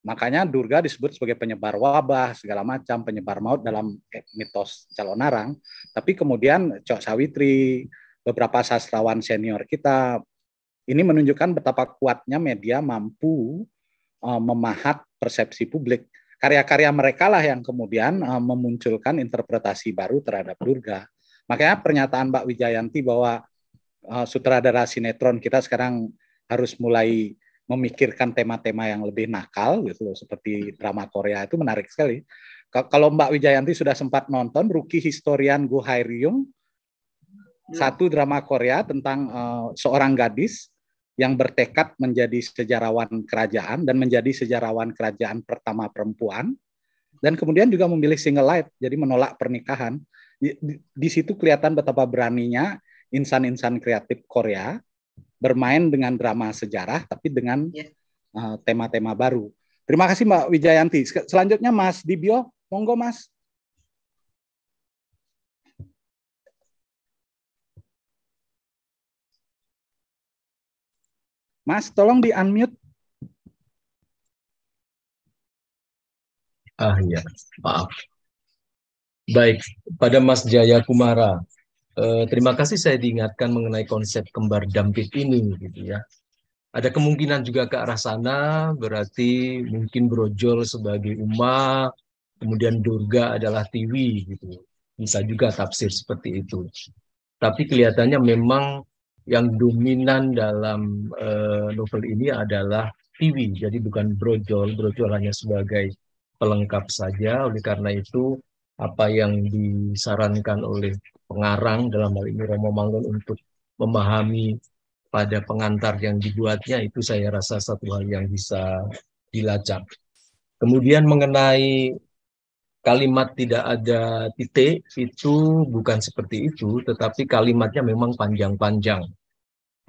Speaker 4: Makanya Durga disebut sebagai penyebar wabah, segala macam, penyebar maut dalam mitos calon narang. Tapi kemudian Cok Sawitri, beberapa sastrawan senior kita, ini menunjukkan betapa kuatnya media mampu uh, memahat persepsi publik. Karya-karya mereka lah yang kemudian memunculkan interpretasi baru terhadap Durga. Makanya pernyataan Mbak Wijayanti bahwa uh, sutradara sinetron kita sekarang harus mulai memikirkan tema-tema yang lebih nakal gitu loh, seperti drama Korea itu menarik sekali. K kalau Mbak Wijayanti sudah sempat nonton Rookie Historian Go Hairyung, hmm. satu drama Korea tentang uh, seorang gadis yang bertekad menjadi sejarawan kerajaan dan menjadi sejarawan kerajaan pertama perempuan dan kemudian juga memilih single life jadi menolak pernikahan di, di, situ kelihatan betapa beraninya insan-insan kreatif Korea bermain dengan drama sejarah tapi dengan iya. eh, tema-tema yeah. uh, baru. Terima kasih Mbak Wijayanti. Selanjutnya Mas Dibio,
Speaker 3: monggo Mas. Mas, tolong di unmute.
Speaker 1: Ah iya,
Speaker 7: maaf. Baik, pada Mas Jaya Kumara, eh, terima kasih saya diingatkan mengenai konsep kembar dampit ini, gitu ya. Ada kemungkinan juga ke arah sana, berarti mungkin Brojol sebagai Uma, kemudian Durga adalah Tiwi, gitu. Bisa juga tafsir seperti itu. Tapi kelihatannya memang yang dominan dalam eh, novel ini adalah Tiwi, jadi bukan Brojol. Brojol hanya sebagai pelengkap saja. Oleh karena itu, apa yang disarankan oleh pengarang dalam hal ini Romo Manggon untuk memahami pada pengantar yang dibuatnya itu saya rasa satu hal yang bisa dilacak. Kemudian mengenai kalimat tidak ada titik itu bukan seperti itu tetapi kalimatnya memang panjang-panjang.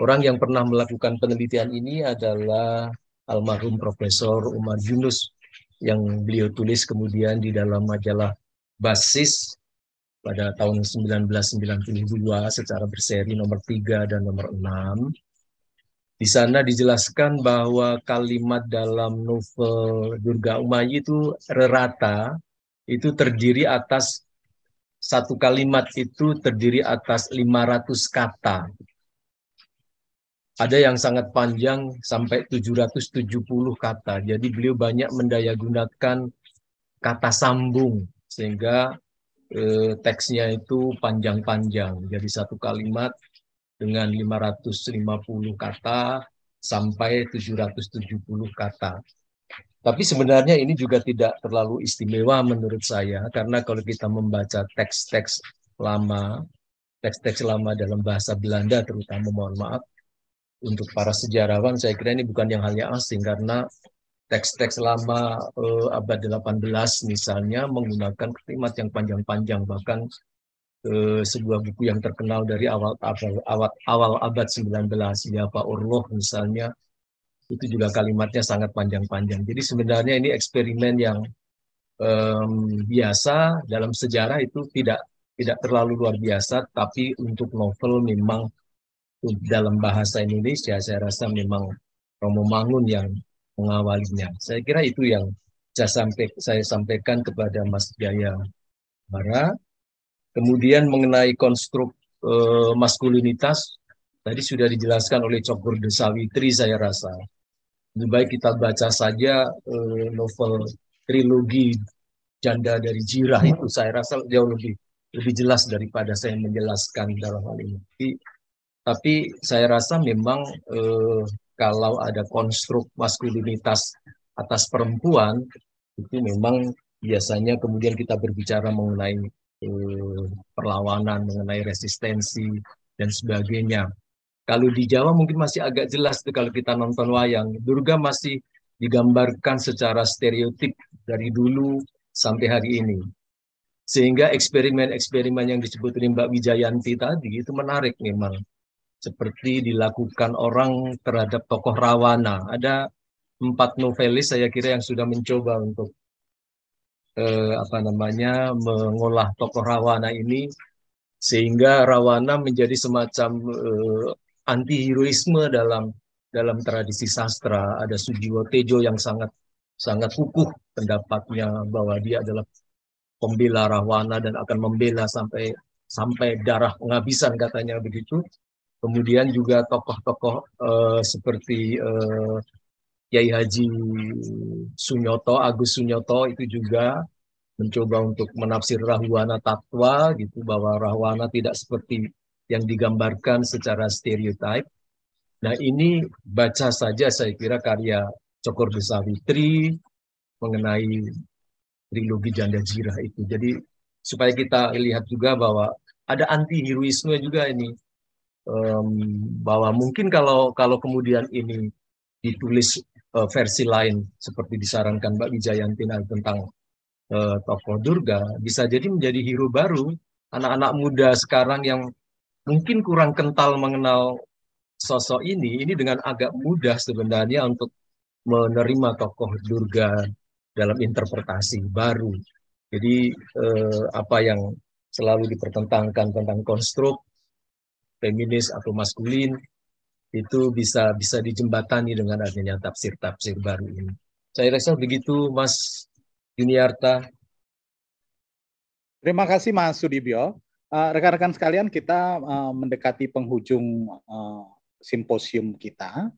Speaker 7: Orang yang pernah melakukan penelitian ini adalah almarhum Profesor Umar Yunus yang beliau tulis kemudian di dalam majalah basis pada tahun 1992 secara berseri nomor 3 dan nomor 6. Di sana dijelaskan bahwa kalimat dalam novel Durga Umayi itu rata itu terdiri atas satu kalimat itu terdiri atas 500 kata. Ada yang sangat panjang sampai 770 kata. Jadi beliau banyak mendayagunakan kata sambung sehingga eh, teksnya itu panjang-panjang. Jadi satu kalimat dengan 550 kata sampai 770 kata. Tapi sebenarnya ini juga tidak terlalu istimewa menurut saya karena kalau kita membaca teks-teks lama, teks-teks lama dalam bahasa Belanda terutama mohon maaf untuk para sejarawan saya kira ini bukan yang hal yang asing karena teks-teks lama uh, abad 18 misalnya menggunakan kalimat yang panjang-panjang bahkan uh, sebuah buku yang terkenal dari awal abad awal, awal abad 19 ya Pak Urloh misalnya itu juga kalimatnya sangat panjang-panjang. Jadi sebenarnya ini eksperimen yang um, biasa dalam sejarah itu tidak tidak terlalu luar biasa, tapi untuk novel memang dalam bahasa Indonesia saya rasa memang Romo Mangun yang mengawalinya. Saya kira itu yang saya, sampai, saya sampaikan kepada Mas Jaya Bara. Kemudian mengenai konstruk e, maskulinitas, tadi sudah dijelaskan oleh Cokur Desawitri saya rasa. Lebih baik kita baca saja e, novel trilogi Janda dari Jirah itu saya rasa jauh lebih lebih jelas daripada saya menjelaskan dalam hal ini. Tapi, tapi saya rasa memang eh, kalau ada konstruk maskulinitas atas perempuan itu memang biasanya kemudian kita berbicara mengenai eh, perlawanan, mengenai resistensi dan sebagainya. Kalau di Jawa mungkin masih agak jelas tuh kalau kita nonton wayang, Durga masih digambarkan secara stereotip dari dulu sampai hari ini. Sehingga eksperimen-eksperimen yang disebut oleh Mbak Wijayanti tadi itu menarik memang seperti dilakukan orang terhadap tokoh Rawana. Ada empat novelis saya kira yang sudah mencoba untuk eh, apa namanya mengolah tokoh Rawana ini sehingga Rawana menjadi semacam eh, anti heroisme dalam dalam tradisi sastra. Ada Sujiwo Tejo yang sangat sangat kukuh pendapatnya bahwa dia adalah pembela Rawana dan akan membela sampai sampai darah penghabisan katanya begitu kemudian juga tokoh-tokoh uh, seperti uh, Kiai Haji Sunyoto, Agus Sunyoto itu juga mencoba untuk menafsir Rahwana Tatwa gitu bahwa Rahwana tidak seperti yang digambarkan secara stereotip. Nah ini baca saja saya kira karya Cokor Besawitri mengenai trilogi Janda Jirah itu. Jadi supaya kita lihat juga bahwa ada anti heroisme juga ini um, bahwa mungkin kalau kalau kemudian ini ditulis uh, versi lain seperti disarankan Mbak Wijayantina tentang uh, tokoh Durga bisa jadi menjadi hero baru anak-anak muda sekarang yang mungkin kurang kental mengenal sosok ini ini dengan agak mudah sebenarnya untuk menerima tokoh Durga dalam interpretasi baru. Jadi eh, apa yang selalu dipertentangkan tentang konstruk feminis atau maskulin itu bisa bisa dijembatani dengan adanya
Speaker 4: tafsir-tafsir baru ini. Saya rasa begitu Mas Juniarta. Terima kasih Mas Sudibyo. Eh, rekan-rekan uh, sekalian kita uh, mendekati penghujung uh, simposium kita.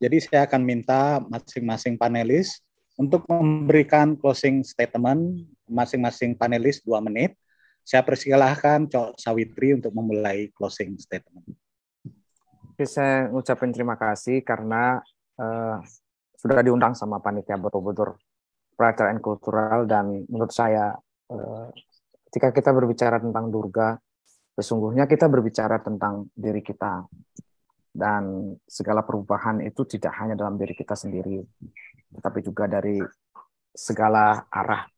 Speaker 4: Jadi saya akan minta masing-masing panelis untuk memberikan closing statement masing-masing panelis dua menit saya persilahkan Cok Sawitri untuk memulai closing statement. Oke,
Speaker 5: saya ucapin terima kasih karena uh, sudah diundang sama panitia betul-betul Prater and Kultural dan menurut saya uh, eh, ketika kita berbicara tentang Durga, sesungguhnya kita berbicara tentang diri kita dan segala perubahan itu tidak hanya dalam diri kita sendiri, tetapi juga dari segala arah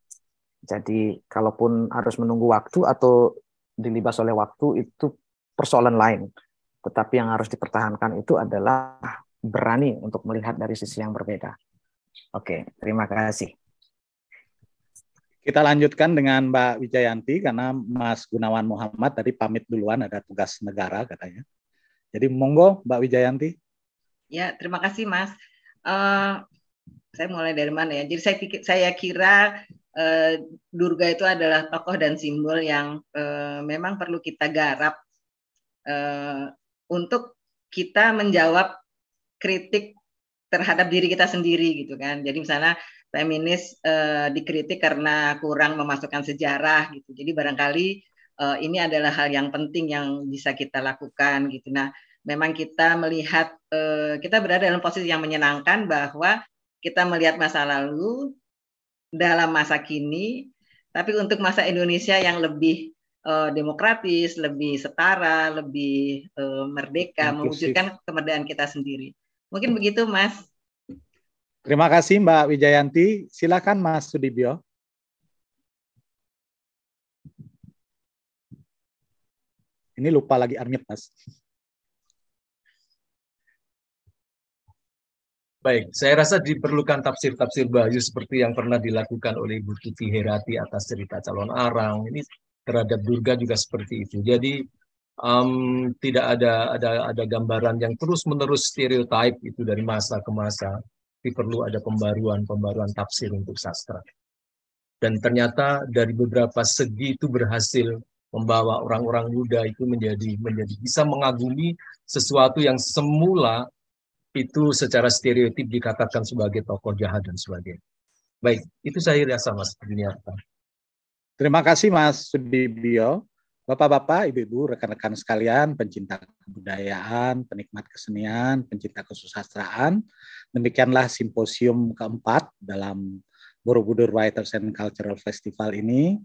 Speaker 5: jadi kalaupun harus menunggu waktu atau dilibas oleh waktu itu persoalan lain. Tetapi yang harus dipertahankan itu adalah berani untuk melihat dari
Speaker 4: sisi yang berbeda.
Speaker 5: Oke, terima kasih.
Speaker 4: Kita lanjutkan dengan Mbak Wijayanti karena Mas Gunawan Muhammad tadi pamit duluan ada tugas negara katanya. Jadi monggo Mbak Wijayanti.
Speaker 6: Ya, terima kasih Mas. Uh, saya mulai dari mana ya? Jadi saya saya kira Eh, durga itu adalah tokoh dan simbol yang eh, memang perlu kita garap eh, untuk kita menjawab kritik terhadap diri kita sendiri gitu kan. Jadi misalnya feminis dikritik karena kurang memasukkan sejarah gitu. Jadi barangkali ini adalah hal yang penting yang bisa kita lakukan gitu. Nah, memang kita melihat kita berada dalam posisi yang menyenangkan bahwa kita melihat masa lalu dalam masa kini, tapi untuk masa Indonesia yang lebih uh, demokratis, lebih setara, lebih uh, merdeka, Inklusif. mewujudkan kemerdekaan kita sendiri. Mungkin begitu, Mas.
Speaker 4: Terima kasih, Mbak Wijayanti. Silakan, Mas Sudibyo.
Speaker 3: Ini lupa lagi unmute, Mas.
Speaker 7: Baik, saya rasa diperlukan tafsir-tafsir Bayu seperti yang pernah dilakukan oleh Ibu Tuti Herati atas cerita calon arang. Ini terhadap Durga juga seperti itu. Jadi um, tidak ada ada ada gambaran yang terus-menerus stereotip itu dari masa ke masa. Tapi perlu ada pembaruan-pembaruan tafsir untuk sastra. Dan ternyata dari beberapa segi itu berhasil membawa orang-orang muda itu menjadi menjadi bisa mengagumi sesuatu yang semula itu secara stereotip dikatakan sebagai tokoh jahat dan sebagainya. Baik, itu saya rasa Mas Diniarta.
Speaker 4: Terima kasih Mas Sudibyo. Bapak-bapak, ibu-ibu, rekan-rekan sekalian, pencinta kebudayaan, penikmat kesenian, pencinta kesusastraan, demikianlah simposium keempat dalam Borobudur Writers and Cultural Festival ini.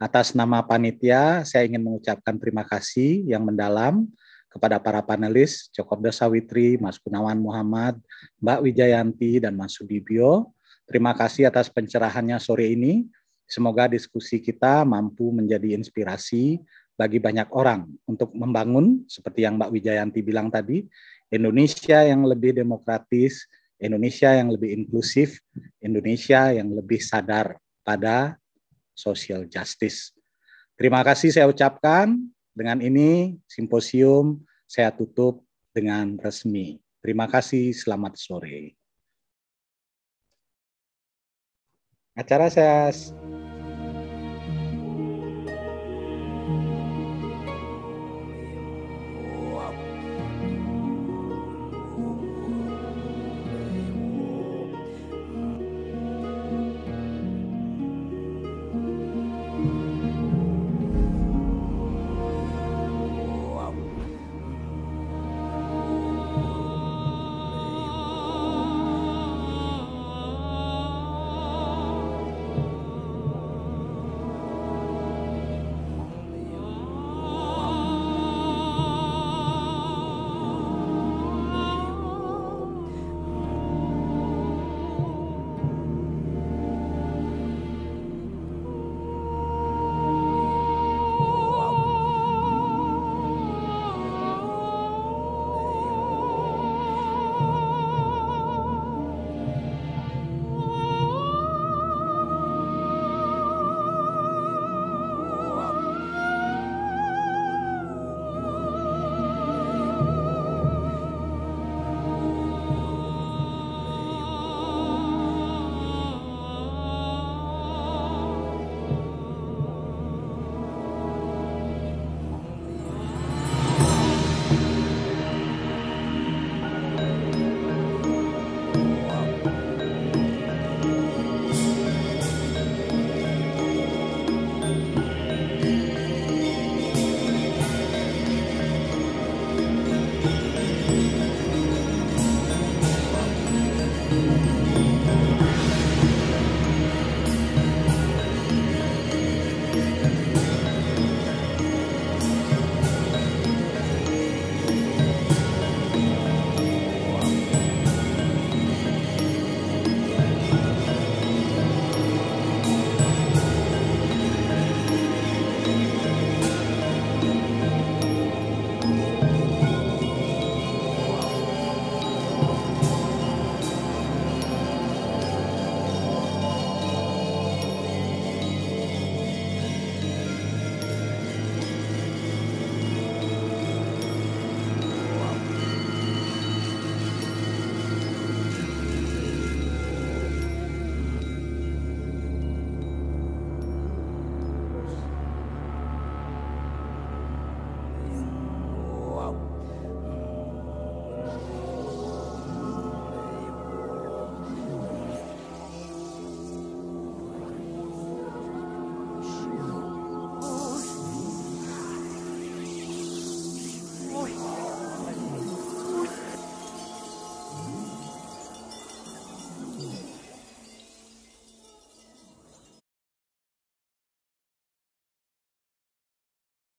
Speaker 4: Atas nama panitia, saya ingin mengucapkan terima kasih yang mendalam kepada para panelis Joko Sawitri, Mas Gunawan Muhammad, Mbak Wijayanti, dan Mas Sudibyo. Terima kasih atas pencerahannya sore ini. Semoga diskusi kita mampu menjadi inspirasi bagi banyak orang untuk membangun, seperti yang Mbak Wijayanti bilang tadi, Indonesia yang lebih demokratis, Indonesia yang lebih inklusif, Indonesia yang lebih sadar pada social justice. Terima kasih saya ucapkan dengan ini simposium saya tutup dengan resmi. Terima kasih, selamat
Speaker 1: sore.
Speaker 4: Acara saya